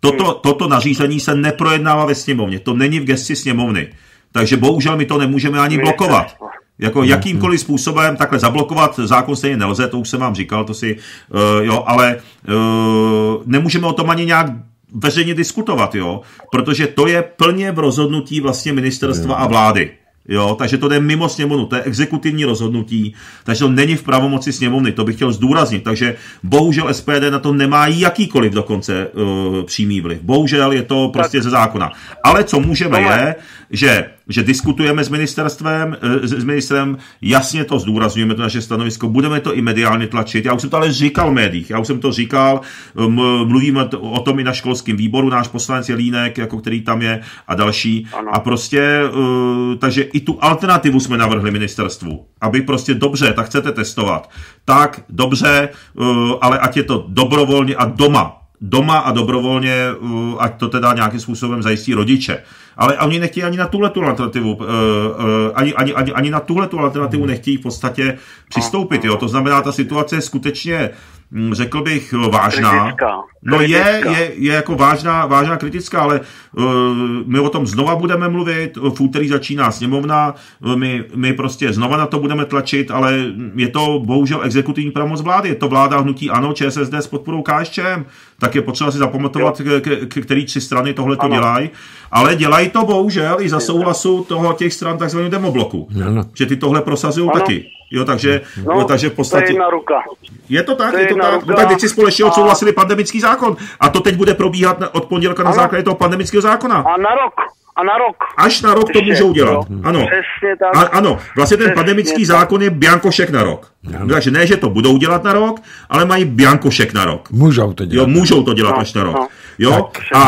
Toto, toto nařízení se neprojednává ve sněmovně, to není v gesti sněmovny. Takže bohužel my to nemůžeme ani blokovat. Jako jakýmkoliv způsobem takhle zablokovat zákon stejně nelze, to už jsem vám říkal, to si, uh, jo, ale uh, nemůžeme o tom ani nějak veřejně diskutovat, jo, protože to je plně v rozhodnutí vlastně ministerstva a vlády. Jo, takže to jde mimo sněmovnu, to je exekutivní rozhodnutí, takže to není v pravomoci sněmovny, to bych chtěl zdůraznit. Takže bohužel SPD na to nemá jakýkoliv dokonce uh, přímý vliv. Bohužel je to prostě ze zákona. Ale co můžeme je, že že diskutujeme s ministerstvem, eh, s ministrem, jasně to zdůrazňujeme, to naše stanovisko, budeme to i mediálně tlačit. Já už jsem to ale říkal v médiích, já už jsem to říkal, mluvíme o tom i na školském výboru, náš poslanec Jelínek, jako který tam je a další. Ano. A prostě, eh, takže i tu alternativu jsme navrhli ministerstvu, aby prostě dobře, tak chcete testovat, tak dobře, eh, ale ať je to dobrovolně a doma, doma a dobrovolně, uh, ať to teda nějakým způsobem zajistí rodiče. Ale oni nechtějí ani na tuhle tu alternativu, uh, uh, ani, ani, ani, ani na tuhle tu alternativu mhm. nechtějí v podstatě přistoupit. Jo? To znamená, ta situace je skutečně Mm, řekl bych, e, vážná. Kritická. No je, je, je jako vážná, vážná kritická, ale uh, my o tom znova budeme mluvit, v úterý začíná sněmovna, e, my, my prostě znova na to budeme tlačit, ale je to bohužel exekutivní pravomoc vlády, je to vláda hnutí ANO, ČSSD s podporou KSČM, tak je potřeba si zapamatovat, k, k, k, který tři strany tohle to dělají ale dělají to bohužel i za souhlasu toho těch stran takzvaných demobloku. No, Že ty tohle prosazují taky. Jo, takže, no, jo, takže v podstatě... To je ruka. Je to tak, to je, je to tak. Ruka. No tak teď si společně odsouhlasili a... pandemický zákon. A to teď bude probíhat od pondělka na základě toho pandemického zákona. A na rok. A na rok. Až na rok to můžou dělat. No. Ano. Přesně tak. A, ano, vlastně ten pandemický tak. zákon je biankošek na rok. No. Takže ne, že to budou dělat na rok, ale mají biankošek na rok. Můžou to dělat. Jo, můžou to dělat no. až na rok. No. Jo? Tak, a,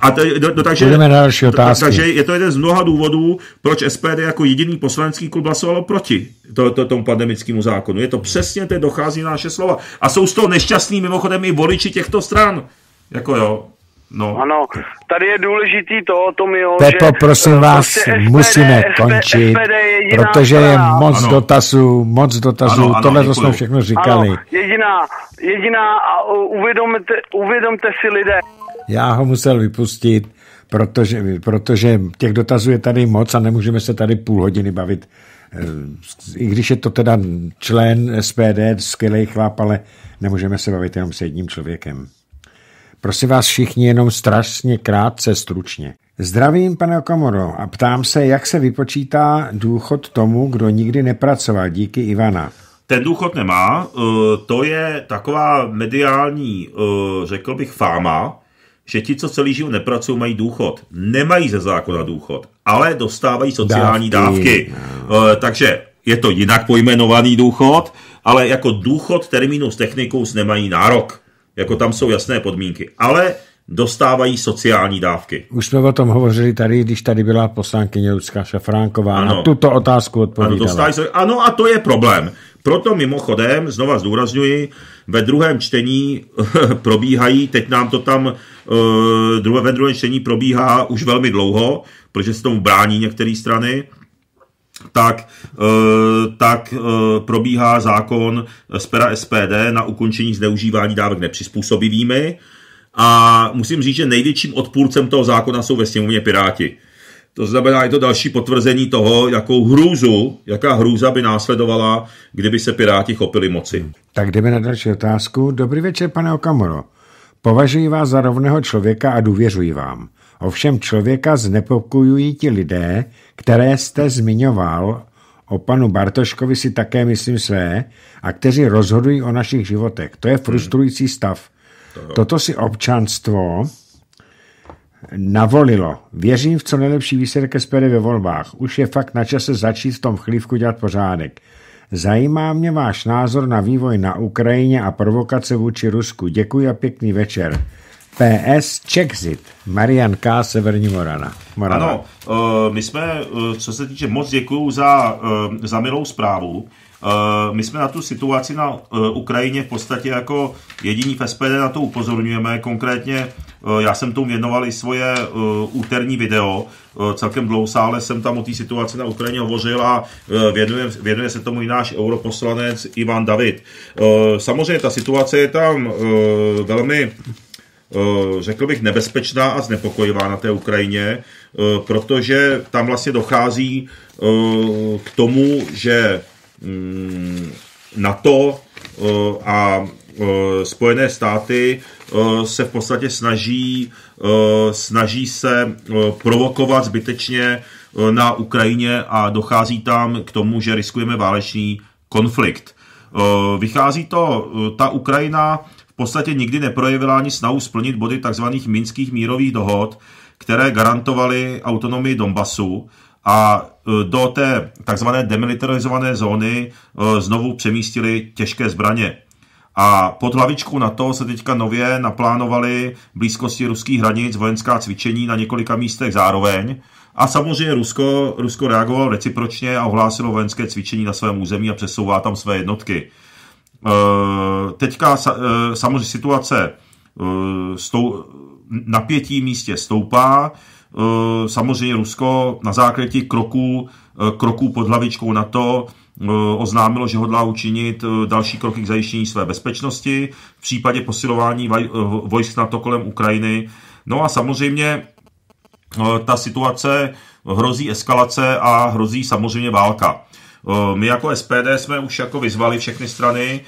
a to, no, no, takže, na další no, otázky. takže je to jeden z mnoha důvodů, proč SPD jako jediný poslanecký klub hlasovalo proti to, to, tomu pandemickému zákonu. Je to přesně, teď dochází na naše slova. A jsou z toho nešťastní mimochodem i voliči těchto stran. Jako jo, No. Ano, tady je důležitý to, Tomio, Pepo, že... prosím prostě vás, SPD, musíme SPD, končit, SPD je protože je moc ano. dotazů, moc dotazů, ano, ano, tohle to jsme všechno říkali. Ano, jediná, jediná, uvědomte, uvědomte si lidé já ho musel vypustit, protože, protože těch dotazů je tady moc a nemůžeme se tady půl hodiny bavit. Eh, I když je to teda člen SPD, skvělý chlap, ale nemůžeme se bavit jenom s jedním člověkem. Prosím vás všichni jenom strašně krátce, stručně. Zdravím, pane Okamoro, a ptám se, jak se vypočítá důchod tomu, kdo nikdy nepracoval, díky Ivana. Ten důchod nemá, eh, to je taková mediální, eh, řekl bych, fáma, že ti, co celý život nepracují, mají důchod. Nemají ze zákona důchod, ale dostávají sociální dávky. dávky. No. Eh, takže je to jinak pojmenovaný důchod, ale jako důchod terminus technicus nemají nárok. Jako tam jsou jasné podmínky. Ale dostávají sociální dávky. Už jsme o tom hovořili tady, když tady byla poslankyně Lucka Šafránková ano. na tuto otázku odpovídala. Ano, dostávají, ano, a to je problém. Proto mimochodem, znova zdůrazňuji, ve druhém čtení probíhají, teď nám to tam e, ve druhém čtení probíhá už velmi dlouho, protože se tomu brání některé strany, tak, eh, tak eh, probíhá zákon z pera SPD na ukončení zneužívání dávek nepřizpůsobivými. A musím říct, že největším odpůrcem toho zákona jsou ve sněmovně Piráti. To znamená, je to další potvrzení toho, jakou hrůzu, jaká hrůza by následovala, kdyby se Piráti chopili moci. Tak jdeme na další otázku. Dobrý večer, pane Okamoro. Považuji vás za rovného člověka a důvěřuji vám. Ovšem člověka znepokojují ti lidé, které jste zmiňoval, o panu Bartoškovi si také myslím své, a kteří rozhodují o našich životech. To je frustrující stav. Hmm. Toto si občanstvo navolilo. Věřím v co nejlepší výsledek SPD ve volbách. Už je fakt na čase začít v tom chlívku dělat pořádek. Zajímá mě váš názor na vývoj na Ukrajině a provokace vůči Rusku. Děkuji a pěkný večer. PS Czechzit, Marian K. Severní Morana. Morana. Ano, eh, my jsme, eh, co se týče, moc děkuju za, eh, za milou zprávu. My jsme na tu situaci na Ukrajině v podstatě jako jediní v SPD na to upozorňujeme, konkrétně Eh, já jsem tomu věnoval i svoje eh, úterní video, eh, celkem dlousále jsem tam o té situaci na Ukrajině hovořil a věnuje, věnuje se tomu i náš europoslanec Ivan David. Samozřejmě ta situace je tam velmi řekl bych, nebezpečná a znepokojivá na té Ukrajině, protože tam vlastně dochází k tomu, že mm, NATO a Spojené státy Eh, se v podstatě snaží, eh, snaží se eh, provokovat zbytečně na Ukrajině a dochází tam k tomu, že riskujeme válečný konflikt. Vychází to, ta Ukrajina v podstatě nikdy neprojevila ani snahu splnit body tzv. minských mírových dohod, které garantovaly autonomii Donbasu a do té tzv. demilitarizované zóny znovu přemístili těžké zbraně. A pod hlavičkou NATO se teďka nově naplánovali v blízkosti ruských hranic vojenská cvičení na několika místech zároveň. A samozřejmě Rusko, Rusko reagovalo recipročně a ohlásilo vojenské cvičení na svém území a přesouvá tam své jednotky. Eh, teďka eh, samozřejmě situace na eh, napětí místě stoupá. Samozřejmě Rusko na základě těch kroků, kroků pod hlavičkou NATO Eh, oznámilo, že hodlá učinit eh, další kroky k zajištění své bezpečnosti v případě posilování eh, vojsk NATO kolem Ukrajiny. No a samozřejmě ta situace hrozí eskalace a hrozí samozřejmě válka. My jako SPD jsme už jako vyzvali všechny strany,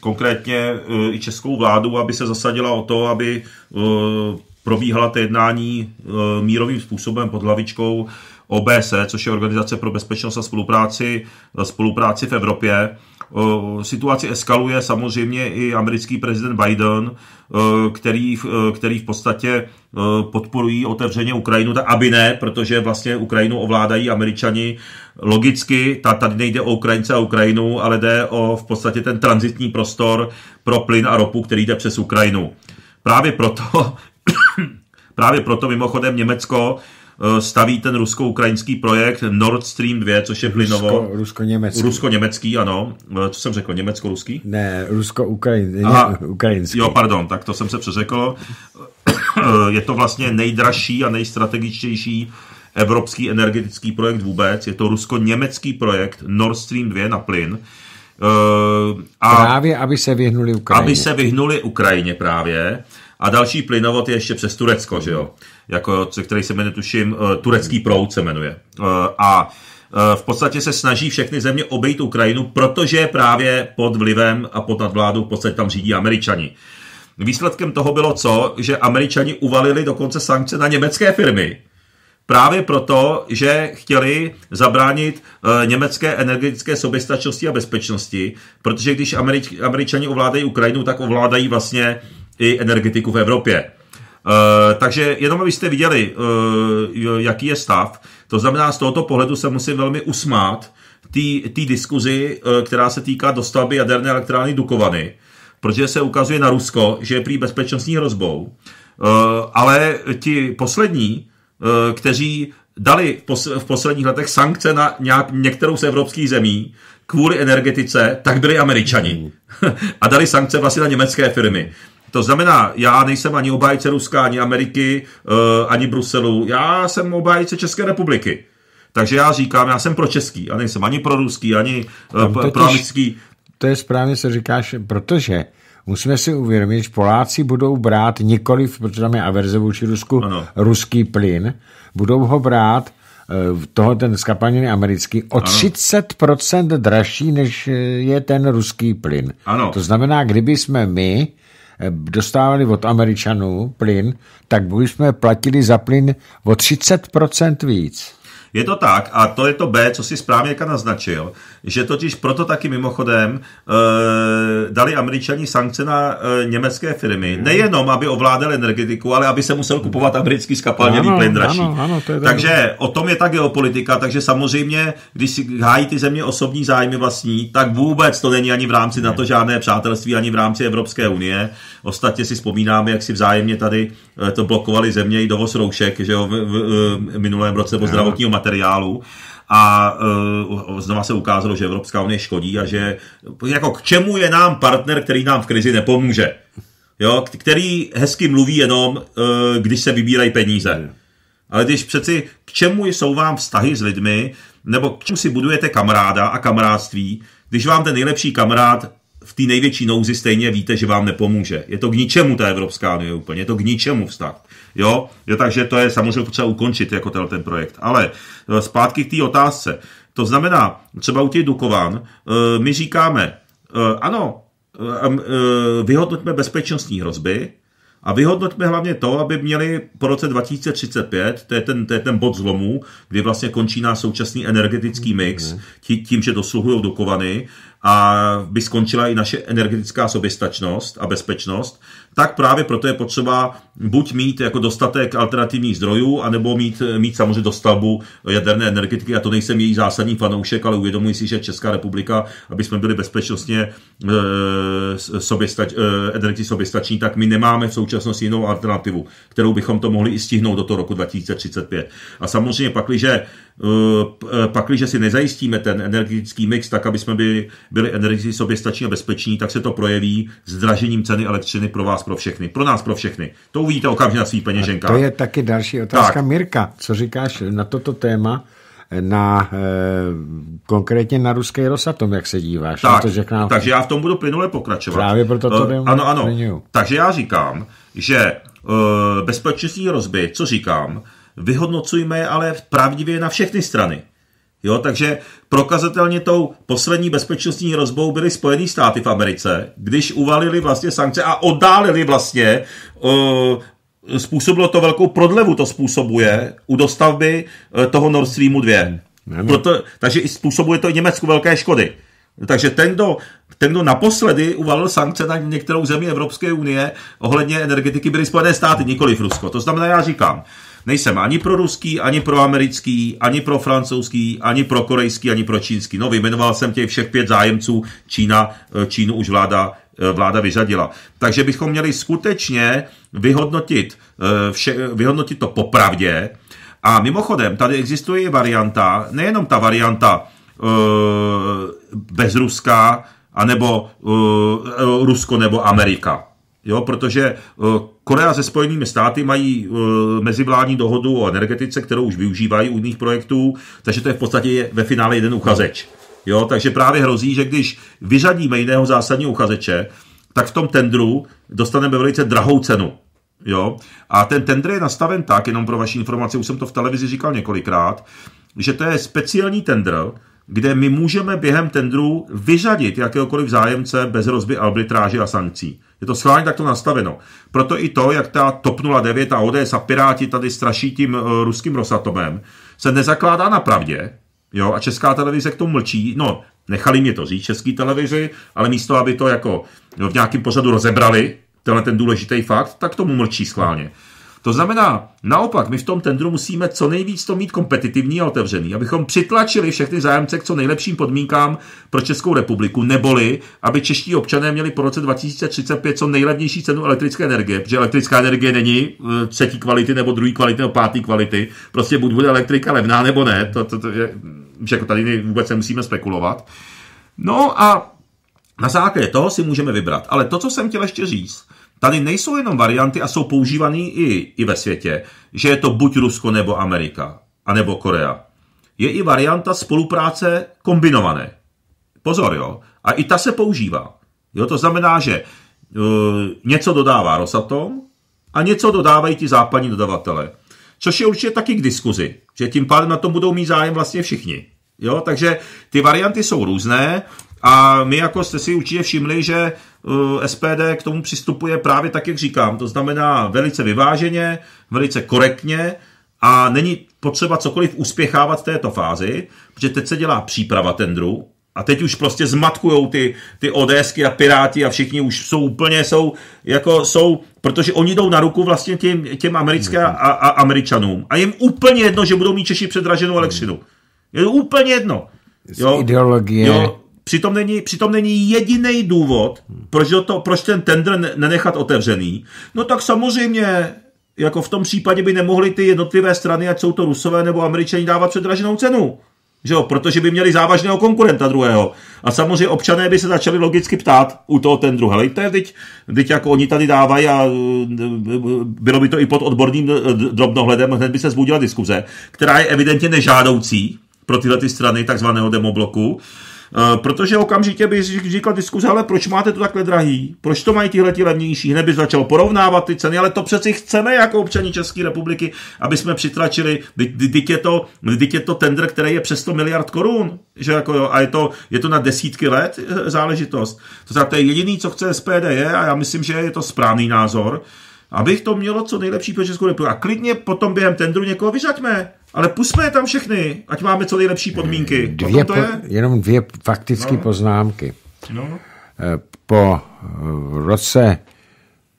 konkrétně i českou vládu, aby se zasadila o to, aby probíhala ta jednání mírovým způsobem pod hlavičkou OBSE, což je Organizace pro bezpečnost a spolupráci, spolupráci v Evropě. Situaci eskaluje samozřejmě i americký prezident Biden, který, který v podstatě podporují otevřeně Ukrajinu, tak aby ne, protože vlastně Ukrajinu ovládají američani. Logicky, ta, tady nejde o Ukrajince a Ukrajinu, ale jde o v podstatě ten transitní prostor pro plyn a ropu, který jde přes Ukrajinu. Právě proto, právě proto mimochodem Německo Eh, staví ten rusko-ukrajinský projekt Nord Stream 2, což je plynovo. Rusko, rusko-německý. Rusko-německý, ano. Eh, co jsem řekl, německo-ruský? Ne, rusko-ukrajinský. Jo, pardon, tak to jsem se přeřekl. Eh, je to vlastně nejdražší a nejstrategičtější evropský energetický projekt vůbec. Je to rusko-německý projekt Nord Stream 2 na plyn. Uh, a právě, aby se vyhnuli Ukrajině. Aby se vyhnuli Ukrajině právě. Uh, a další plynovod je ještě přes Turecko, že jo? Jako, který se jmenuje, tuším, eh, turecký proud se jmenuje. Eh, a eh, v podstatě se snaží všechny země obejít Ukrajinu, protože je právě pod vlivem a pod nadvládou v podstatě tam řídí američani. Výsledkem toho bylo co? Že američani uvalili dokonce sankce na německé firmy. Právě proto, že chtěli zabránit německé energetické soběstačnosti a bezpečnosti, protože když Američ, američani ovládají Ukrajinu, tak ovládají vlastně i energetiku v Evropě. E, takže jenom abyste viděli, e, jaký je stav, to znamená, z tohoto pohledu se musím velmi usmát té diskuzi, e, která se týká dostavby jaderné elektrárny Dukovany, protože se ukazuje na Rusko, že je prý bezpečnostní hrozbou. Ale ti poslední, kteří dali v posledních letech sankce na nějak, některou z evropských zemí kvůli energetice, tak byli američani. Hmm. A dali sankce vlastně na německé firmy. To znamená, já nejsem ani obhájce Ruska, ani Ameriky, eh, ani Bruselu. Já jsem obhájce České republiky. Takže já říkám, já jsem pro český, a nejsem ani pro ruský, ani eh, totiž, pro americký. To je správně, co říkáš, protože musíme si uvědomit, že Poláci budou brát nikoliv, protože tam je averze vůči Rusku, ano. ruský plyn, budou ho brát eh, toho ten skapaněný americký o ano. 30% dražší, než je ten ruský plyn. Ano. To znamená, kdyby jsme my Eh, dostávali od Američanů plyn, tak bychom jsme platili za plyn o 30% víc. Je to tak, a to je to B, co si správně naznačil, že totiž proto taky mimochodem e, dali američani sankce na e, německé firmy. Mhm. Nejenom, aby ovládali energetiku, ale aby se musel kupovat americký skapalněný plyn dražší. Ano, ano, to je takže tak. o tom je ta geopolitika, takže samozřejmě, když si hájí ty země osobní zájmy vlastní, tak vůbec to není ani v rámci mm. na to žádné přátelství, ani v rámci Evropské unie. Ostatně si vzpomínáme, jak si vzájemně tady eh, to blokovali země i dovoz roušek, že jo, v, v, v minulém roce po zdravotního materiálu materiálu a uh, znova se ukázalo, že Evropská unie škodí a že jako k čemu je nám partner, který nám v krizi nepomůže, jo, který hezky mluví jenom, uh, když se vybírají peníze. Ale když přeci, k čemu jsou vám vztahy s lidmi, nebo k čemu si budujete kamaráda a kamarádství, když vám ten nejlepší kamarád v té největší nouzi stejně víte, že vám nepomůže. Je to k ničemu ta Evropská unie úplně, je to k ničemu vztah. Jo? jo takže to je samozřejmě potřeba ukončit jako ten, ten projekt. Ale e, zpátky k té otázce. To znamená, třeba u těch Dukovan, e, my říkáme, e, ano, vyhodnoťme bezpečnostní hrozby, a vyhodnoťme hlavně to, aby měli po roce 2035, to je ten, to je ten bod zlomu, kdy vlastně končí náš současný energetický mix, mhm. tím, že dosluhují Dukovany a by skončila i naše energetická soběstačnost a bezpečnost, tak právě proto je potřeba buď mít jako dostatek alternativních zdrojů, anebo mít, mít samozřejmě dostavbu jaderné energetiky. A to nejsem její zásadní fanoušek, ale uvědomuji si, že Česká republika, aby jsme byli bezpečnostně e, e, soběstační, tak my nemáme v současnosti jinou alternativu, kterou bychom to mohli i stihnout do toho roku 2035. A samozřejmě pakliže eh, pakliže si nezajistíme ten energetický mix tak, aby jsme byli, byli energeticky soběstační a bezpeční, tak se to projeví zdražením ceny elektřiny pro vás pro všechny, pro nás pro všechny. To uvidíte okamžitě na svých peněženkách. A to je taky další otázka. Tak. Mirka, co říkáš na toto téma? na, e, konkrétně na ruský Rosatom, jak se díváš. Tak, to, k nám... Takže já v tom budu plynule pokračovat. Právě proto to uh, Ano, ano. Plinu. Takže já říkám, že e, bezpečnostní rozby, co říkám, vyhodnocujme ale pravdivě na všechny strany. Jo, takže prokazatelně tou poslední bezpečnostní hrozbou byly Spojené státy v Americe, když uvalili vlastně sankce a oddálili vlastně uh, způsobilo to velkou prodlevu, to způsobuje u dostavby e, toho Nord Streamu 2. Proto, takže i způsobuje to i Německu velké škody. Takže ten kdo, ten, kdo naposledy uvalil sankce na některou zemi Evropské unie ohledně energetiky, byly Spojené státy, nikoli v Rusko. To znamená, já říkám, Nejsem ani pro ruský, ani pro americký, ani pro francouzský, ani pro korejský, ani pro čínský. No, vyjmenoval jsem těch všech pět zájemců. Čína, eh, Čínu už vláda eh, vláda vyřadila. Takže bychom měli skutečně vyhodnotit, eh, vše, vyhodnotit to popravdě. A mimochodem, tady existuje varianta, nejenom ta varianta bez Ruska, anebo Rusko nebo Amerika. Jo, protože Korea se Spojenými státy mají e, mezivládní dohodu o energetice, kterou už využívají u jiných projektů, takže to je v podstatě ve finále jeden uchazeč. Jo, takže právě hrozí, že když vyřadíme jiného zásadního uchazeče, tak v tom tendru dostaneme velice drahou cenu. Jo? A ten tender je nastaven tak, jenom pro vaši informaci, už jsem to v televizi říkal několikrát, že to je speciální tender, kde my můžeme během tendru vyřadit jakéhokoliv zájemce bez rozby arbitráže a sankcí. Je to schválně takto nastaveno. Proto i to, jak ta TOP 09 a ODS a Piráti tady straší tím uh, ruským Rosatomem, se nezakládá na pravdě, jo, a česká televize k tomu mlčí, no, nechali mě to říct český televizi, ale místo, aby to jako no, v nějakém pořadu rozebrali, tenhle ten důležitý fakt, tak tomu mlčí schválně. To znamená, naopak, my v tom tendru musíme co nejvíc to mít kompetitivní a otevřený, abychom přitlačili všechny zájemce k co nejlepším podmínkám pro Českou republiku, neboli aby čeští občané měli po roce 2035 co nejlevnější cenu elektrické energie, protože elektrická energie není e, třetí kvality nebo druhý kvality nebo pátý kvality, prostě buď bude elektrika levná nebo ne, to, to, to je, jako tady vůbec nemusíme spekulovat. No a na základě toho si můžeme vybrat. Ale to, co jsem chtěl ještě říct, Tady nejsou jenom varianty a jsou používané i, i ve světě, že je to buď Rusko nebo Amerika, anebo Korea. Je i varianta spolupráce kombinované. Pozor, jo. A i ta se používá. Jo, to znamená, že uh, něco dodává Rosatom a něco dodávají ti západní dodavatele. Což je určitě taky k diskuzi, že tím pádem na tom budou mít zájem vlastně všichni. Jo, takže ty varianty jsou různé a my jako jste si určitě všimli, že Eh, SPD k tomu přistupuje právě tak, jak říkám. To znamená velice vyváženě, velice korektně a není potřeba cokoliv uspěchávat v této fázi, protože teď se dělá příprava tendru, a teď už prostě zmatkujou ty, ty ODSky a Piráti a všichni už jsou úplně, jsou, jako jsou, protože oni jdou na ruku vlastně těm, těm americké a, a, Američanům. A jim úplně jedno, že budou mít Češi předraženou elektřinu. Je to úplně jedno. Jo, ideologie. Jo, Přitom není, přitom není jediný důvod, proč, to, proč ten tender nenechat otevřený. No tak samozřejmě, jako v tom případě by nemohly ty jednotlivé strany, ať jsou to rusové nebo američani, dávat předraženou cenu. Že jo? Protože by měli závažného konkurenta druhého. A samozřejmě občané by se začali logicky ptát u toho ten druhý. Hele, to je teď, teď jako oni tady dávají a e, e, bylo by to i pod odborným e, drobnohledem, hned by se zbudila diskuze, která je evidentně nežádoucí pro tyhle ty strany takzvaného demobloku. Eh, protože okamžitě by říkal diskuze, ale proč máte to takhle drahý, proč to mají tyhle ti levnější, hned by začal porovnávat ty ceny, ale to přeci chceme jako občani České republiky, aby jsme přitlačili, teď je, to, to tender, který je přes 100 miliard korun, že jako jo, a je to, je to na desítky let eh, záležitost. To to je jediný, co chce SPD je, a já myslím, že je to správný názor, abych to mělo co nejlepší pro Českou republiku. A klidně potom během tendru někoho vyřaďme. Ale pusme je tam všechny, ať máme co nejlepší podmínky. Dvě po, je? Jenom dvě faktické no. poznámky. No. Eh, po eh, roce,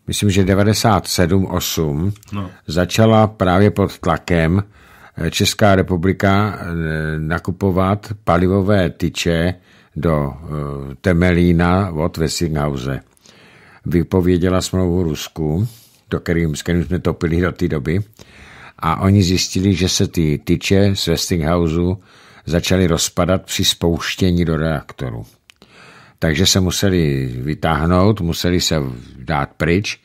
myslím, že 97-8, no. začala právě pod tlakem eh, Česká republika nakupovat palivové tyče do Temelína od Vesinghause. Vypověděla smlouvu Rusku do kterým, s kterým jsme topili do té doby. A oni zjistili, že se ty tyče z Westinghouse začaly rozpadat při spouštění do reaktoru. Takže se museli vytáhnout, museli se dát pryč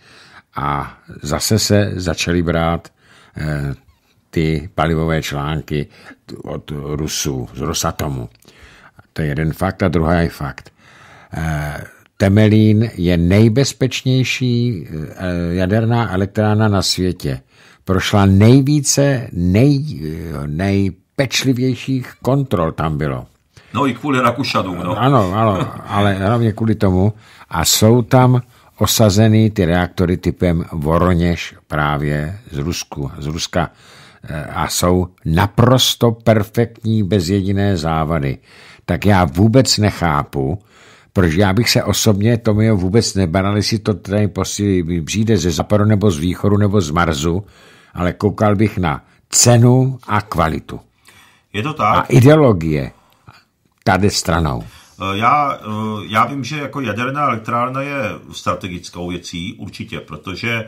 a zase se začali brát eh, ty palivové články od Rusů, z Rosatomu. To je jeden fakt a druhý fakt. Eh, Temelín je nejbezpečnější eh, jaderná elektrárna na světě. Prošla nejvíce, nej, eh, nejpečlivějších kontrol tam bylo. No i kvůli Rakušadům, no. Ano, ano, ale hlavně kvůli tomu. A jsou tam osazeny ty reaktory typem Voroněž právě z, Rusku, z Ruska eh, a jsou naprosto perfektní bez jediné závady. Tak já vůbec nechápu, Protože já bych se osobně, tomu vůbec nebanal, jestli to tady posí, prostě, přijde ze západu nebo z východu nebo z Marzu, ale koukal bych na cenu a kvalitu. Je to tak. A ideologie tady stranou. Eh, já, eh, já vím, že jako jaderná elektrárna je strategickou věcí, určitě, protože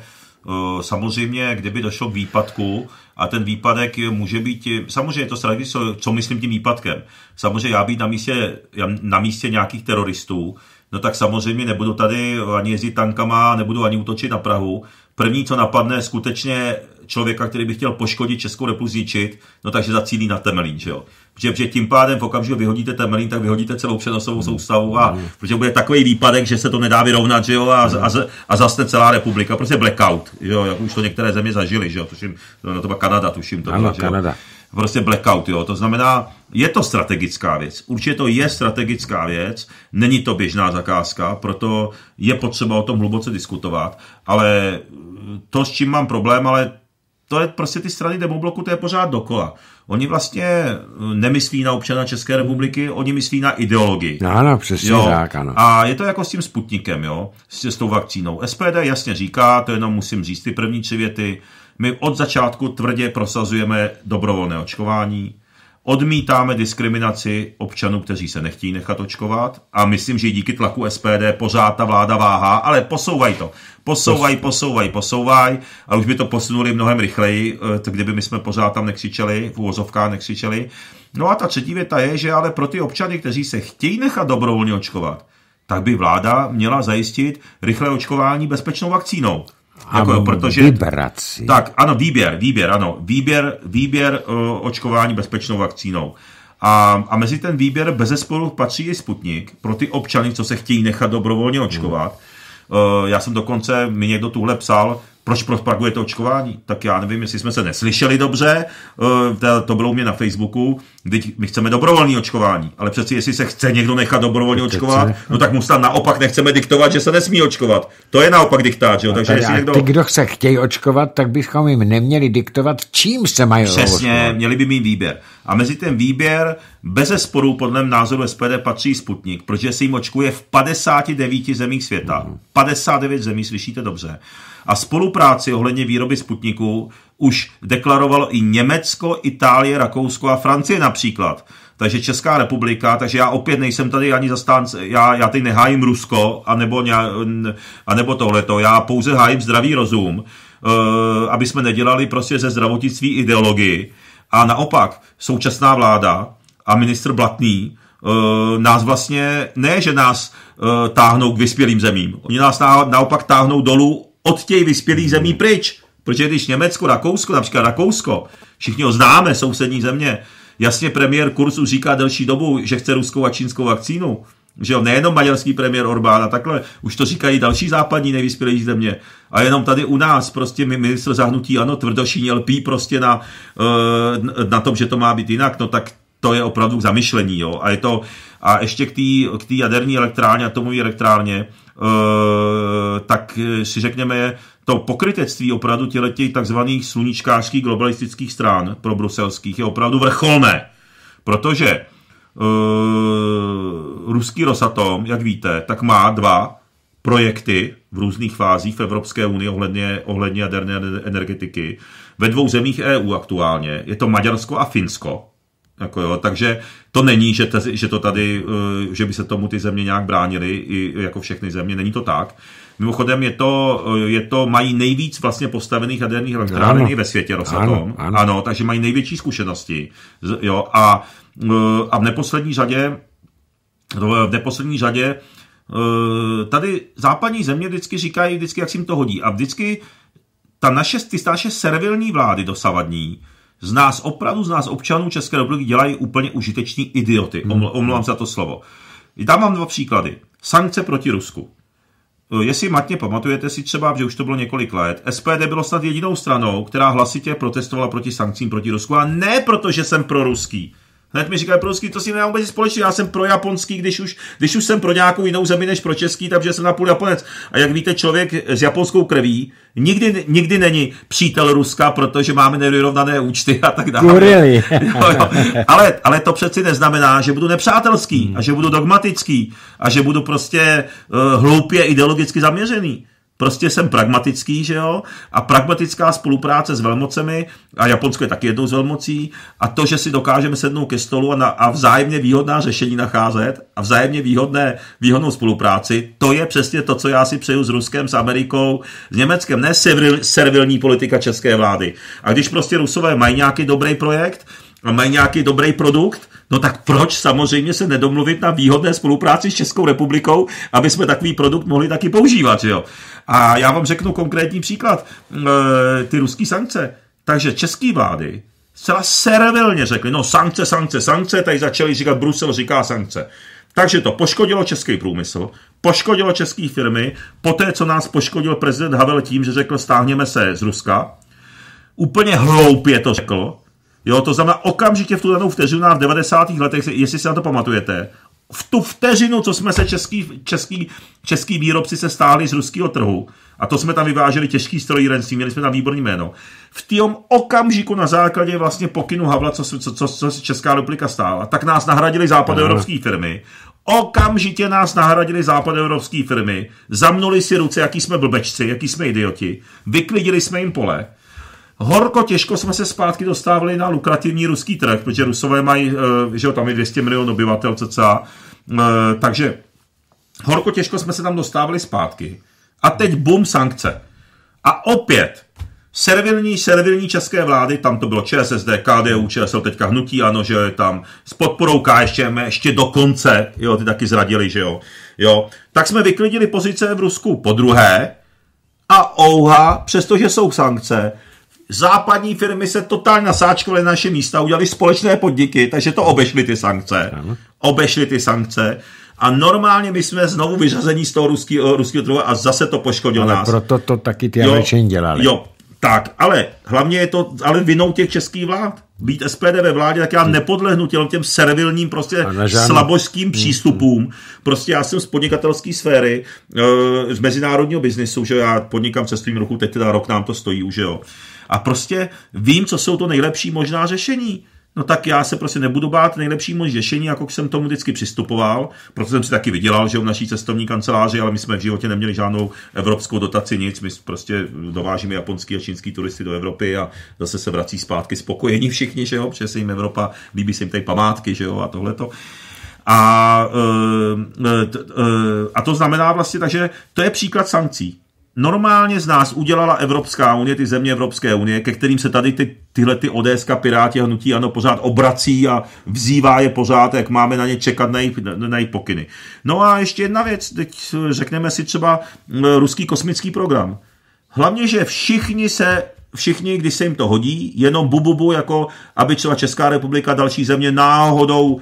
Eh, samozřejmě, kdyby došlo k výpadku, a ten výpadek může být, samozřejmě je to strategie, co, co myslím tím výpadkem. Samozřejmě já být na místě, na místě nějakých teroristů, no tak samozřejmě nebudu tady ani jezdit tankama, nebudu ani útočit na Prahu. První, co napadne, skutečně člověka, který by chtěl poškodit Českou republiku zničit, no takže zacílí na Temelín, že jo. Protože, protože tím pádem v okamžiku vyhodíte Temelín, tak vyhodíte celou přenosovou hmm. soustavu a hmm. protože bude takový výpadek, že se to nedá vyrovnat, že jo, a, hmm. a, a zase celá republika, prostě blackout, že jo, jak už to některé země zažili, že jo, tuším, no, no to byla Kanada, tuším to. Ano, byla, Kanada. Jo? prostě blackout, jo. To znamená, je to strategická věc. Určitě to je strategická věc, není to běžná zakázka, proto je potřeba o tom hluboce diskutovat, ale eh, to, s čím mám problém, ale to je prostě ty strany demobloku, to je pořád dokola. Oni vlastně eh, nemyslí na občana České republiky, oni myslí na ideologii. No, ano, přesně jo. tak, ano. A je to jako s tím Sputnikem, jo, s, s tou vakcínou. SPD jasně říká, to jenom musím říct ty první tři věty, my od začátku tvrdě prosazujeme dobrovolné očkování, odmítáme diskriminaci občanů, kteří se nechtějí nechat očkovat a myslím, že díky tlaku SPD pořád ta vláda váhá, ale posouvají to. Posouvají, posouvají, posouvají a už by to posunuli mnohem rychleji, eh, kdyby my jsme pořád tam nekřičeli, v úvozovkách nekřičeli. No a ta třetí věta je, že ale pro ty občany, kteří se chtějí nechat dobrovolně očkovat, tak by vláda měla zajistit rychlé očkování bezpečnou vakcínou. Jako, protože, vibraci. Tak, ano, výběr, výběr, ano. Výběr, výběr uh, očkování bezpečnou vakcínou. A, a mezi ten výběr bezesporu patří i Sputnik pro ty občany, co se chtějí nechat dobrovolně očkovat. Hmm. Uh, já jsem dokonce, mi někdo tuhle psal, proč propagujete očkování? Tak já nevím, jestli jsme se neslyšeli dobře, eh, to bylo u mě na Facebooku, teď my chceme dobrovolné očkování, ale přeci jestli se chce někdo nechat dobrovolně očkovat, no tak mu tam naopak nechceme diktovat, že se nesmí očkovat. To je naopak diktát, že jo? Takže jestli někdo... Ty, kdo se chtějí očkovat, tak bychom jim neměli diktovat, čím se mají Přesně, očkovat. měli by mít výběr. A mezi ten výběr bez sporu podle názoru SPD patří Sputnik, protože se jim očkuje v 59 zemích světa. 59 mhm. zemí, slyšíte dobře a spolupráci ohledně výroby Sputniku už deklarovalo i Německo, Itálie, Rakousko a Francie například. Takže Česká republika, takže já opět nejsem tady ani zastánce, já, já tady nehájím Rusko, anebo, nějak, anebo tohleto, já pouze hájím zdravý rozum, eh, aby jsme nedělali prostě ze zdravotnictví ideologii. A naopak, současná vláda a ministr Blatný eh, nás vlastně, ne, že nás eh, táhnou k vyspělým zemím, oni nás naopak táhnou dolů od těch vyspělých zemí pryč. Protože když Německo, Rakousko, například Rakousko, všichni ho známe, sousední země, jasně premiér Kurzu říká delší dobu, že chce ruskou a čínskou vakcínu, že jo, nejenom maďarský premiér Orbán a takhle, už to říkají další západní nejvyspělejší země. A jenom tady u nás prostě ministr zahnutí, ano, tvrdošíně lpí prostě na, eh, na tom, že to má být jinak, no tak to je opravdu k zamyšlení, jo. A, je to, a ještě k té k jaderní elektrárně, atomové elektrárně, Eh, tak si řekněme, to pokrytectví opravdu těch takzvaných sluníčkářských globalistických stran pro bruselských je opravdu vrcholné, protože e, ruský Rosatom, jak víte, tak má dva projekty v různých fázích v Evropské unii ohledně, ohledně jaderné energetiky ve dvou zemích EU aktuálně. Je to Maďarsko a Finsko. Jako jo, takže to není, že, te, že to tady, eh, že by se tomu ty země nějak bránily, i jako všechny země, není to tak. Mimochodem je to, eh, je to mají nejvíc vlastně postavených jaderných elektráren ve světě Rosatom. Ano, ano. ano, takže mají největší zkušenosti. Jo, a, eh, a v neposlední řadě v neposlední řadě tady západní země vždycky říkají, vždycky jak si jim to hodí. A vždycky ta naše, ty naše servilní vlády dosavadní, z nás opravdu, z nás občanů České republiky dělají úplně užiteční idioty. Hmm. Oml- omlouvám hmm. za to slovo. Dám vám mám dva příklady. Sankce proti Rusku. E, jestli matně pamatujete si třeba, že už to bylo několik let, SPD bylo snad jedinou stranou, která hlasitě protestovala proti sankcím proti Rusku a ne proto, že jsem proruský, Hned mi říkali, pro ruský to si nemám vůbec společně, já jsem pro japonský, když už, když už jsem pro nějakou jinou zemi než pro český, takže jsem napůl Japonec. A jak víte, člověk s japonskou krví nikdy, nikdy není přítel Ruska, protože máme nevyrovnané účty a tak dále. Kurili. Jo, jo. Ale, ale to přeci neznamená, že budu nepřátelský hmm. a že budu dogmatický a že budu prostě uh, hloupě ideologicky zaměřený. Prostě jsem pragmatický, že jo? A pragmatická spolupráce s velmocemi, a Japonsko je taky jednou z velmocí, a to, že si dokážeme sednout ke stolu a, na, a vzájemně výhodná řešení nacházet a vzájemně výhodné, výhodnou spolupráci, to je přesně to, co já si přeju s Ruskem, s Amerikou, s Německem, ne servil, servilní politika české vlády. A když prostě Rusové mají nějaký dobrý projekt, a mají nějaký dobrý produkt, No tak proč samozřejmě se nedomluvit na výhodné spolupráci s Českou republikou, aby jsme takový produkt mohli taky používat, jo? A já vám řeknu konkrétní příklad. E, ty ruské sankce. Takže české vlády zcela servilně řekly, no sankce, sankce, sankce, tady začali říkat, Brusel říká sankce. Takže to poškodilo český průmysl, poškodilo české firmy, poté, co nás poškodil prezident Havel tím, že řekl, stáhněme se z Ruska. Úplně hloupě to řekl, Jo, to znamená okamžitě v tu danou vteřinu v 90. letech, jestli si na to pamatujete, v tu vteřinu, co jsme se český, český, český výrobci se stáli z ruského trhu, a to jsme tam vyváželi těžký strojírenství, měli jsme tam výborný jméno, v tom okamžiku na základě vlastně pokynu Havla, co, co, co, co se Česká republika stála, tak nás nahradili západoevropské mhm. firmy. Okamžitě nás nahradili západoevropské firmy, zamnuli si ruce, jaký jsme blbečci, jaký jsme idioti, vyklidili jsme jim pole Horko těžko jsme se zpátky dostávali na lukrativní ruský trh, protože Rusové mají, eh, že jo, tam je 200 milionů obyvatel cca, eh, takže horko těžko jsme se tam dostávali zpátky. A teď bum sankce. A opět servilní, servilní české vlády, tam to bylo ČSSD, KDU, ČSL, teďka hnutí, ano, že tam s podporou KSČM ještě do konce, jo, ty taky zradili, že jo, jo. Tak jsme vyklidili pozice v Rusku po druhé a ouha, přestože jsou sankce, západní firmy se totálně nasáčkovaly na naše místa, udělali společné podniky, takže to obešly ty sankce. Obešly ty sankce. A normálně my jsme znovu vyřazení z toho eh, ruského, ruský trhu a zase to poškodilo nás. proto to taky ty Američani dělali. Jo, tak, ale hlavně je to ale vinou těch českých vlád. Být SPD ve vládě, tak já hmm. nepodlehnu těm, těm servilním, prostě slabožským hmm. přístupům. Prostě já jsem z podnikatelské sféry, eh, z mezinárodního biznisu, že já podnikám cestovním ruchu, teď teda rok nám to stojí už, jo a prostě vím, co jsou to nejlepší možná řešení. No tak já se prostě nebudu bát nejlepší možné řešení, jako jsem tomu vždycky přistupoval, proto jsem si taky vydělal, že v naší cestovní kanceláři, ale my jsme v životě neměli žádnou evropskou dotaci, nic, my prostě dovážíme japonský a čínský turisty do Evropy a zase se vrací zpátky spokojení všichni, že jo, protože se jim Evropa, líbí se jim tady památky, že jo, a tohleto. A, eh, eh, eh, a to znamená vlastně, takže to je příklad sankcí normálně z nás udělala Evropská unie, ty země Evropské unie, ke kterým se tady ty, tyhle ty ODSK, Piráti a Hnutí Ano pořád obrací a vzývá je pořád, jak máme na ně čekat na jejich, na jejich pokyny. No a ještě jedna věc, teď řekneme si třeba mm, ruský kosmický program. Hlavně, že všichni se všichni, když se jim to hodí, jenom bububu, jako aby třeba Česká republika další země náhodou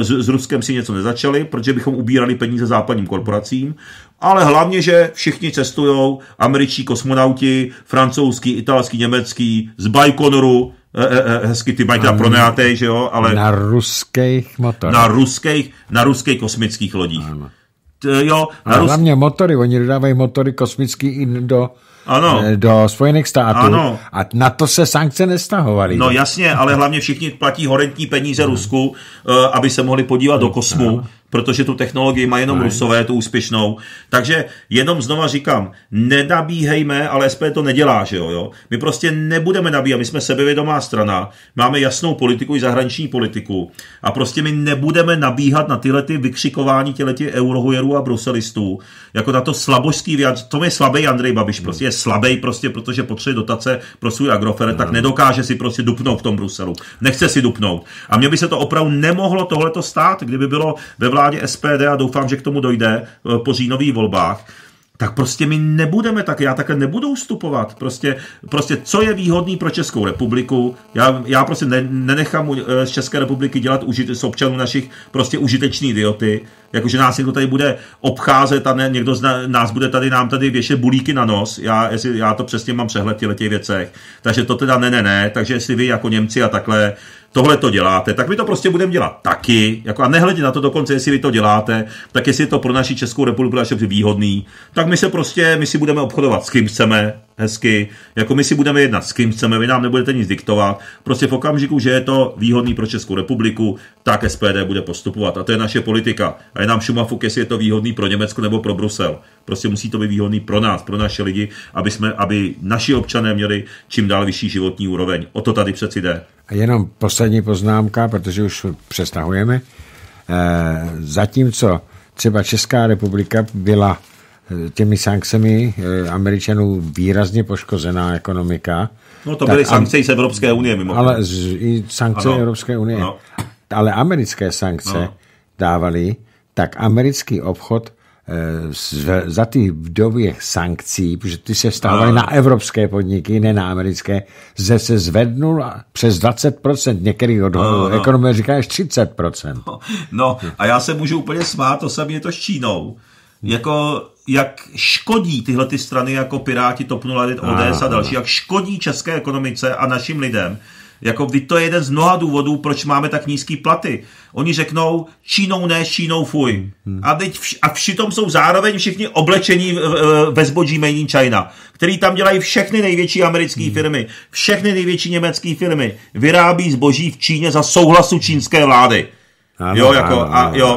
eh, s, s Ruskem si něco nezačali, protože bychom ubírali peníze západním korporacím, ale hlavně, že všichni cestují, američtí kosmonauti, francouzský, italský, německý, z e, hezky ty mají pro neatej, že jo, ale... Na ruských motorech. Na ruských, na ruských kosmických lodích. Ano. T, jo, na rus... hlavně motory, oni dodávají motory kosmický i do ano. Eh, do Spojených států. Ano. A na to se sankce nestahovaly. No jasně, ale hlavně všichni platí horentní peníze ano. Hmm. Rusku, eh, aby se mohli podívat do kosmu. Ano protože tu technologii má jenom nice. No, rusové, tu úspěšnou. Takže jenom znova říkám, nenabíhejme, ale SP to nedělá, že jo, jo. My prostě nebudeme nabíhat, my jsme sebevědomá strana, máme jasnou politiku i zahraniční politiku a prostě my nebudeme nabíhat na tyhle ty vykřikování těleti eurohujerů a bruselistů, jako na to slabožský vyjadř, to je slabý Andrej Babiš, hmm. prostě je slabý prostě, protože potřebuje dotace pro svůj agrofer, tak no. nedokáže si prostě dupnout v tom Bruselu. Nechce si dupnout. A mě by se to opravdu nemohlo tohleto stát, kdyby bylo ve vládě vládě SPD a doufám, že k tomu dojde eh, po říjnových volbách, tak prostě my nebudeme tak, já také nebudu ustupovat. Prostě, prostě co je výhodný pro Českou republiku, já, já prostě ne, nenechám eh, z České republiky dělat užit z občanů našich prostě užiteční idioty, jakože nás někdo tady bude obcházet a ne, někdo z nás bude tady, nám tady věšet bulíky na nos, já, jestli, já to přesně mám přehled v těch věcech, takže to teda ne, ne, ne, takže jestli vy jako Němci a takhle, tohle to děláte, tak my to prostě budeme dělat taky, jako a nehledě na to dokonce, jestli vy to děláte, tak jestli je to pro naši Českou republiku naše výhodný, tak my se prostě, my si budeme obchodovat s kým chceme, hezky, jako my si budeme jednat s kým chceme, vy nám nebudete nic diktovat. Prostě v okamžiku, že je to výhodný pro Českou republiku, tak SPD bude postupovat. A to je naše politika. A je nám šumafuk, jestli je to výhodný pro Německo nebo pro Brusel. Prostě musí to být výhodný pro nás, pro naše lidi, aby, jsme, aby naši občané měli čím dál vyšší životní úroveň. O to tady přeci jde. A jenom poslední poznámka, protože už přestahujeme. E, zatímco třeba Česká republika byla těmi sankcemi eh, Američanů výrazně poškozená ekonomika. No to byly tak, sankce i z Evropské unie mimo. Ale z, i sankce ano. Evropské unie. Ano. Ale americké sankce ano. dávali, tak americký obchod eh, za ty době sankcí, protože ty se stávaly na evropské podniky, ne na americké, že se zvednul přes 20%, některých odhodů. Ekonomie říká až 30%. No, no a já se můžu úplně smát, to samé je to s Čínou. Jako jak škodí tyhle ty strany jako Piráti, TOP 09, ODS a další, jak škodí české ekonomice a našim lidem, jako vy to je jeden z mnoha důvodů, proč máme tak nízký platy. Oni řeknou, Čínou ne, Čínou fuj. Hmm, hmm. A, teď vš- a všitom jsou zároveň všichni oblečení ve zboží Made in China, který tam dělají všechny největší americké hmm. firmy, všechny největší německé firmy. Vyrábí zboží v Číně za souhlasu čínské vlády. Ano, jo, jako, ano, a, jo.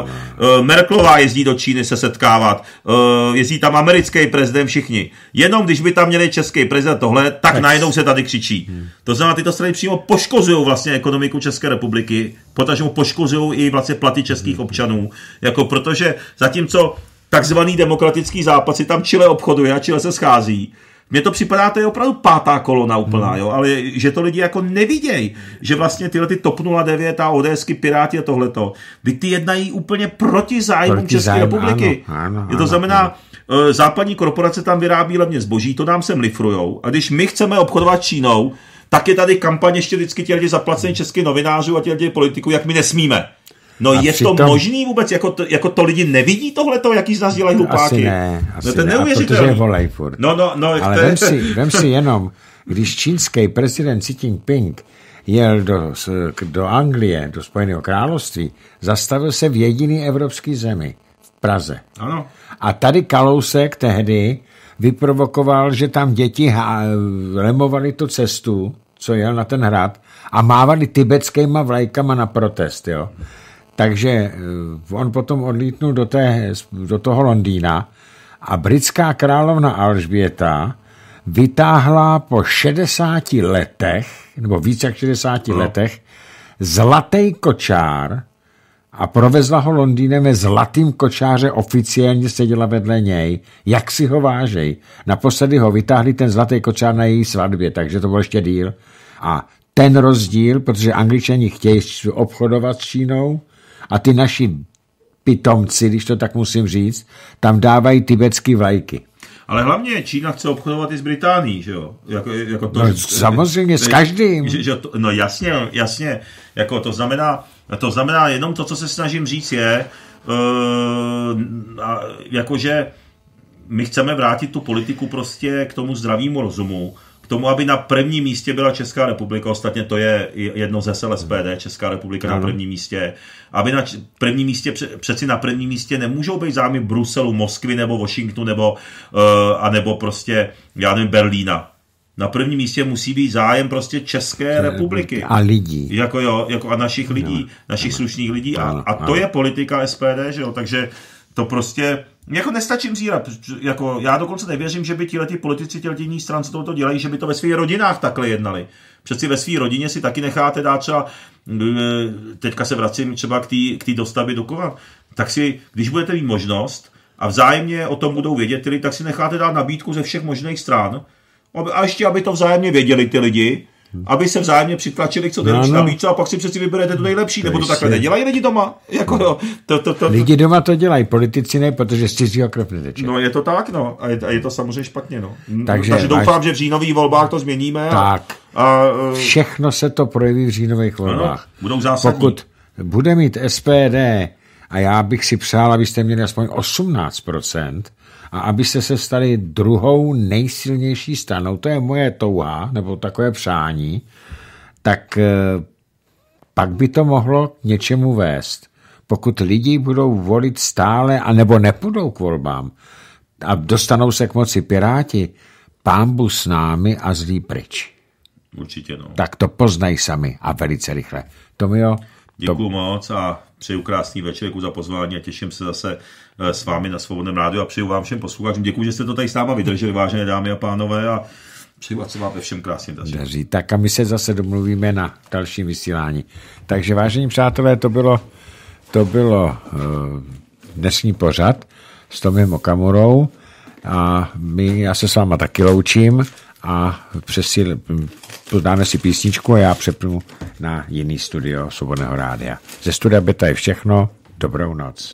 Ano. Eh, Merklová jezdí do Číny se setkávat, eh, jezdí tam americký prezident, všichni. Jenom když by tam měli český prezident tohle, tak, tak. najednou se tady křičí. Hmm. To znamená, tyto strany přímo poškozují vlastně ekonomiku České republiky, potažmo poškozují i vlastně platy českých hmm. občanů, jako protože zatímco takzvaný demokratický západ si tam Chile obchoduje a Chile se schází, mně to připadá, to je opravdu pátá kolona úplná, hmm. jo, ale že to lidi jako nevidějí, že vlastně tyhle ty TOP 09 a ODSky, Piráti a tohleto, by ty jednají úplně proti zájmu proti České zájem, republiky. Ano, ano, je to znamená, ano eh, západní korporace tam vyrábí levně zboží, to nám sem lifrujou. A když my chceme obchodovat Čínou, tak je tady kampaně ještě vždycky těch zaplacených českých novinářů a těch politiků, jak my nesmíme. No a je přitom... to možný vůbec? Jako to, jako to lidi nevidí tohleto, jaký z nás dělají hlupáky? No asi ne, asi no to je neuvěřitelný. Protože furt. No, no, no, Ale to vem, si, vem si jenom, když čínský prezident Xi Jinping jel do, do Anglie, do Spojeného království, zastavil se v jediný evropský zemi, v Praze. Ano. A tady Kalousek tehdy vyprovokoval, že tam děti lemovali tu cestu, co jel na ten hrad, a mávali tibetskýma vlajkama na protest, jo. Takže eh, on potom odlítnul do, té, do toho Londýna a britská královna Alžběta vytáhla po 60 letech, nebo více jak 60 no. letech, zlatý kočár a provezla ho Londýnem ve zlatým kočáře, oficiálně seděla vedle něj. Jak si ho vážej? Naposledy ho vytáhli ten zlatý kočár na její svatbě, takže to byl ještě díl. A ten rozdíl, protože angličani chtějí obchodovat s Čínou, a ty naši pitomci, když to tak musím říct, tam dávají tibetský vlajky. Ale hlavně Čína chce obchodovat i s Británií, že jo? Jako, jako to, no, samozřejmě, s každým. Že, že to, no jasně, jasně. Jako to znamená, to znamená jenom to, co se snažím říct je, uh, jakože my chceme vrátit tu politiku prostě k tomu zdravému rozumu tomu, aby na prvním místě byla Česká republika, ostatně to je jedno ze SLSPD, SPD, mhm. Česká republika ano. na prvním místě, aby na prvním místě, přeci na prvním místě nemůžou být zájmy Bruselu, Moskvy nebo Washingtonu nebo, uh, a nebo prostě, já nevím, Berlína. Na prvním místě musí být zájem prostě České republiky. A lidí. Jako jo, jako a našich lidí, no, našich no, slušných lidí. A, a to je politika SPD, že jo, takže uh, to prostě, jako nestačím zírat, jako já dokonce nevěřím, že by ti politici těch jiných stran, co to dělají, že by to ve svých rodinách takhle jednali. Přeci ve své rodině si taky necháte dát třeba, eh, teďka se vracím třeba k té dostavě do kova, tak si, když budete mít možnost a vzájemně o tom budou vědět ty lidi, tak si necháte dát nabídku ze všech možných stran a ještě, aby to vzájemně věděli ty lidi, aby se vzájemně přitlačili, co nejlepší no, víc, no. a pak si přeci vyberete to nejlepší, to nebo to takhle nedělají lidi doma. Jako, no, to, to, to, lidi doma to dělají, politici ne, protože z cizího krev neteče. No je to tak, no, a je, a je to samozřejmě špatně, no. Takže, Takže doufám, až... že v říjnových volbách to změníme. Tak. A, a, e- uh... Všechno se to projeví v říjnových volbách. No, budou zásadní. Pokud bude mít SPD, a já bych si přál, abyste měli aspoň 18%, a abyste se stali druhou nejsilnější stranou, to je moje touha nebo takové přání, tak eh, pak by to mohlo k něčemu vést. Pokud lidi budou volit stále, a nebo nepůjdou k volbám a dostanou se k moci piráti, pámbu s námi a zlý pryč. Určitě no. Tak to poznají sami a velice rychle. Tomio, Děkuji to... moc a Přeju krásný večer, děkuji za pozvání a těším se zase eh, s vámi na Svobodném rádiu a přeju vám všem posluchačům. Děkuji, že jste to tady s náma vydrželi, vážené dámy a pánové. A Přeju, ať vám ve všem krásně daří. daří. Tak a my se zase domluvíme na dalším vysílání. Takže vážení přátelé, to bylo, to bylo uh, dnešní pořad s Tomem Okamurou a my, já se s váma taky loučím a přesil dáme si písničku a já přepnu na jiný studio Svobodného rádia. Ze studia Beta je všechno. Dobrou noc.